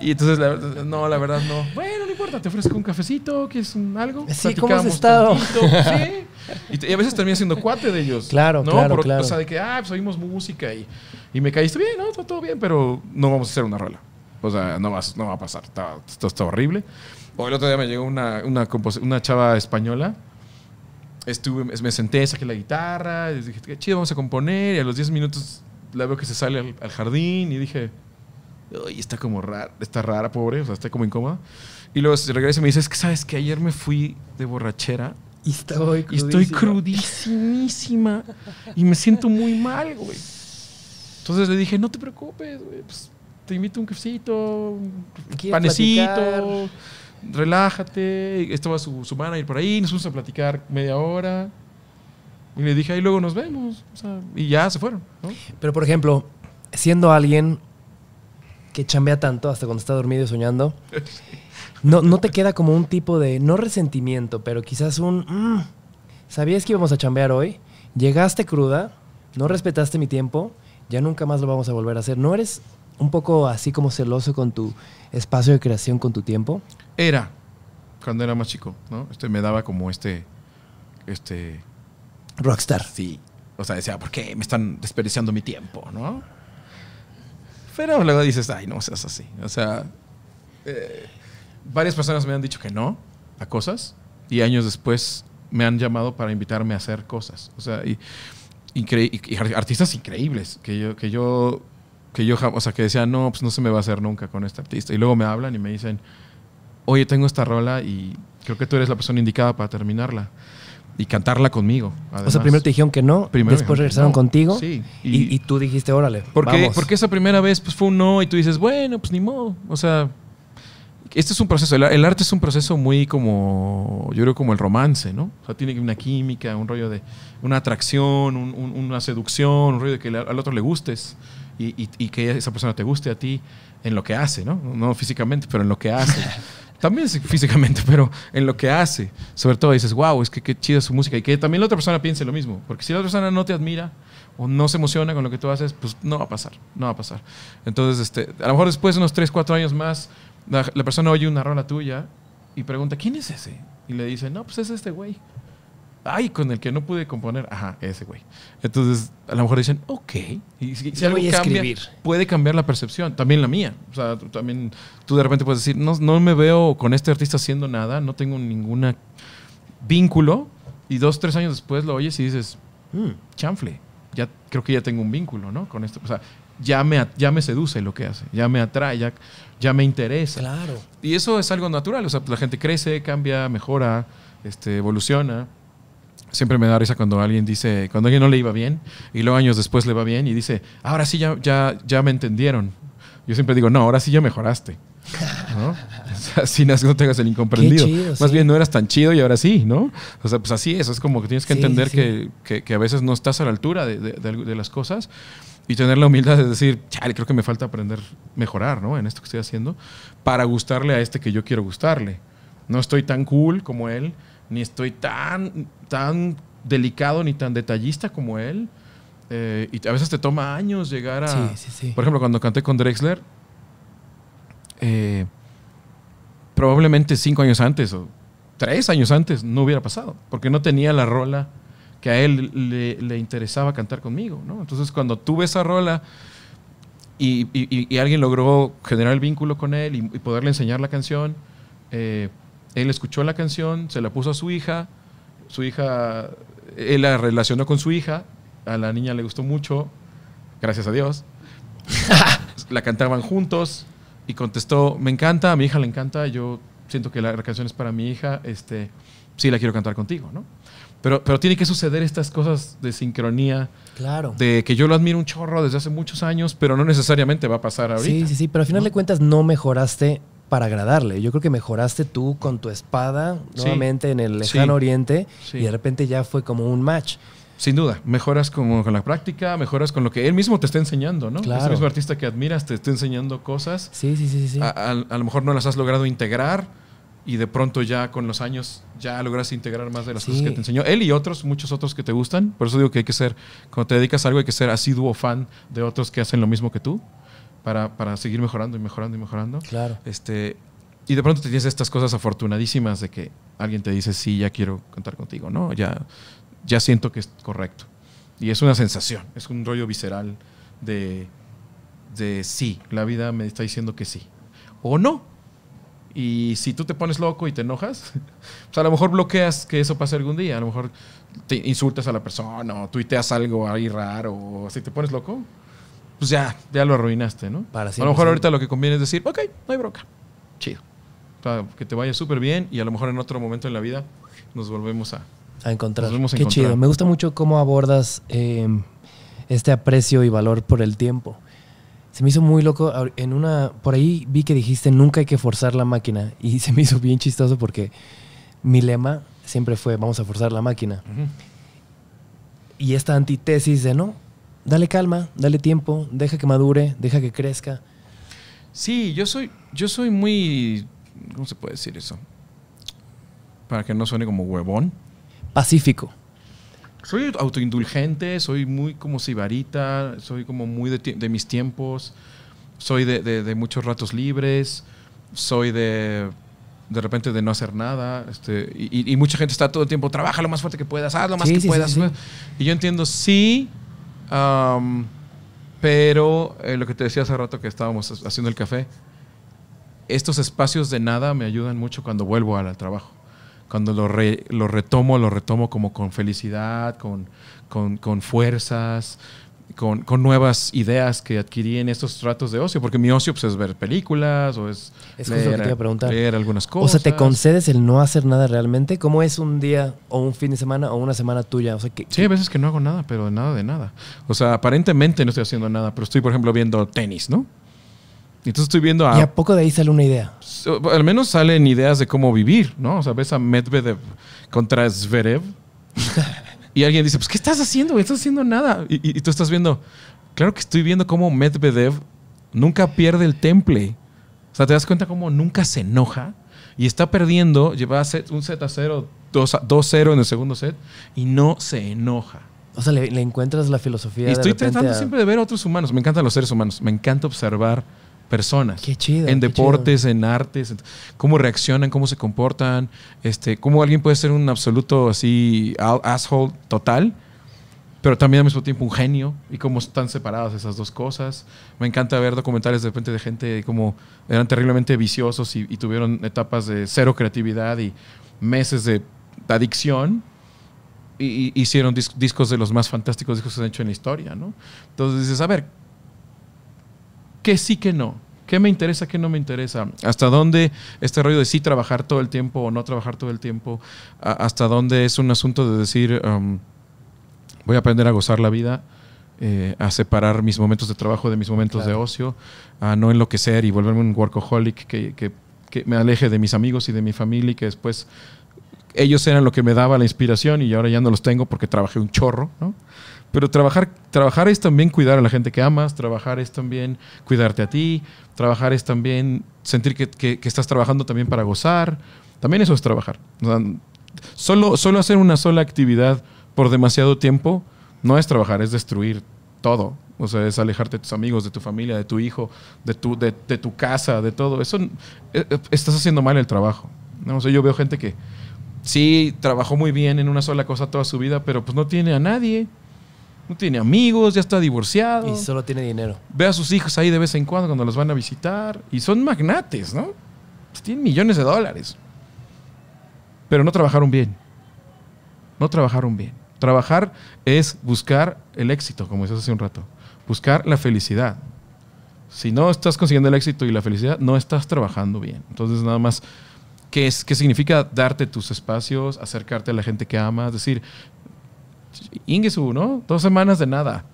Y entonces, la, no, la verdad no. Bueno, no importa, te ofrezco un cafecito, que es algo. Sí, ¿cómo has estado? sí. Y, a veces termina siendo cuate de ellos. Claro, ¿no? claro, claro. O sea, de que, ah, pues oímos música y, me caíste bien, ¿no? Todo, bien, pero no vamos a hacer una rola. O sea, no, no va a pasar. Está, está, horrible. O el otro día me llegó una, una chava española estuve, me senté, saqué la guitarra, dije, chido, vamos a componer. Y a los 10 minutos la veo que se sale al, jardín y dije, uy, está como rara, está rara, pobre, o sea, está como incómoda. Y luego regresa y me dice, es que sabes que ayer me fui de borrachera. Y, y estoy crudísima. y me siento muy mal, güey. Entonces le dije, no te preocupes, güey, pues, te invito un cafecito, un panecito relájate, estaba su, su ir por ahí, nos vamos a platicar media hora. Y le dije, ahí luego nos vemos. y ya se fueron. Pero, por ejemplo, siendo alguien que chambea tanto hasta cuando está dormido y soñando, no, no te queda como un tipo de, no resentimiento, pero quizás un, mm, ¿sabías que íbamos a chambear hoy? Llegaste cruda, no respetaste mi tiempo, ya nunca más lo vamos a volver a hacer. No eres un poco así como celoso con tu espacio de creación, con tu tiempo? Era, cuando era más chico, ¿no? Este, me daba como este, este... Rockstar. Sí. O sea, decía, ¿por qué me están desperdiciando mi tiempo, no? Pero luego dices, ay, no seas así. O sea, eh, varias personas me han dicho que no a cosas y años después me han llamado para invitarme a hacer cosas. O sea, y, artistas increíbles que que yo que yo, o sea, que decía, no, pues no se me va a hacer nunca con este artista. Y luego me hablan y me dicen, oye, tengo esta rola y creo que tú eres la persona indicada para terminarla y cantarla conmigo. O sea, primero te dijeron que no, después regresaron contigo y, tú dijiste, órale. Porque, vamos. porque esa primera vez pues, fue un no y tú dices, bueno, pues ni modo. O sea, este es un proceso. El, arte es un proceso muy como, yo creo, como el romance, ¿no? O sea, tiene una química, un rollo de una atracción, una seducción, un rollo de que al otro le gustes y, que esa persona te guste a ti en lo que hace, ¿no? No físicamente, pero en lo que hace. también físicamente, pero en lo que hace. Sobre todo dices, wow, es que qué chida su música. Y que también la otra persona piense lo mismo. Porque si la otra persona no te admira o no se emociona con lo que tú haces, pues no va a pasar, no va a pasar. Entonces, este, a lo mejor después de unos 3, 4 años más, la, la persona oye una rola tuya y pregunta, ¿quién es ese? Y le dice, no, pues es este güey ay, con el que no pude componer, ajá, ese güey. Entonces, a lo mejor dicen, ok, y si, si algo cambia, puede cambiar la percepción, también la mía. O sea, también tú de repente puedes decir, no, no me veo con este artista haciendo nada, no tengo ningún vínculo, y dos, tres años después lo oyes y dices, hmm, chanfle, ya creo que ya tengo un vínculo, ¿no? Con esto, o sea, ya me, ya me seduce lo que hace, ya me atrae, ya, me interesa. Claro. Y eso es algo natural, o sea, la gente crece, cambia, mejora, este, evoluciona siempre me da risa cuando alguien dice, cuando alguien no le iba bien y luego años después le va bien y dice, ahora sí ya, ya, ya me entendieron. Yo siempre digo, no, ahora sí ya mejoraste. así no tengas el incomprendido. Más bien no eras tan chido y ahora sí, ¿no? O sea, pues así es, es como que tienes que entender Que, a veces no estás a la altura de, las cosas y tener la humildad de decir, chale, creo que me falta aprender, mejorar, ¿no? En esto que estoy haciendo, para gustarle a este que yo quiero gustarle. No estoy tan cool como él, ni estoy tan, tan delicado ni tan detallista como él. Eh, y a veces te toma años llegar a... Por ejemplo, cuando canté con Drexler, eh, probablemente cinco años antes o tres años antes no hubiera pasado, porque no tenía la rola que a él le, interesaba cantar conmigo. Entonces, cuando tuve esa rola y, alguien logró generar el vínculo con él y, poderle enseñar la canción, eh, él escuchó la canción, se la puso a su hija, su hija, él la relacionó con su hija, a la niña le gustó mucho, gracias a Dios. la cantaban juntos y contestó, me encanta, a mi hija le encanta, yo siento que la, canción es para mi hija, este, sí la quiero cantar contigo, ¿no? Pero, pero tiene que suceder estas cosas de sincronía. Claro. De que yo lo admiro un chorro desde hace muchos años, pero no necesariamente va a pasar ahorita. Sí, sí, sí, pero al final de cuentas no mejoraste para agradarle. Yo creo que mejoraste tú con tu espada nuevamente en el lejano oriente y de repente ya fue como un match. Sin duda, mejoras con, con, la práctica, mejoras con lo que él mismo te está enseñando, ¿no? Claro. Ese mismo artista que admiras te está enseñando cosas. Sí, sí, sí. sí. A, a, lo mejor no las has logrado integrar y de pronto ya con los años ya logras integrar más de las cosas que te enseñó. Él y otros, muchos otros que te gustan. Por eso digo que hay que ser, cuando te dedicas a algo, hay que ser asiduo fan de otros que hacen lo mismo que tú para, seguir mejorando y mejorando y mejorando. Claro. Este, y de pronto te tienes estas cosas afortunadísimas de que alguien te dice, sí, ya quiero contar contigo, ¿no? Ya, ya siento que es correcto. Y es una sensación, es un rollo visceral de, de sí, la vida me está diciendo que sí. O no. Y si tú te pones loco y te enojas, pues a lo mejor bloqueas que eso pase algún día. A lo mejor te insultas a la persona o tuiteas algo ahí raro. O si te pones loco, pues ya, ya lo arruinaste, ¿no? Para a lo mejor ahorita lo que conviene es decir, ok, no hay broca. Chido. O que te vaya súper bien y a lo mejor en otro momento en la vida nos volvemos a, a encontrar. Nos Qué chido. Me gusta mucho cómo abordas em, este aprecio y valor por el tiempo. Se me hizo muy loco. En una, por ahí vi que dijiste nunca hay que forzar la máquina. Y se me hizo bien chistoso porque mi lema siempre fue vamos a forzar la máquina. Y esta antitesis de no, dale calma, dale tiempo, deja que madure, deja que crezca. Sí, yo soy, yo soy muy, ¿cómo se puede decir eso? Para que no suene como huevón. Pacífico. Soy autoindulgente, soy muy como sibarita, soy como muy de, mis tiempos, soy de, muchos ratos libres, soy de de repente de no hacer nada este, y, mucha gente está todo el tiempo trabaja lo más fuerte que puedas haz lo más que puedas y yo entiendo sí pero eh, lo que te decía hace rato que estábamos haciendo el café, estos espacios de nada me ayudan mucho cuando vuelvo al, trabajo. Cuando lo, lo, retomo, lo retomo como con felicidad, con, con, con fuerzas, con, nuevas ideas que adquirí en estos tratos de ocio, porque mi ocio pues, es ver películas o es, es leer, algunas cosas. O sea, ¿te concedes el no hacer nada realmente? ¿Cómo es un día o un fin de semana o una semana tuya? O sea, que, sí, a veces que no hago nada, pero nada de nada. O sea, aparentemente no estoy haciendo nada, pero estoy, por ejemplo, viendo tenis, ¿no? Entonces estoy viendo a... ¿Y a poco de ahí sale una idea? Al menos salen ideas de cómo vivir, ¿no? O sea, ves a Medvedev contra Zverev. Y alguien dice, pues, ¿qué estás haciendo? estás haciendo nada. Y, tú estás viendo, claro que estoy viendo cómo Medvedev nunca pierde el temple. O sea, te das cuenta cómo nunca se enoja y está perdiendo, lleva un set a 0, 2 cero en el segundo set y no se enoja. O sea, le, encuentras la filosofía. Y estoy tratando siempre de ver a otros humanos. Me encantan los seres humanos. Me encanta observar personas. En deportes, en artes, cómo reaccionan, cómo se comportan, este, cómo alguien puede ser un absoluto así asshole total, pero también al mismo tiempo un genio y cómo están separadas esas dos cosas. Me encanta ver documentales de frente de gente como eran terriblemente viciosos y, tuvieron etapas de cero creatividad y meses de adicción. Y, hicieron discos de los más fantásticos discos que se han hecho en la historia, ¿no? Entonces dices, a ver, qué sí, que no. ¿Qué me interesa? ¿Qué no me interesa? ¿Hasta dónde este rollo de sí trabajar todo el tiempo o no trabajar todo el tiempo? ¿Hasta dónde es un asunto de decir, um, voy a aprender a gozar la vida? Eh, a separar mis momentos de trabajo de mis momentos de ocio, a no enloquecer y volverme un workaholic que, me aleje de mis amigos y de mi familia y que después ellos eran lo que me daba la inspiración y ahora ya no los tengo porque trabajé un chorro, ¿no? Pero trabajar, trabajar es también cuidar a la gente que amas, trabajar es también cuidarte a ti, trabajar es también sentir que, estás trabajando también para gozar. También eso es trabajar. solo, solo hacer una sola actividad por demasiado tiempo no es trabajar, es destruir todo. O sea, es alejarte de tus amigos, de tu familia, de tu hijo, de tu, de, tu casa, de todo. Eso eh, eh, estás haciendo mal el trabajo. ¿no? yo veo gente que sí trabajó muy bien en una sola cosa toda su vida, pero pues no tiene a nadie no tiene amigos, ya está divorciado. Y solo tiene dinero. Ve a sus hijos ahí de vez en cuando cuando los van a visitar. Y son magnates, ¿no? Pues tienen millones de dólares. Pero no trabajaron bien. No trabajaron bien. Trabajar es buscar el éxito, como decías hace un rato. Buscar la felicidad. Si no estás consiguiendo el éxito y la felicidad, no estás trabajando bien. Entonces, nada más ¿Qué, es, ¿Qué significa darte tus espacios, acercarte a la gente que amas? Decir, Ingesu, ¿no? Dos semanas de nada.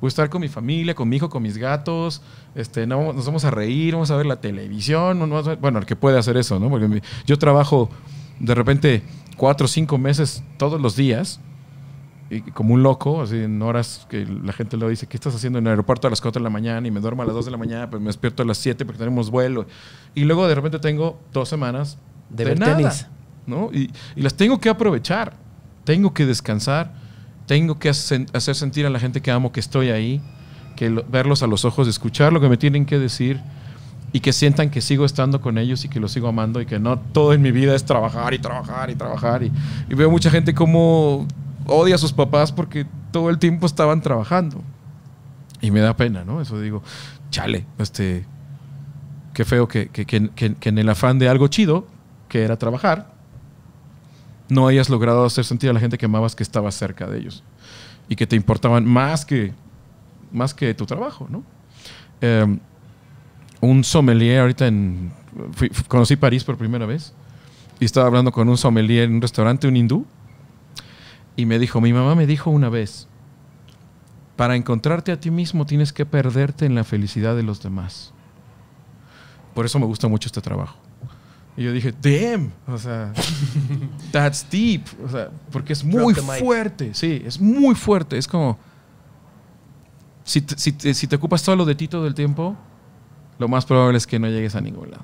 Voy a estar con mi familia, con mi hijo, con mis gatos, este, no, nos vamos a reír, vamos a ver la televisión, bueno, el que puede hacer eso, ¿no? Porque yo trabajo de repente cuatro o cinco meses todos los días, y como un loco, así en horas que la gente le dice, ¿qué estás haciendo en el aeropuerto a las cuatro de la mañana? Y me duermo a las 2 de la mañana, pues me despierto a las 7 porque tenemos vuelo. Y luego de repente tengo dos semanas de, nada, tenis. ¿no? Y, y las tengo que aprovechar, tengo que descansar tengo que hacer sentir a la gente que amo que estoy ahí, que verlos a los ojos, escuchar lo que me tienen que decir y que sientan que sigo estando con ellos y que los sigo amando y que no todo en mi vida es trabajar y trabajar y trabajar. Y, veo mucha gente como odia a sus papás porque todo el tiempo estaban trabajando. Y me da pena, ¿no? Eso digo, chale, este, qué feo que, que en el afán de algo chido, que era trabajar, no hayas logrado hacer sentir a la gente que amabas que estaba cerca de ellos y que te importaban más que, más que tu trabajo, ¿no? Em, un sommelier ahorita en... conocí París por primera vez y estaba hablando con un sommelier en un restaurante, un hindú, y me dijo, mi mamá me dijo una vez, para encontrarte a ti mismo tienes que perderte en la felicidad de los demás. Por eso me gusta mucho este trabajo. Y yo dije, damn, o sea, that's deep, o sea, porque es muy fuerte, sí, es muy fuerte, es como, si te, si, ocupas solo de ti todo el tiempo, lo más probable es que no llegues a ningún lado.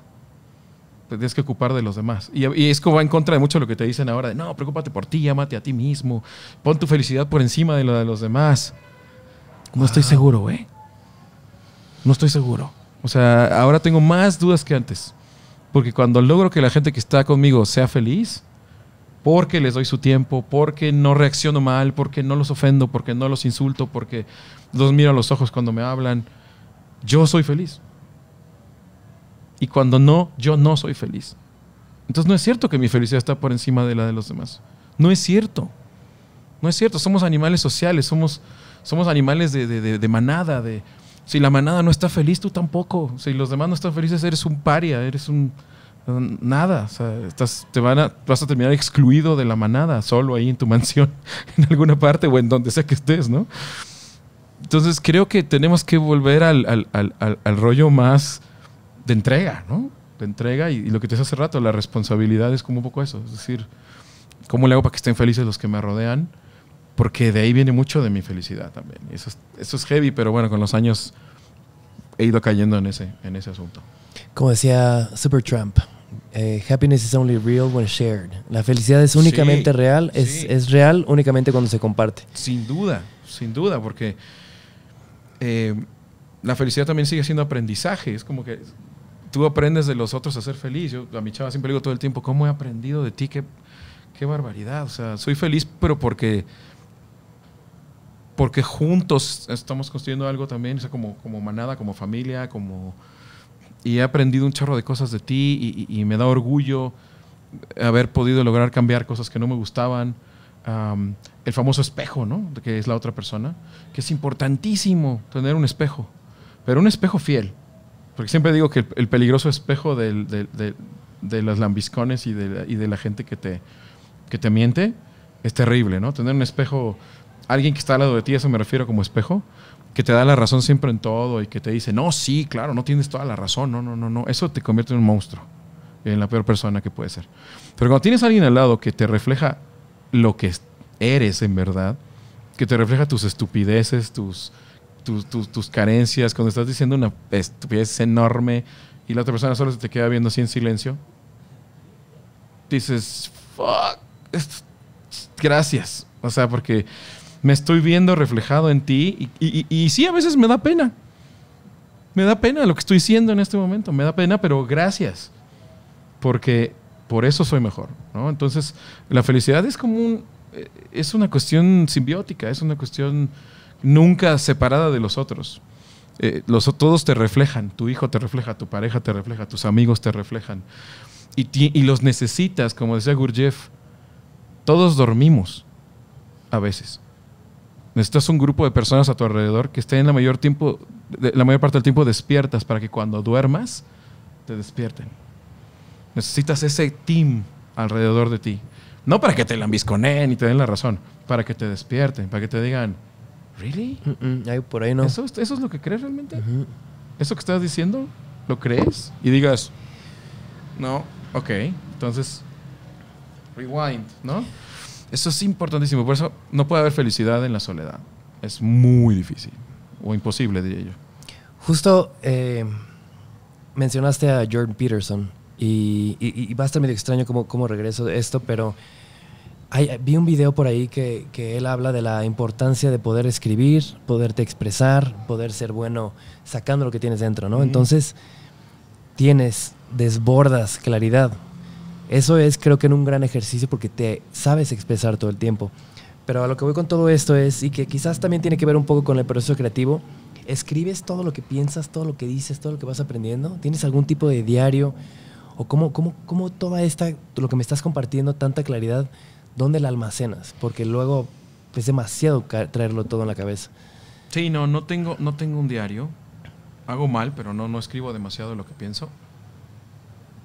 Te tienes que ocupar de los demás. Y, y, es como va en contra de mucho lo que te dicen ahora, de no, preocúpate por ti, amate a ti mismo, pon tu felicidad por encima de la de los demás. No estoy ah. seguro, güey. ¿eh? No estoy seguro. O sea, ahora tengo más dudas que antes. Porque cuando logro que la gente que está conmigo sea feliz, porque les doy su tiempo, porque no reacciono mal, porque no los ofendo, porque no los insulto, porque los miro a los ojos cuando me hablan, yo soy feliz. Y cuando no, yo no soy feliz. Entonces no es cierto que mi felicidad está por encima de la de los demás. No es cierto. No es cierto. Somos animales sociales, somos, somos animales de manada, de, si la manada no está feliz, tú tampoco. Si los demás no están felices, eres un paria, eres un nada. O sea, te van vas a terminar excluido de la manada, solo ahí en tu mansión, en alguna parte o en donde sea que estés, ¿no? Entonces creo que tenemos que volver al, rollo más de entrega, ¿no? De entrega y, y lo que te decía hace rato, la responsabilidad es como un poco eso. Es decir, ¿cómo le hago para que estén felices los que me rodean? porque de ahí viene mucho de mi felicidad también. Eso es, heavy, pero bueno, con los años he ido cayendo en ese, en ese asunto. Como decía super trump eh, happiness is only real when shared. La felicidad es únicamente real, es, es, real únicamente cuando se comparte. Sin duda, sin duda, porque eh, la felicidad también sigue siendo aprendizaje. Es como que tú aprendes de los otros a ser feliz. Yo a mi chava siempre digo todo el tiempo, ¿cómo he aprendido de ti? Qué, qué barbaridad. O sea, soy feliz, pero porque porque juntos estamos construyendo algo también, sea, como, como manada, como familia, como... Y he aprendido un chorro de cosas de ti y, me da orgullo haber podido lograr cambiar cosas que no me gustaban. el famoso espejo, ¿no? Que es la otra persona, que es importantísimo tener un espejo, pero un espejo fiel. Porque siempre digo que el, peligroso espejo de las lambiscones y de, la gente que te, que te miente es terrible, ¿no? Tener un espejo alguien que está al lado de ti, eso me refiero como espejo, que te da la razón siempre en todo y que te dice, no, sí, claro, no tienes toda la razón, no, no, no, no, eso te convierte en un monstruo, en la peor persona que puede ser. Pero cuando tienes a alguien al lado que te refleja lo que eres en verdad, que te refleja tus estupideces, tus, tus, tus carencias, cuando estás diciendo una estupidez enorme y la otra persona solo se te queda viendo así en silencio, dices, fuck, gracias. O sea, porque me estoy viendo reflejado en ti y, sí, a veces me da pena. Me da pena lo que estoy diciendo en este momento, me da pena, pero gracias, porque por eso soy mejor. ¿no? Entonces, la felicidad es como eh, es una cuestión simbiótica, es una cuestión nunca separada de los otros. Eh, todos te reflejan, tu hijo te refleja, tu pareja te refleja, tus amigos te reflejan. Y, y, los necesitas, como decía Gurdjieff, todos dormimos a veces. Necesitas un grupo de personas a tu alrededor que estén la mayor, tiempo, la mayor parte del tiempo despiertas para que cuando duermas te despierten. Necesitas ese team alrededor de ti. No para que te lambisconen y te den la razón, para que te despierten, para que te digan, ¿really? por ahí no. ¿Eso, es lo que crees realmente? ¿Eso que estás diciendo, lo crees? Y digas, no, ok, entonces, rewind, ¿no? Eso es importantísimo. Por eso no puede haber felicidad en la soledad. Es muy difícil o imposible, diría yo. Justo eh, mencionaste a Jordan Peterson y, va a estar medio extraño cómo, regreso de esto, pero vi un video por ahí que, él habla de la importancia de poder escribir, poderte expresar, poder ser bueno sacando lo que tienes dentro, ¿no? Entonces, tienes, desbordas claridad, eso es, creo que, en un gran ejercicio porque te sabes expresar todo el tiempo. Pero a lo que voy con todo esto es, y que quizás también tiene que ver un poco con el proceso creativo, ¿escribes todo lo que piensas, todo lo que dices, todo lo que vas aprendiendo? ¿Tienes algún tipo de diario? ¿O cómo, cómo, cómo toda esta, lo que me estás compartiendo, tanta claridad, dónde la almacenas? Porque luego pues, es demasiado traerlo todo en la cabeza. Sí, no, no tengo, no tengo un diario. Hago mal, pero no, no escribo demasiado lo que pienso.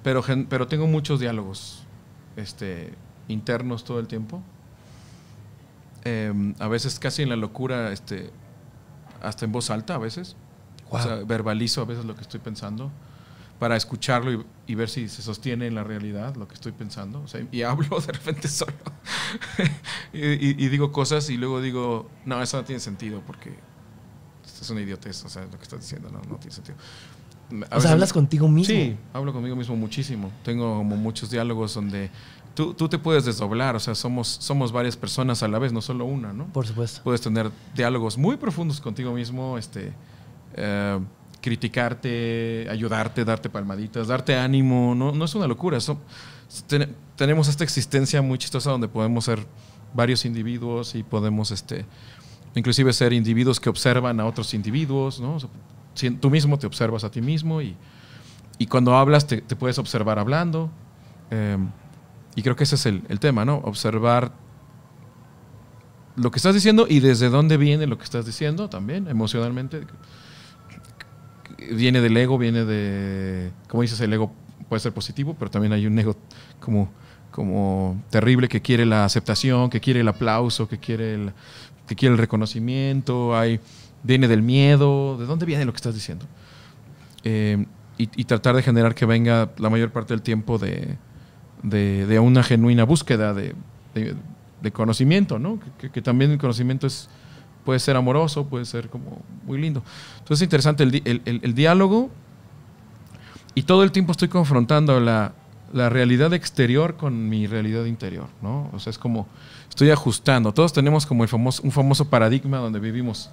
Pero, pero tengo muchos diálogos este, internos todo el tiempo. Em, a veces casi en la locura, este, hasta en voz alta a veces. verbalizo a veces lo que estoy pensando para escucharlo y, ver si se sostiene en la realidad lo que estoy pensando. y hablo de repente solo. y, digo cosas y luego digo, no, eso no tiene sentido porque es una idiotez. lo que estás diciendo no, no tiene sentido o sea, hablas contigo mismo. Sí, hablo conmigo mismo muchísimo. Tengo como muchos diálogos donde tú, te puedes desdoblar, o sea, somos, somos varias personas a la vez, no solo una, ¿no? Por supuesto. Puedes tener diálogos muy profundos contigo mismo, este, eh, criticarte, ayudarte, darte palmaditas, darte ánimo, no, no es una locura. tenemos esta existencia muy chistosa donde podemos ser varios individuos y podemos, este, inclusive ser individuos que observan a otros individuos, ¿no? tú mismo te observas a ti mismo y, cuando hablas te, puedes observar hablando. Em, y creo que ese es el, el, tema, ¿no? Observar lo que estás diciendo y desde dónde viene lo que estás diciendo también, emocionalmente. Viene del ego, viene de, como dices, el ego puede ser positivo, pero también hay un ego como, como terrible que quiere la aceptación, que quiere el aplauso, que quiere el, que quiere el reconocimiento. Hay, viene del miedo, de dónde viene lo que estás diciendo. Eh, y, tratar de generar que venga la mayor parte del tiempo de, una genuina búsqueda de, conocimiento, ¿no? Que, también el conocimiento es, puede ser amoroso, puede ser como muy lindo. Entonces es interesante el, diálogo y todo el tiempo estoy confrontando la, realidad exterior con mi realidad interior, ¿no? O sea, es como estoy ajustando. Todos tenemos como el famoso, un famoso paradigma donde vivimos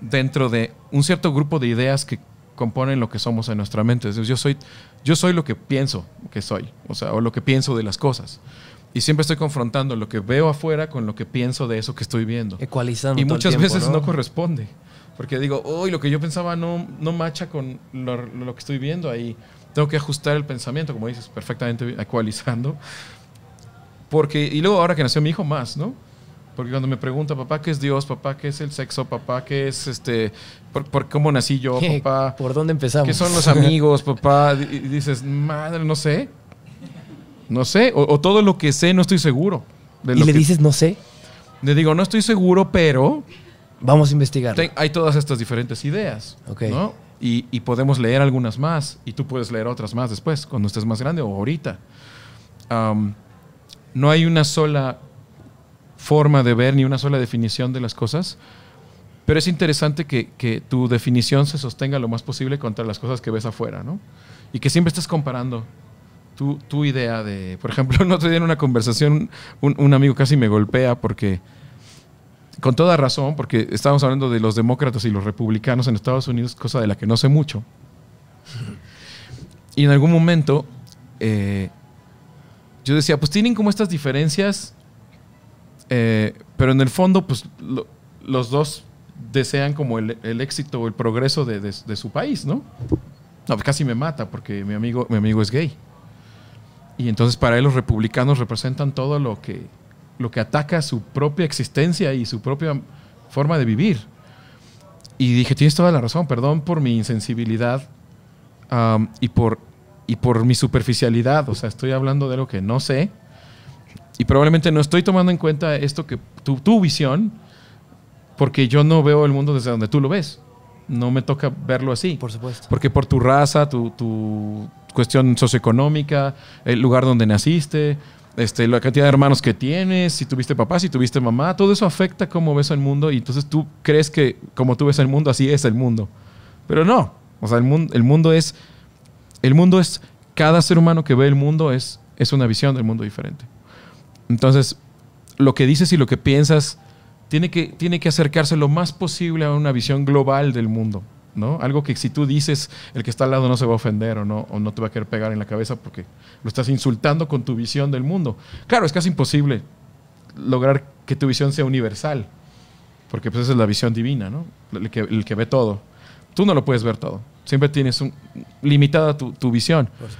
dentro de un cierto grupo de ideas que componen lo que somos en nuestra mente. yo soy, yo soy lo que pienso que soy, o sea, o lo que pienso de las cosas. Y siempre estoy confrontando lo que veo afuera con lo que pienso de eso que estoy viendo. Ecualizando. Y muchas veces ¿no? corresponde. Porque digo, uy, lo que yo pensaba no, no macha con lo, lo, que estoy viendo ahí. Tengo que ajustar el pensamiento, como dices, perfectamente ecualizando. Porque, y luego ahora que nació mi hijo, más, ¿no? Porque cuando me pregunta, papá, ¿qué es Dios? Papá, ¿qué es el sexo? Papá, ¿qué es este? ¿Por, cómo nací yo? ¿Por dónde empezamos? ¿Qué son los amigos? papá. Y dices, madre, no sé. No sé. O, todo lo que sé, no estoy seguro. ¿Y le dices, no sé? Le digo, no estoy seguro, pero. Vamos a investigar. Hay todas estas diferentes ideas. Y, podemos leer algunas más. Y tú puedes leer otras más después, cuando estés más grande o ahorita. no hay una sola forma de ver ni una sola definición de las cosas, pero es interesante que, tu definición se sostenga lo más posible contra las cosas que ves afuera, ¿no? Y que siempre estás comparando tu, idea de, por ejemplo, no te día en una conversación un, amigo casi me golpea porque con toda razón, porque estábamos hablando de los demócratas y los republicanos en Estados Unidos, cosa de la que no sé mucho. Y en algún momento eh, yo decía, pues tienen como estas diferencias eh, pero en el fondo, pues los dos desean como el, éxito o el progreso de, su país, ¿no? No, pues, casi me mata porque mi amigo, mi amigo es gay. Y entonces para él los republicanos representan todo lo que, lo que ataca su propia existencia y su propia forma de vivir. Y dije, tienes toda la razón, perdón por mi insensibilidad y, por, y por mi superficialidad. O sea, estoy hablando de algo que no sé y probablemente no estoy tomando en cuenta esto que tu, visión, porque yo no veo el mundo desde donde tú lo ves. No me toca verlo así. Por supuesto. Porque por tu raza, tu, cuestión socioeconómica, el lugar donde naciste, este, la cantidad de hermanos que tienes, si tuviste papá, si tuviste mamá, todo eso afecta cómo ves el mundo y entonces tú crees que como tú ves el mundo, así es el mundo. Pero no, o sea, el mundo, el mundo es, el mundo es, cada ser humano que ve el mundo es, es una visión del mundo diferente. Entonces, lo que dices y lo que piensas tiene que, tiene que acercarse lo más posible a una visión global del mundo. ¿no? Algo que si tú dices, el que está al lado no se va a ofender o no, no te va a querer pegar en la cabeza porque lo estás insultando con tu visión del mundo. Claro, es casi imposible lograr que tu visión sea universal, porque pues esa es la visión divina, ¿no? El que, el que ve todo. Tú no lo puedes ver todo. Siempre tienes un, limitada tu, visión. Pues,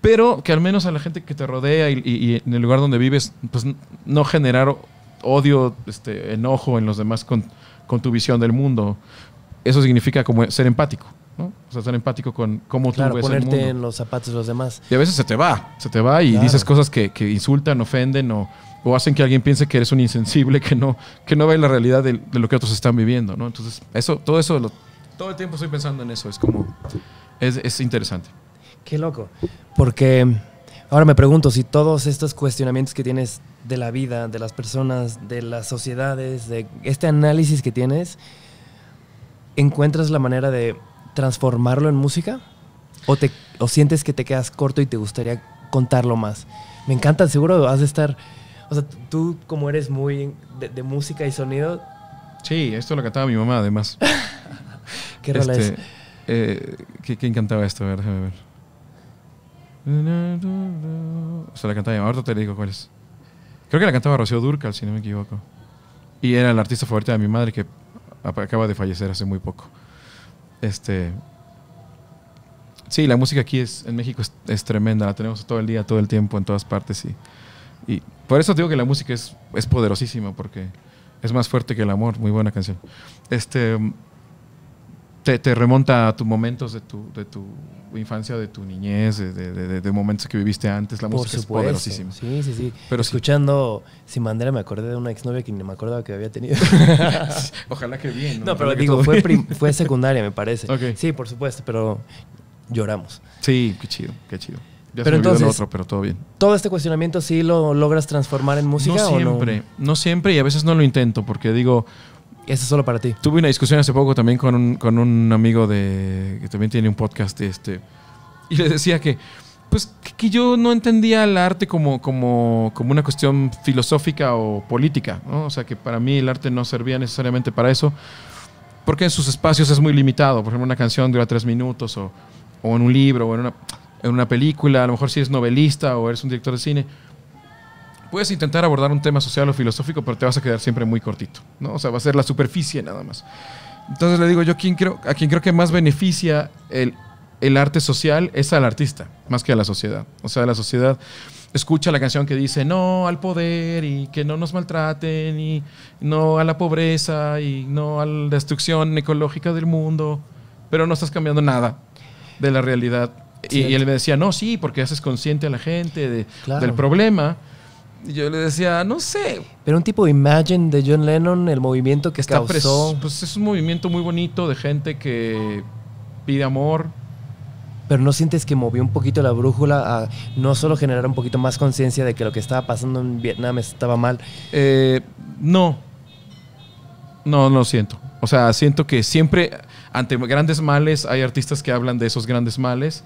pero que al menos a la gente que te rodea y, en el lugar donde vives, pues no generar odio, este, enojo en los demás con, tu visión del mundo. Eso significa como ser empático. ¿no? O sea, ser empático con cómo tú ves el mundo. Ponerte en los zapatos de los demás. Y a veces se te va, se te va y dices cosas que, insultan, ofenden o, hacen que alguien piense que eres un insensible, que no, que no ve la realidad de, lo que otros están viviendo, ¿no? Entonces, eso, todo eso, todo el tiempo estoy pensando en eso, es como, es, es interesante. Qué loco. Porque ahora me pregunto si todos estos cuestionamientos que tienes de la vida, de las personas, de las sociedades, de este análisis que tienes, ¿encuentras la manera de transformarlo en música? ¿O, te, sientes que te quedas corto y te gustaría contarlo más? Me encanta, seguro has de estar... O sea, tú como eres muy de, música y sonido... Sí, esto lo cantaba mi mamá además. ¿Qué rola es? Este, eh, ¿qué, encantaba esto? A ver, déjame ver. O la cantaba, ahorita te digo cuál es. Creo que la cantaba Rocío Durcal, si no me equivoco. Y era el artista favorito de mi madre que acaba de fallecer hace muy poco. Este. Sí, la música aquí es, en México es, tremenda, la tenemos todo el día, todo el tiempo, en todas partes. Y, por eso digo que la música es, es poderosísima, porque es más fuerte que el amor. Muy buena canción. Este te, remonta a tus momentos de tu, de tu infancia, de tu niñez, de, momentos que viviste antes. La música es poderosísima. Sí, sí, sí. Pero Escuchando Sin Bandera me acordé de una exnovia que ni me acordaba que había tenido. Ojalá que bien. No, no pero digo, fue, fue, secundaria, me parece. Sí, por supuesto, pero lloramos. Sí, qué chido, qué chido. Ya pero se el otro, pero todo bien. ¿Todo este cuestionamiento sí lo logras transformar en música no siempre, No siempre, y a veces no lo intento, porque digo, eso es solo para ti. Tuve una discusión hace poco también con un, con un amigo de que también tiene un podcast este y le decía que pues que yo no entendía el arte como, como, como una cuestión filosófica o política, ¿no? O sea, que para mí el arte no servía necesariamente para eso, porque en sus espacios es muy limitado. Por ejemplo, una canción dura tres minutos, o, o en un libro, o en una, en una película, a lo mejor si eres novelista o eres un director de cine, puedes intentar abordar un tema social o filosófico, pero te vas a quedar siempre muy cortito, ¿no? O sea, va a ser la superficie nada más. Entonces le digo yo, ¿quién creo, a quien creo que más beneficia el, el arte social es al artista, más que a la sociedad. O sea, la sociedad escucha la canción que dice no al poder y que no nos maltraten y no a la pobreza y no a la destrucción ecológica del mundo, pero no estás cambiando nada de la realidad. Y, él me decía, no, sí, porque haces consciente a la gente del problema y yo le decía, no sé. Pero un tipo de Imagine de John Lennon, el movimiento que está preso Pues es un movimiento muy bonito de gente que pide amor. Pero no sientes que movió un poquito la brújula a no solo generar un poquito más conciencia de que lo que estaba pasando en Vietnam estaba mal. Eh, no. no. No, lo siento. O sea, siento que siempre ante grandes males hay artistas que hablan de esos grandes males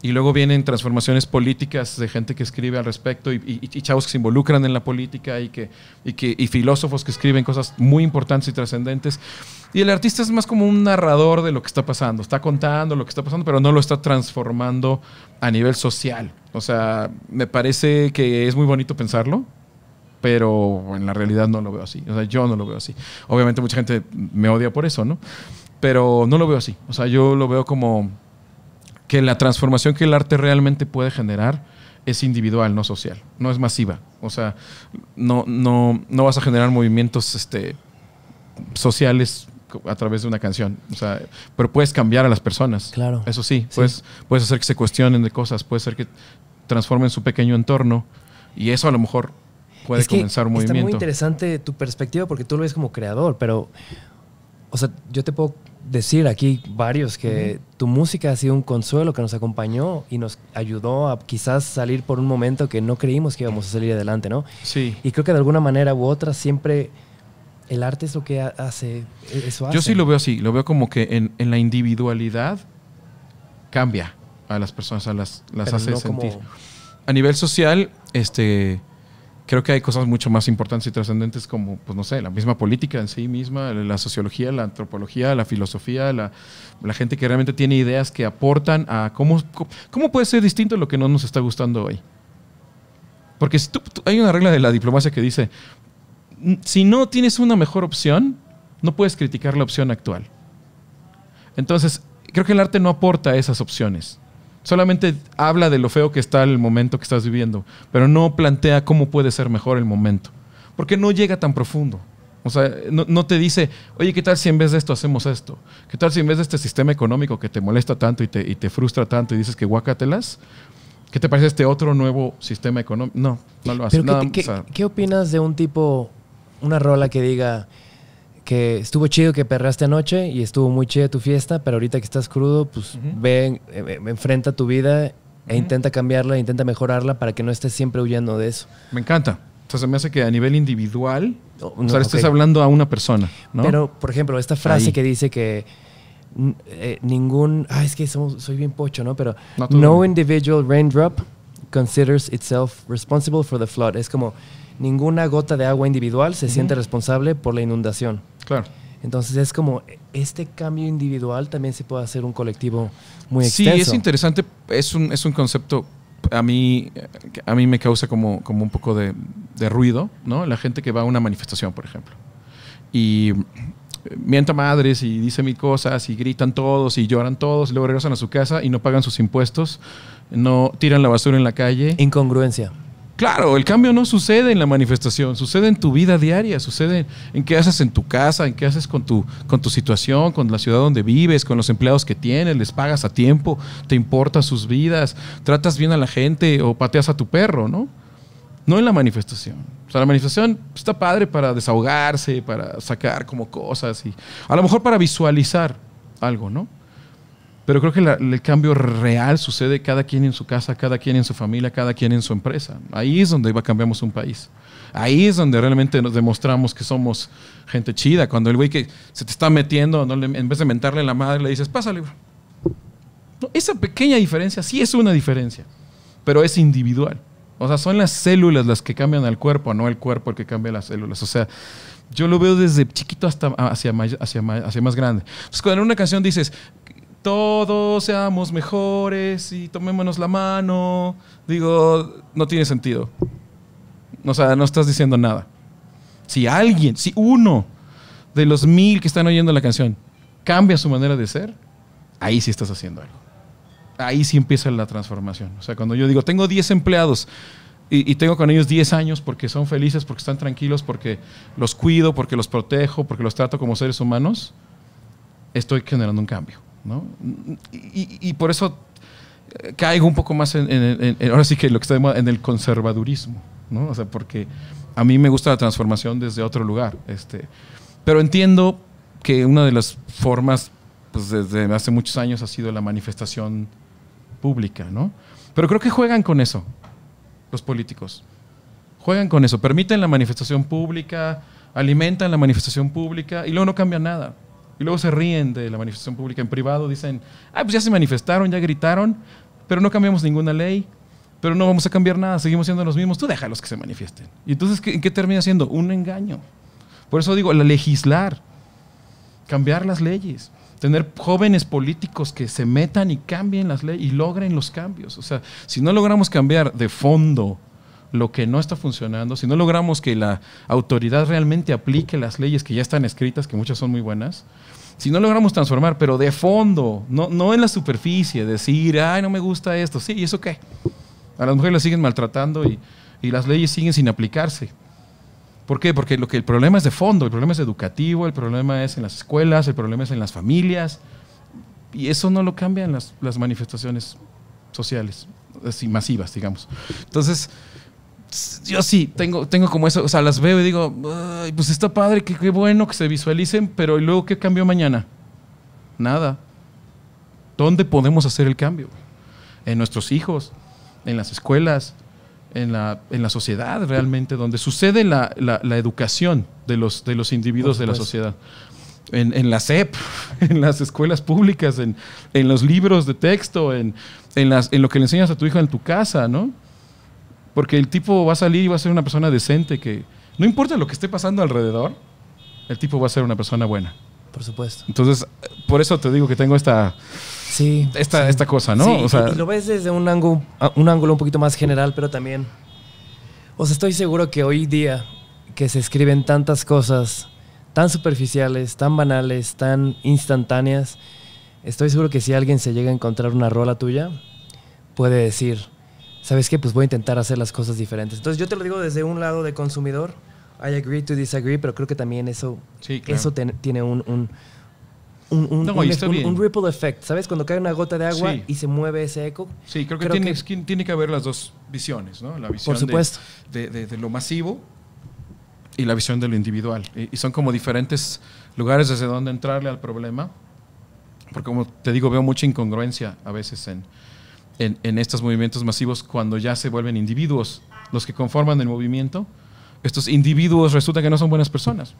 y luego vienen transformaciones políticas de gente que escribe al respecto y, chavos que se involucran en la política y, que, y, que, y filósofos que escriben cosas muy importantes y trascendentes. Y el artista es más como un narrador de lo que está pasando, está contando lo que está pasando, pero no lo está transformando a nivel social. O sea, me parece que es muy bonito pensarlo, pero en la realidad no lo veo así. O sea, yo no lo veo así. Obviamente mucha gente me odia por eso, ¿no? Pero no lo veo así. O sea, yo lo veo como que la transformación que el arte realmente puede generar es individual, no social, no es masiva. O sea, no, no, no vas a generar movimientos este, sociales a través de una canción. pero puedes cambiar a las personas. Claro. Eso sí, Puedes, hacer que se cuestionen de cosas, puedes hacer que transformen su pequeño entorno y eso a lo mejor puede comenzar un movimiento. Está muy interesante tu perspectiva porque tú lo ves como creador, pero, o sea, yo te puedo decir aquí varios que tu música ha sido un consuelo que nos acompañó y nos ayudó a quizás salir por un momento que no creímos que íbamos a salir adelante, ¿no? Sí. Y creo que de alguna manera u otra siempre el arte es lo que hace. E-, eso Yo sí lo veo así, lo veo como que en, la individualidad cambia a las personas, a las, las hace sentir. A nivel social, este creo que hay cosas mucho más importantes y trascendentes como, pues no sé, la misma política en sí misma, la sociología, la antropología, la filosofía, la, gente que realmente tiene ideas que aportan a cómo, cómo puede ser distinto lo que no nos está gustando hoy. Porque hay una regla de la diplomacia que dice, mm, si no tienes una mejor opción, no puedes criticar la opción actual. Entonces, creo que el arte no aporta esas opciones. Solamente habla de lo feo que está el momento que estás viviendo, pero no plantea cómo puede ser mejor el momento. Porque no llega tan profundo. O sea, no, te dice, oye, ¿qué tal si en vez de esto hacemos esto? ¿Qué tal si en vez de este sistema económico que te molesta tanto y te, y te frustra tanto y dices que guácatelas? ¿Qué te parece este otro nuevo sistema económico? No, no lo hace. ¿qué opinas de un tipo, una rola que diga, que estuvo chido que perraste anoche y estuvo muy chida tu fiesta, pero ahorita que estás crudo, pues ve, em, em, enfrenta tu vida e intenta cambiarla, intenta mejorarla para que no estés siempre huyendo de eso. Me encanta. Entonces me hace que a nivel individual, o sea, estés hablando a una persona, ¿no? Pero, por ejemplo, esta frase que dice que eh, ningún, ah, es que soy bien pocho, ¿no? Pero no, no individual raindrop considers itself responsible for the flood. Es como ninguna gota de agua individual se siente responsable por la inundación. Claro. Entonces es como este cambio individual también se puede hacer un colectivo muy extenso. Sí, es interesante, es un, concepto a mí, a mí me causa como, como un poco de, ruido, ¿no? La gente que va a una manifestación, por ejemplo, y mienta madres y dice mil cosas y gritan todos y lloran todos, y luego regresan a su casa y no pagan sus impuestos, no tiran la basura en la calle. Incongruencia. Claro, el cambio no sucede en la manifestación, sucede en tu vida diaria, sucede en qué haces en tu casa, en qué haces con tu, con tu situación, con la ciudad donde vives, con los empleados que tienes, les pagas a tiempo, te importa sus vidas, tratas bien a la gente o pateas a tu perro, ¿no? No en la manifestación. O sea, la manifestación está padre para desahogarse, para sacar como cosas y a lo mejor para visualizar algo, ¿no? Pero creo que el cambio real sucede cada quien en su casa, cada quien en su familia, cada quien en su empresa. Ahí es donde cambiamos un país. Ahí es donde realmente nos demostramos que somos gente chida. Cuando el güey que se te está metiendo, en vez de mentarle la madre, le dices, pásale. esa pequeña diferencia sí es una diferencia, pero es individual. O sea, son las células las que cambian al cuerpo, no el cuerpo el que cambia las células. O sea, yo lo veo desde chiquito hasta hacia, hacia, hacia más grande. Entonces, cuando en una canción dices, todos seamos mejores y tomémonos la mano, digo, no tiene sentido. O sea, no estás diciendo nada. Si alguien, si uno de los mil que están oyendo la canción cambia su manera de ser, ahí sí estás haciendo algo. Ahí sí empieza la transformación. O sea, cuando yo digo, tengo 10 empleados y, tengo con ellos 10 años porque son felices, porque están tranquilos, porque los cuido, porque los protejo, porque los trato como seres humanos, estoy generando un cambio. ¿no? Y, por eso eh, caigo un poco más en, ahora sí que lo que en el conservadurismo, ¿no? O sea, porque a mí me gusta la transformación desde otro lugar, este, pero entiendo que una de las formas, pues, desde hace muchos años ha sido la manifestación pública, ¿no? Pero creo que juegan con eso, los políticos. Juegan con eso, permiten la manifestación pública, alimentan la manifestación pública y luego no cambia nada. Y luego se ríen de la manifestación pública en privado, dicen, ah, pues ya se manifestaron, ya gritaron, pero no cambiamos ninguna ley, pero no vamos a cambiar nada, seguimos siendo los mismos, tú déjalos que se manifiesten. Y entonces, ¿qué, qué termina siendo? Un engaño. Por eso digo, legislar, cambiar las leyes, tener jóvenes políticos que se metan y cambien las leyes y logren los cambios. O sea, si no logramos cambiar de fondo lo que no está funcionando, si no logramos que la autoridad realmente aplique las leyes que ya están escritas, que muchas son muy buenas, si no logramos transformar, pero de fondo, no, en la superficie, decir, ay, no me gusta esto, sí, ¿y eso qué? A las mujeres las siguen maltratando y, las leyes siguen sin aplicarse. ¿Por qué? Porque lo que el problema es de fondo, el problema es educativo, el problema es en las escuelas, el problema es en las familias, y eso no lo cambian las, las manifestaciones sociales, así masivas, digamos. Entonces, yo sí, tengo, tengo como eso, o sea, las veo y digo, pues está padre, qué, qué, bueno que se visualicen, pero ¿y luego qué cambió mañana? Nada. ¿Dónde podemos hacer el cambio? En nuestros hijos, en las escuelas, en la, sociedad realmente, donde sucede la, educación de los, de los individuos de la sociedad. En, en, la SEP, en las escuelas públicas, en, los libros de texto, en, las, en lo que le enseñas a tu hijo en tu casa, ¿no? Porque el tipo va a salir y va a ser una persona decente que, no importa lo que esté pasando alrededor, el tipo va a ser una persona buena. Por supuesto. Entonces, por eso te digo que tengo esta... Sí. Esta, esta cosa, ¿no? Sí, o sea, lo ves desde un ángulo, un ángulo un poquito más general, pero también... O sea, estoy seguro que hoy día que se escriben tantas cosas tan superficiales, tan banales, tan instantáneas, estoy seguro que si alguien se llega a encontrar una rola tuya, puede decir, ¿sabes qué? Pues voy a intentar hacer las cosas diferentes. Entonces yo te lo digo desde un lado de consumidor, I agree to disagree, pero creo que también eso, eso tiene un, un un, un, ripple effect, ¿sabes? Cuando cae una gota de agua y se mueve ese eco. Sí, creo que, tiene, que, haber las dos visiones, ¿no? La visión De, lo masivo y la visión de lo individual. y, son como diferentes lugares desde donde entrarle al problema, porque como te digo, veo mucha incongruencia a veces en, en, estos movimientos masivos cuando ya se vuelven individuos los que conforman el movimiento, estos individuos resulta que no son buenas personas.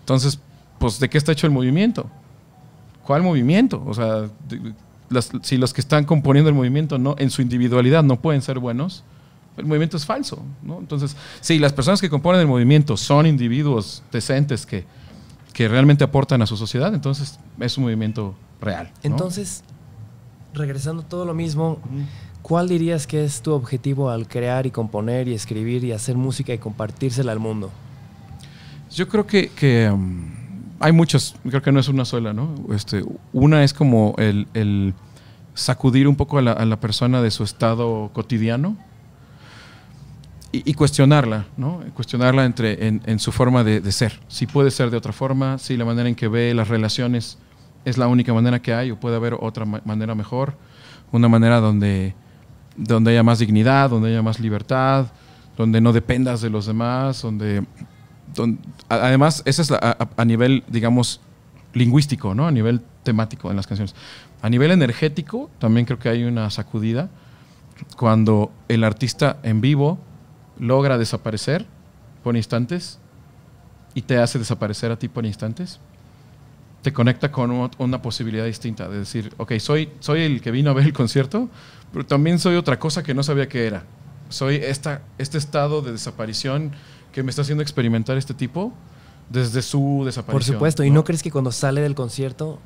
Entonces, pues, ¿de qué está hecho el movimiento? ¿Cuál movimiento? O sea, si los que están componiendo el movimiento no, en su individualidad no pueden ser buenos, el movimiento es falso. Entonces, si las personas que componen el movimiento son individuos decentes que, que realmente aportan a su sociedad, entonces es un movimiento real. Entonces, regresando todo lo mismo, ¿cuál dirías que es tu objetivo al crear y componer y escribir y hacer música y compartírsela al mundo? Yo creo que, um, hay muchos, creo que no es una sola, ¿no? Este, una es como el, sacudir un poco a la, persona de su estado cotidiano y, cuestionarla, ¿no? Cuestionarla entre, en, su forma de, ser. Si puede ser de otra forma, si la manera en que ve las relaciones es la única manera que hay o puede haber otra manera mejor, una manera donde, donde haya más dignidad, donde haya más libertad, donde no dependas de los demás, donde... donde además, esa es a, a, nivel, digamos, lingüístico, ¿no? A nivel temático en las canciones. A nivel energético, también creo que hay una sacudida cuando el artista en vivo logra desaparecer por instantes y te hace desaparecer a ti por instantes te conecta con una posibilidad distinta, de decir, ok, soy, soy el que vino a ver el concierto, pero también soy otra cosa que no sabía que era. Soy esta, este estado de desaparición que me está haciendo experimentar este tipo desde su desaparición. Por supuesto, ¿y no crees que cuando sale del concierto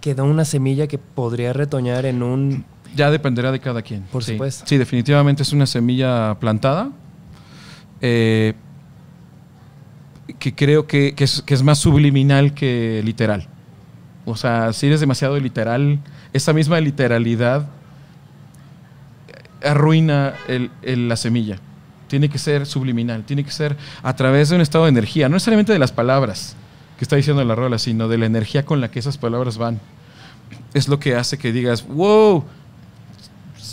queda una semilla que podría retoñar en un... Ya dependerá de cada quien. Por supuesto. Sí, definitivamente es una semilla plantada. Eh, que creo que, es, más subliminal que literal. O sea, si eres demasiado literal, esa misma literalidad arruina la semilla. Tiene que ser subliminal, tiene que ser a través de un estado de energía, no necesariamente de las palabras que está diciendo la rola, sino de la energía con la que esas palabras van. Es lo que hace que digas, wow,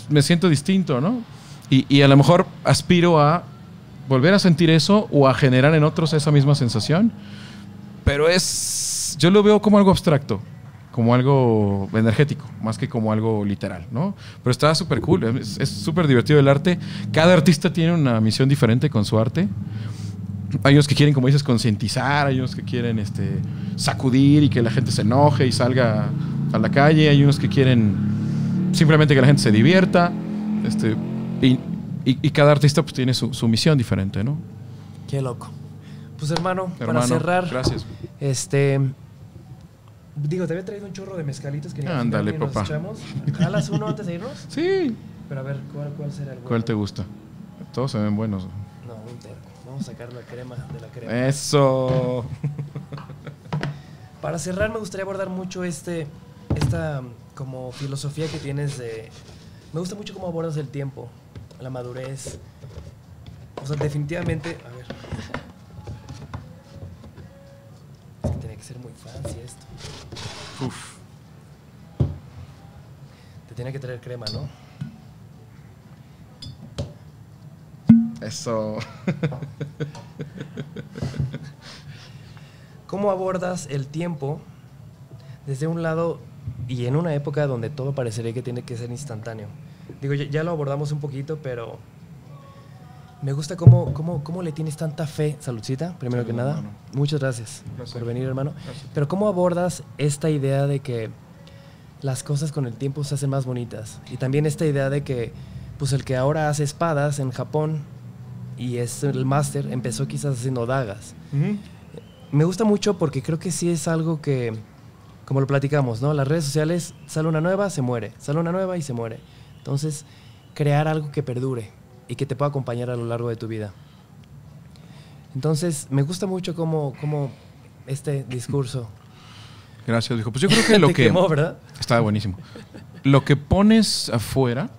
me siento distinto, ¿no? y a lo mejor aspiro a volver a sentir eso o a generar en otros esa misma sensación. Pero es, yo lo veo como algo abstracto, como algo energético, más que como algo literal, ¿no? Pero está súper cool, es súper divertido el arte. Cada artista tiene una misión diferente con su arte. Hay unos que quieren, como dices, concientizar, hay unos que quieren este, sacudir y que la gente se enoje y salga a la calle, hay unos que quieren simplemente que la gente se divierta. Este, y, cada artista pues tiene su, misión diferente, ¿no? Qué loco. Pues hermano, para cerrar. Gracias. Este. Digo, te había traído un chorro de mezcalitos que Ándale, papá. Nos echamos. ¿Jalas uno antes de irnos? Sí. Pero a ver, ¿cuál, será el bueno? ¿Cuál te gusta? Todos se ven buenos. No, un terco. Vamos a sacar la crema de la crema. ¡Eso! Para cerrar, me gustaría abordar mucho este, esta como filosofía que tienes de... Me gusta mucho cómo abordas el tiempo la madurez. O sea, definitivamente, a ver. Es que que ser muy fancy esto. Uf. Te tiene que traer crema, ¿no? Eso. ¿Cómo abordas el tiempo desde un lado y en una época donde todo parecería que tiene que ser instantáneo? Digo, ya, lo abordamos un poquito, pero me gusta cómo, cómo, cómo le tienes tanta fe, saludcita, primero que nada. Muchas gracias por venir, hermano. Pero ¿cómo abordas esta idea de que las cosas con el tiempo se hacen más bonitas? Y también esta idea de que, pues el que ahora hace espadas en Japón y es el máster, empezó quizás haciendo dagas. Me gusta mucho porque creo que sí es algo que como lo platicamos, ¿no? Las redes sociales, sale una nueva, se muere, sale una nueva y se muere. Entonces, crear algo que perdure y que te pueda acompañar a lo largo de tu vida. Entonces, me gusta mucho cómo, cómo este discurso. Gracias, dijo. Pues yo creo que lo que. Quemó, Estaba buenísimo. Lo que pones afuera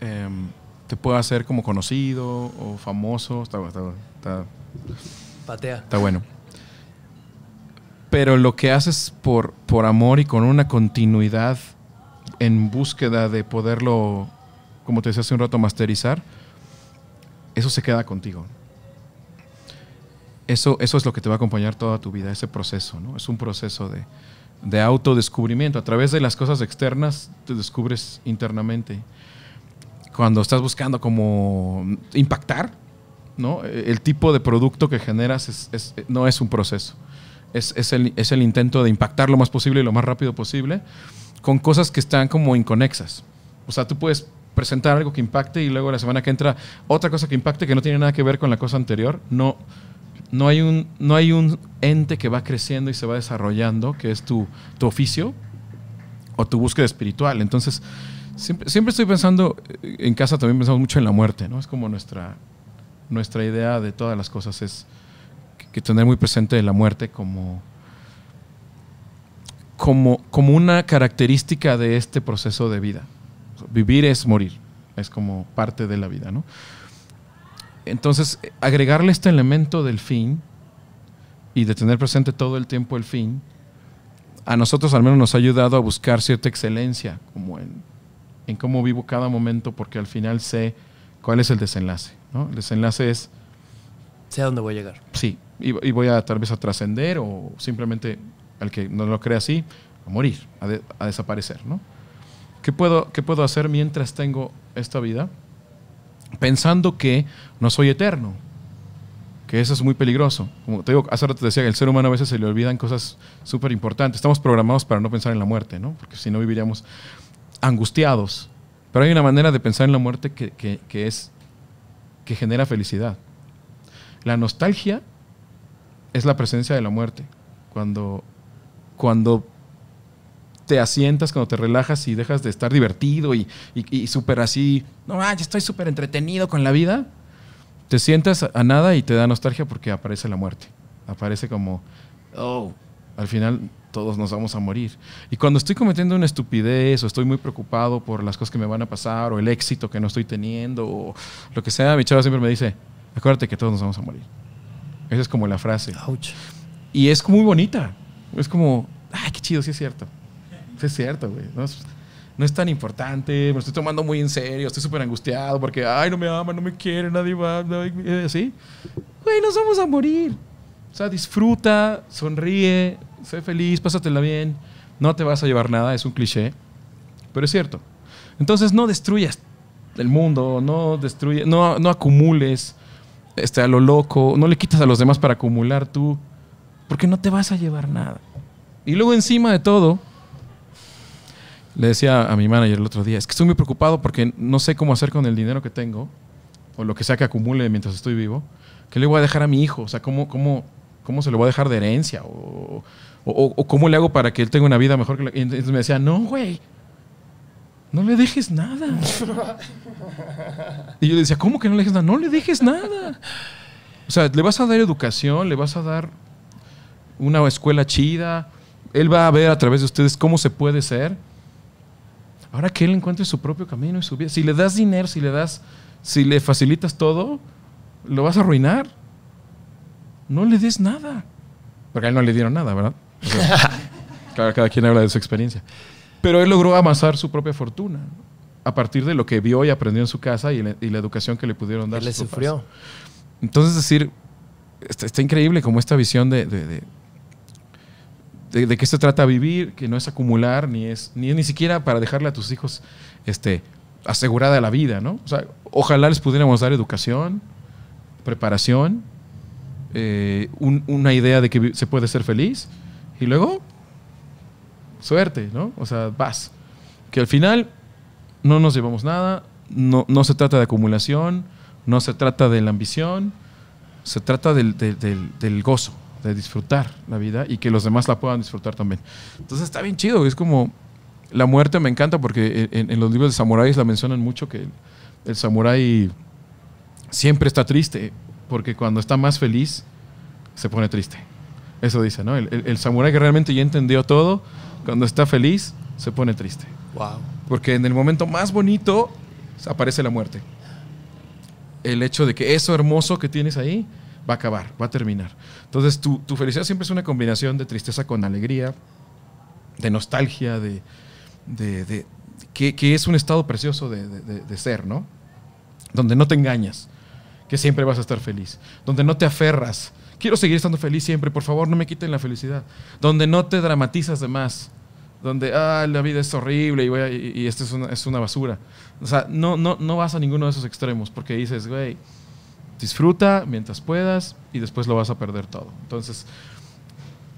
em, te puede hacer como conocido o famoso. Está, está, está, Patea. Está bueno. Pero lo que haces por, por amor y con una continuidad en búsqueda de poderlo, como te decía hace un rato, masterizar, eso se queda contigo. Eso, eso es lo que te va a acompañar toda tu vida, ese proceso, ¿no? Es un proceso de, de autodescubrimiento. A través de las cosas externas te descubres internamente. Cuando estás buscando como impactar, ¿no? El tipo de producto que generas no es un proceso. Es el, es, el, intento de impactar lo más posible y lo más rápido posible con cosas que están como inconexas. O sea, tú puedes presentar algo que impacte y luego la semana que entra otra cosa que impacte que no tiene nada que ver con la cosa anterior. No, no, hay, un, no hay un ente que va creciendo y se va desarrollando, que es tu, oficio o tu búsqueda espiritual. Entonces, siempre, estoy pensando, eh, en casa también pensamos mucho en la muerte, ¿no? Es como nuestra, nuestra idea de todas las cosas es que, que tener muy presente la muerte como como, como una característica de este proceso de vida. Vivir es morir, es como parte de la vida, ¿no? Entonces, agregarle este elemento del fin y de tener presente todo el tiempo el fin, a nosotros al menos nos ha ayudado a buscar cierta excelencia, como en, en cómo vivo cada momento, porque al final sé cuál es el desenlace. ¿no? El desenlace es... Sé a dónde voy a llegar. Sí, y, y voy a tal vez a trascender o simplemente al que no lo cree así, a morir, a, desaparecer, ¿no? ¿Qué puedo, ¿Qué puedo hacer mientras tengo esta vida? Pensando que no soy eterno, que eso es muy peligroso. Como te digo, hace rato te decía que el ser humano a veces se le olvidan cosas súper importantes. Estamos programados para no pensar en la muerte, ¿no? Porque si no viviríamos angustiados. Pero hay una manera de pensar en la muerte que, que es que genera felicidad. La nostalgia es la presencia de la muerte. Cuando cuando te asientas, cuando te relajas y dejas de estar divertido y, y, súper así, no, ah, ya estoy súper entretenido con la vida, te sientas a nada y te da nostalgia porque aparece la muerte. Aparece como, oh, al final todos nos vamos a morir. Y cuando estoy cometiendo una estupidez o estoy muy preocupado por las cosas que me van a pasar o el éxito que no estoy teniendo o lo que sea, mi chava siempre me dice, acuérdate que todos nos vamos a morir. Esa es como la frase. Y es muy bonita. Es como, ay, qué chido, sí es cierto. Sí es cierto, güey. No es, tan importante, me lo estoy tomando muy en serio, estoy súper angustiado porque, ay, no me ama, no me quiere, nadie va, así, Güey, nos vamos a morir. O sea, disfruta, sonríe, sé feliz, pásatela bien. No te vas a llevar nada, es un cliché, pero es cierto. Entonces, no destruyas el mundo, no destruyes, no, no acumules este, a lo loco, no le quitas a los demás para acumular tú porque no te vas a llevar nada. Y luego encima de todo, le decía a mi manager el otro día, es que estoy muy preocupado porque no sé cómo hacer con el dinero que tengo, o lo que sea que acumule mientras estoy vivo, que le voy a dejar a mi hijo, o sea, cómo, cómo se lo voy a dejar de herencia, o, cómo le hago para que él tenga una vida mejor que la... Y entonces me decía, no, güey, no le dejes nada. y yo le decía, ¿cómo que no le dejes nada? No le dejes nada. O sea, le vas a dar educación, le vas a dar una escuela chida. Él va a ver a través de ustedes cómo se puede ser. Ahora que él encuentre su propio camino y su vida. Si le das dinero, si le das, si le facilitas todo, lo vas a arruinar. No le des nada. Porque a él no le dieron nada, ¿verdad? cada, quien habla de su experiencia. Pero él logró amasar su propia fortuna a partir de lo que vio y aprendió en su casa y, la educación que le pudieron dar. Él le sufrió. Entonces, decir, está, increíble como esta visión de de, de, qué se trata vivir, que no es acumular, ni es, ni ni siquiera para dejarle a tus hijos este, asegurada la vida, ojalá les pudiéramos dar educación, preparación, eh, una idea de que se puede ser feliz y luego suerte, ¿no? O sea, vas. Que al final no nos llevamos nada, no, se trata de acumulación, no se trata de la ambición, se trata del gozo de disfrutar la vida y que los demás la puedan disfrutar también. Entonces está bien chido, es como la muerte me encanta porque en, los libros de samuráis la mencionan mucho que el, samurái siempre está triste porque cuando está más feliz se pone triste. Eso dice, ¿no? El, el samurái que realmente ya entendió todo, cuando está feliz se pone triste. Wow. Porque en el momento más bonito aparece la muerte. El hecho de que eso hermoso que tienes ahí va a acabar, va a terminar. Entonces tu, tu felicidad siempre es una combinación de tristeza con alegría, de nostalgia, de, que, es un estado precioso de, ser, ¿no? Donde no te engañas, que siempre vas a estar feliz, donde no te aferras. Quiero seguir estando feliz siempre, por favor, no me quiten la felicidad. Donde no te dramatizas de más, donde ah, la vida es horrible y, esto es una, basura. O sea, no, no, no vas a ninguno de esos extremos porque dices, güey, disfruta mientras puedas y después lo vas a perder todo. Entonces,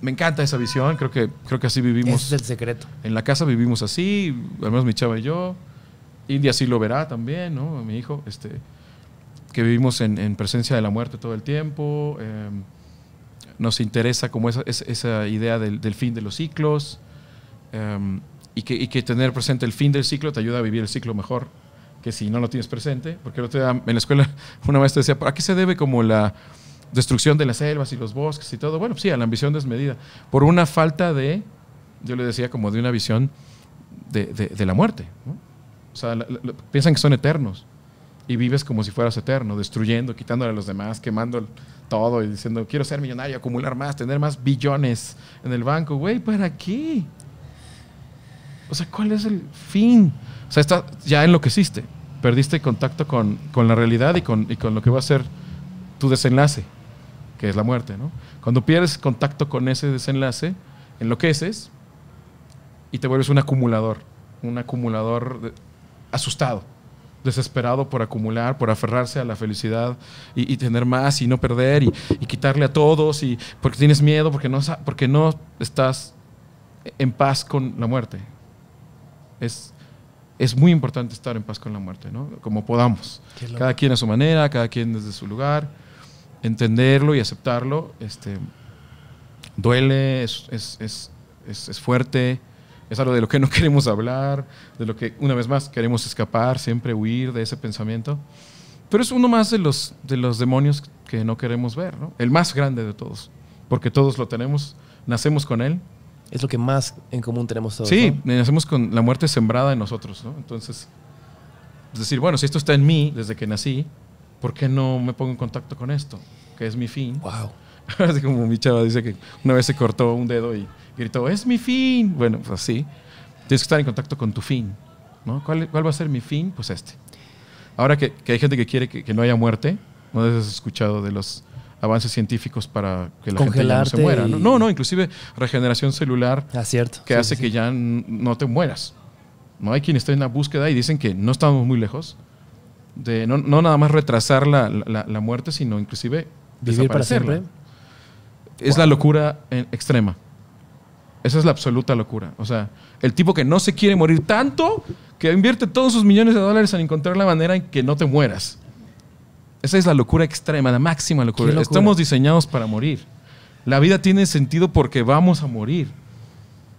me encanta esa visión, creo que, creo que así vivimos. es el secreto. En la casa vivimos así, al menos mi chava y yo. India sí lo verá también, ¿no? Mi hijo, este, que vivimos en, presencia de la muerte todo el tiempo. Em, nos interesa como esa, esa idea del, fin de los ciclos. Em, y que tener presente el fin del ciclo te ayuda a vivir el ciclo mejor que si no lo tienes presente, porque el otro día en la escuela una maestra decía, para qué se debe como la destrucción de las selvas y los bosques y todo? Bueno, sí, a la ambición desmedida, por una falta de, yo le decía, como de una visión de, la muerte. O sea, piensan que son eternos y vives como si fueras eterno, destruyendo, quitándole a los demás, quemando todo y diciendo, quiero ser millonario, acumular más, tener más billones en el banco. Güey, ¿para qué? O sea, ¿cuál es el fin? O sea, ya enloqueciste, perdiste contacto con, con la realidad y con, y con lo que va a ser tu desenlace, que es la muerte. ¿no? Cuando pierdes contacto con ese desenlace, enloqueces y te vuelves un acumulador, un acumulador asustado, desesperado por acumular, por aferrarse a la felicidad y, tener más y no perder y, y, quitarle a todos y porque tienes miedo, porque no, porque no estás en paz con la muerte. Es es muy importante estar en paz con la muerte, ¿no? Como podamos. Cada quien a su manera, cada quien desde su lugar, entenderlo y aceptarlo. Este, duele, es, es, fuerte, es algo de lo que no queremos hablar, de lo que, una vez más, queremos escapar, siempre huir de ese pensamiento. Pero es uno más de los, de los demonios que no queremos ver, ¿no? El más grande de todos, porque todos lo tenemos, nacemos con él, es lo que más en común tenemos todos. Sí, nacemos eh, con la muerte sembrada en nosotros, ¿no? Entonces, es decir, bueno, si esto está en mí desde que nací, ¿por qué no me pongo en contacto con esto? Que es mi fin. ¡Wow! Es como mi chava dice que una vez se cortó un dedo y gritó, ¡es mi fin! Bueno, pues así. Tienes que estar en contacto con tu fin, ¿no? ¿Cuál, va a ser mi fin? Pues este. Ahora que, hay gente que quiere que, que no haya muerte, no has escuchado de los avances científicos para que la gente no se muera. No, no, inclusive regeneración celular ah, cierto. que hace que ya no te mueras. No hay quien esté en la búsqueda y dicen que no estamos muy lejos de no, nada más retrasar la, muerte, sino inclusive vivir para siempre. Es la locura eh, extrema. Esa es la absoluta locura. O sea, el tipo que no se quiere morir tanto que invierte todos sus millones de dólares en encontrar la manera en que no te mueras. Esa es la locura extrema, la máxima locura. Estamos diseñados para morir. La vida tiene sentido porque vamos a morir.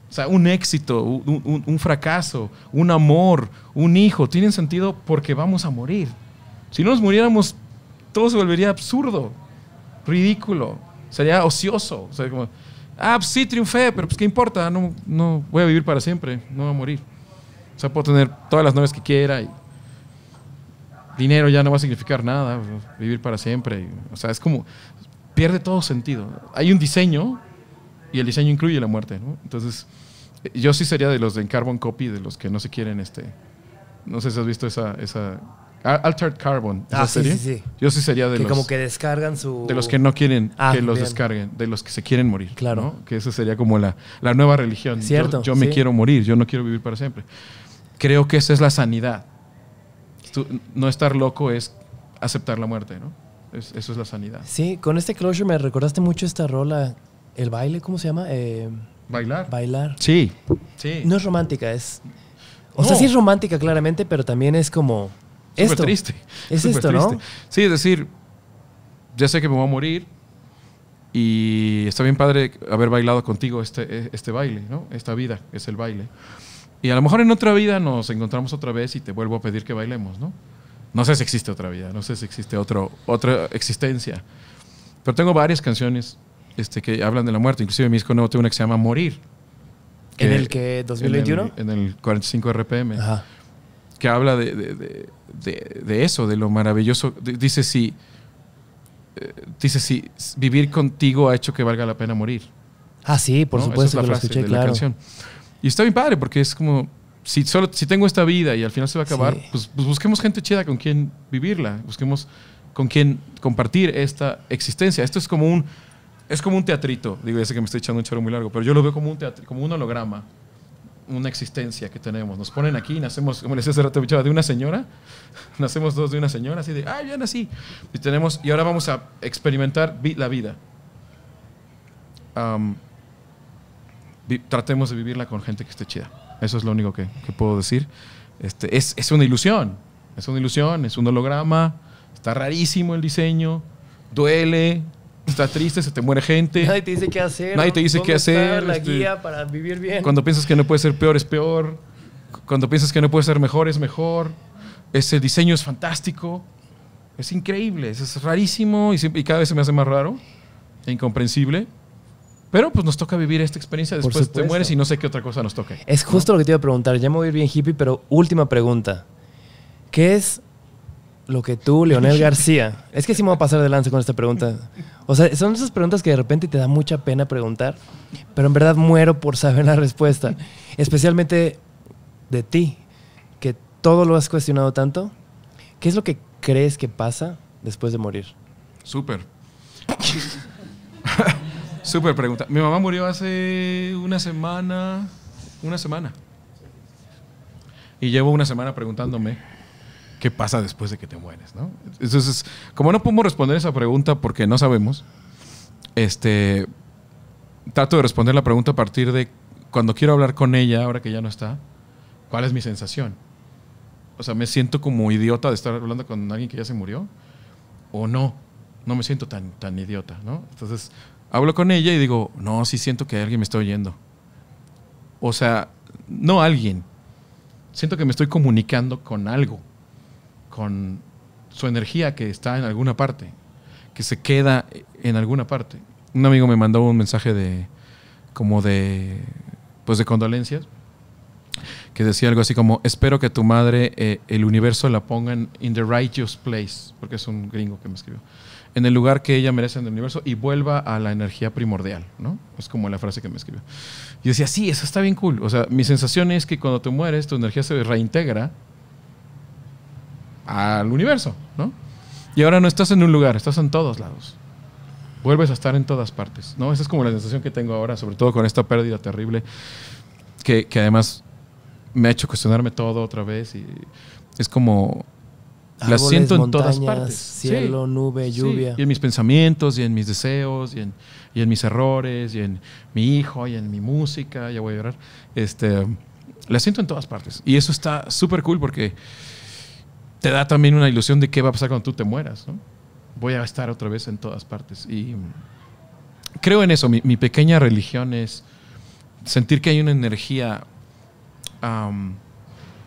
O sea, un éxito, un, fracaso, un amor, un hijo, tienen sentido porque vamos a morir. Si no nos muriéramos, todo se volvería absurdo, ridículo, sería ocioso. O sea, como, ah, pues sí, triunfé, pero pues qué importa, no, no voy a vivir para siempre, no voy a morir. O sea, puedo tener todas las novias que quiera y dinero ya no va a significar nada, vivir para siempre. O sea, es como, pierde todo sentido. Hay un diseño y el diseño incluye la muerte, Entonces, yo sí sería de los de Carbon Copy, de los que no se quieren, este, no sé si has visto esa, esa Altered Carbon. Ah, sí, sí, Yo sí sería de que como que descargan su. De los que no quieren ah, que los descarguen, de los que se quieren morir. Claro. Que esa sería como la, la nueva religión. Cierto. Yo, me quiero morir, yo no quiero vivir para siempre. Creo que esa es la sanidad no estar loco es aceptar la muerte, ¿no? eso es la sanidad. Sí, con este closure me recordaste mucho esta rola, el baile, ¿cómo se llama? Eh, bailar. Bailar. Sí. sí. No es romántica, es... O sea, sí es romántica claramente, pero también es como... Súper triste. Es esto, ¿no? Sí, es decir, ya sé que me voy a morir y está bien padre haber bailado contigo este, este baile, ¿no? Esta vida es el baile. Y a lo mejor en otra vida nos encontramos otra vez y te vuelvo a pedir que bailemos, ¿no? No sé si existe otra vida, no sé si existe otro, otra existencia. Pero tengo varias canciones este, que hablan de la muerte. Inclusive mi disco nuevo tengo una que se llama Morir. ¿En el que 2021? En el, 45 RPM. Que habla de, eso, de lo maravilloso. dice si... Eh, dice si vivir contigo ha hecho que valga la pena morir. Ah, sí, por supuesto. que lo escuché, claro. Y está bien padre porque es como, si, solo, si tengo esta vida y al final se va a acabar, pues, pues, busquemos gente chida con quien vivirla, busquemos con quien compartir esta existencia. Esto es como un, es como un teatrito, digo, ya sé que me estoy echando un choro muy largo, pero yo lo veo como un, teatro, como un holograma, una existencia que tenemos. Nos ponen aquí, nacemos, como les decía hace rato, de una señora, nacemos dos de una señora, así de, ah, ya nací. Y, tenemos, y ahora vamos a experimentar la vida tratemos de vivirla con gente que esté chida. Eso es lo único que, puedo decir. Este, es, es, una ilusión, es una ilusión, es un holograma, está rarísimo el diseño, duele, está triste, se te muere gente. Nadie te dice qué hacer. Nadie te dice qué hacer. La este, guía para vivir bien. Cuando piensas que no puede ser peor, es peor. Cuando piensas que no puede ser mejor, es mejor. Ese diseño es fantástico. Es increíble, es, rarísimo y, y cada vez se me hace más raro e incomprensible. Pero pues nos toca vivir esta experiencia después te mueres y no sé qué otra cosa nos toque. Es justo lo que te iba a preguntar. Ya me voy a ir bien hippie, pero última pregunta. ¿Qué es lo que tú, Leonel García. Es que sí me voy a pasar de lanza con esta pregunta. O sea, son esas preguntas que de repente te da mucha pena preguntar, pero en verdad muero por saber la respuesta. Especialmente de ti, que todo lo has cuestionado tanto. ¿Qué es lo que crees que pasa después de morir? Súper. Súper pregunta. Mi mamá murió hace una semana, una semana. Y llevo una semana preguntándome qué pasa después de que te mueres, ¿no? Entonces, como no podemos responder esa pregunta porque no sabemos, este, trato de responder la pregunta a partir de cuando quiero hablar con ella, ahora que ya no está, ¿cuál es mi sensación? O sea, ¿me siento como idiota de estar hablando con alguien que ya se murió? ¿O no? No me siento tan, tan idiota, ¿no? Entonces, hablo con ella y digo, no, sí siento que alguien me está oyendo. O sea, no alguien. Siento que me estoy comunicando con algo, con su energía que está en alguna parte, que se queda en alguna parte. Un amigo me mandó un mensaje de, como de, pues de condolencias, que decía algo así como, espero que tu madre, eh, el universo la pongan in the righteous place, porque es un gringo que me escribió en el lugar que ella merece en el universo y vuelva a la energía primordial, ¿no? Es como la frase que me escribió. Y decía, sí, eso está bien cool. O sea, mi sensación es que cuando te mueres, tu energía se reintegra al universo, ¿no? Y ahora no estás en un lugar, estás en todos lados. Vuelves a estar en todas partes, ¿no? Esa es como la sensación que tengo ahora, sobre todo con esta pérdida terrible, que, que además me ha hecho cuestionarme todo otra vez y es como la siento en todas partes. Cielo, nube, lluvia. Y en mis pensamientos, y en mis deseos, y en, mis errores, y en mi hijo, y en mi música, ya voy a llorar. Este, siento en todas partes. Y eso está súper cool porque te da también una ilusión de qué va a pasar cuando tú te mueras. Voy a estar otra vez en todas partes. Y mm, creo en eso. Mi, pequeña religión es sentir que hay una energía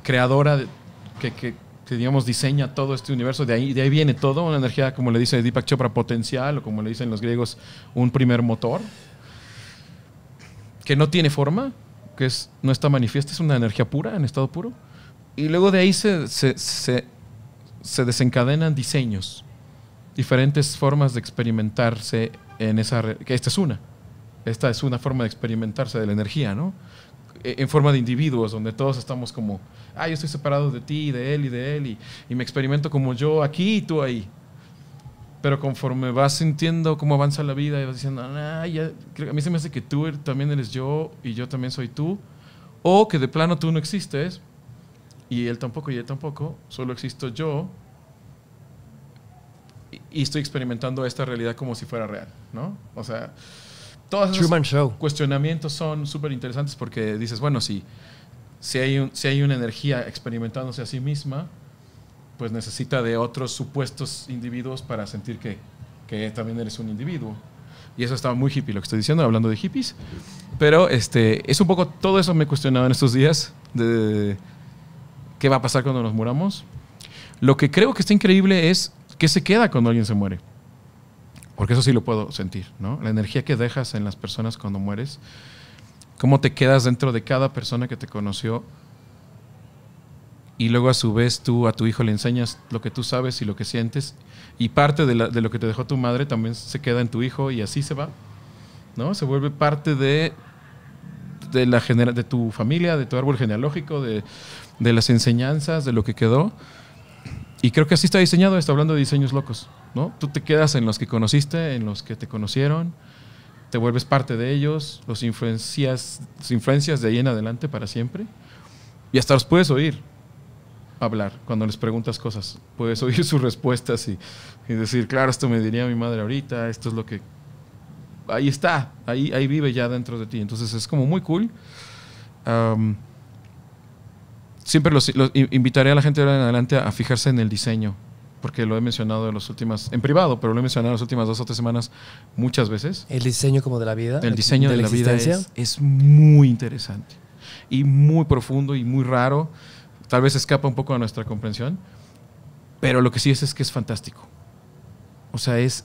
creadora que que digamos diseña todo este universo, de ahí, de ahí viene todo, una energía, como le dice Deepak Chopra, potencial, o como le dicen los griegos, un primer motor, que no tiene forma, que es, no está manifiesta, es una energía pura, en estado puro, y luego de ahí se, se, se, se desencadenan diseños, diferentes formas de experimentarse en esa, que esta es una, esta es una forma de experimentarse de la energía, ¿no? Eh, en forma de individuos, donde todos estamos como, ah, yo estoy separado de ti, de él y de él, y, me experimento como yo aquí y tú ahí. Pero conforme vas sintiendo cómo avanza la vida y vas diciendo, ah, ya, a mí se me hace que tú er, también eres yo y yo también soy tú, o que de plano tú no existes y él tampoco y él tampoco, solo existo yo y estoy experimentando esta realidad como si fuera real, ¿no? O sea, todos esos cuestionamientos son súper interesantes porque dices, bueno, si, si, hay un, si hay una energía experimentándose a sí misma, pues necesita de otros supuestos individuos para sentir que, que también eres un individuo. Y eso estaba muy hippie lo que estoy diciendo, hablando de hippies. Pero este, es un poco todo eso me he cuestionado en estos días de, de qué va a pasar cuando nos muramos. Lo que creo que está increíble es qué se queda cuando alguien se muere porque eso sí lo puedo sentir, ¿no? La energía que dejas en las personas cuando mueres, cómo te quedas dentro de cada persona que te conoció y luego a su vez tú a tu hijo le enseñas lo que tú sabes y lo que sientes y parte de, lo que te dejó tu madre también se queda en tu hijo y así se va, ¿no? Se vuelve parte de, de, la de tu familia, de tu árbol genealógico, de las enseñanzas, de lo que quedó. Y creo que así está diseñado está hablando de diseños locos, ¿no? Tú te quedas en los que conociste, en los que te conocieron, te vuelves parte de ellos, los influencias, influencias de ahí en adelante para siempre, y hasta los puedes oír hablar cuando les preguntas cosas. Puedes oír sus respuestas y, decir, claro, esto me diría mi madre ahorita, esto es lo que... Ahí está, ahí, ahí vive ya dentro de ti. Entonces es como muy cool siempre los, invitaré a la gente de ahora en adelante a fijarse en el diseño, porque lo he mencionado en las últimas, en privado, pero lo he mencionado en las últimas dos o tres semanas muchas veces. El diseño como de la vida. El diseño de, la, vida es, muy interesante y muy profundo y muy raro. Tal vez escapa un poco a nuestra comprensión, pero lo que sí es es que es fantástico. O sea, es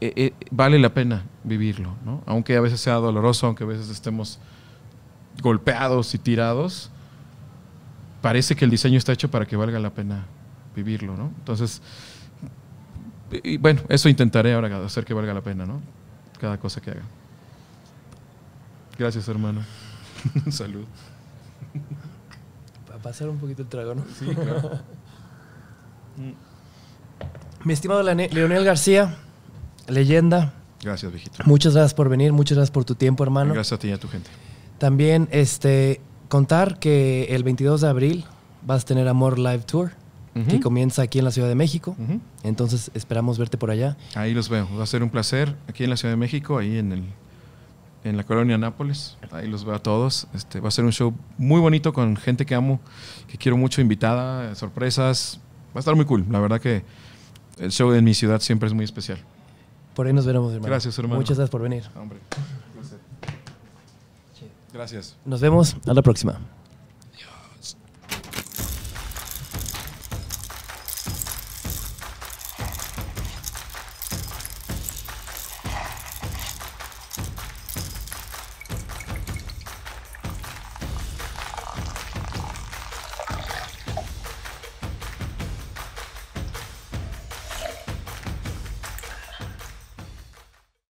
e, e, vale la pena vivirlo, ¿no? Aunque a veces sea doloroso, aunque a veces estemos golpeados y tirados parece que el diseño está hecho para que valga la pena vivirlo, ¿no? Entonces, y bueno, eso intentaré ahora hacer que valga la pena, ¿no? Cada cosa que haga. Gracias, hermano. Salud. Para pasar un poquito el trago, ¿no? Sí, claro. Mi estimado Leonel García, leyenda. Gracias, viejito. Muchas gracias por venir, muchas gracias por tu tiempo, hermano. Gracias a ti y a tu gente. También, este, contar que el 22 de abril vas a tener Amor Live Tour, que comienza aquí en la Ciudad de México. Entonces esperamos verte por allá. Ahí los veo. Va a ser un placer aquí en la Ciudad de México, ahí en el en la colonia Nápoles. Ahí los veo a todos. Este, va a ser un show muy bonito con gente que amo, que quiero mucho, invitada, sorpresas. Va a estar muy cool. La verdad que el show en mi ciudad siempre es muy especial. Por ahí nos veremos, hermano. Gracias, hermano. Muchas gracias por venir. Hombre. Gracias. Nos vemos a la próxima.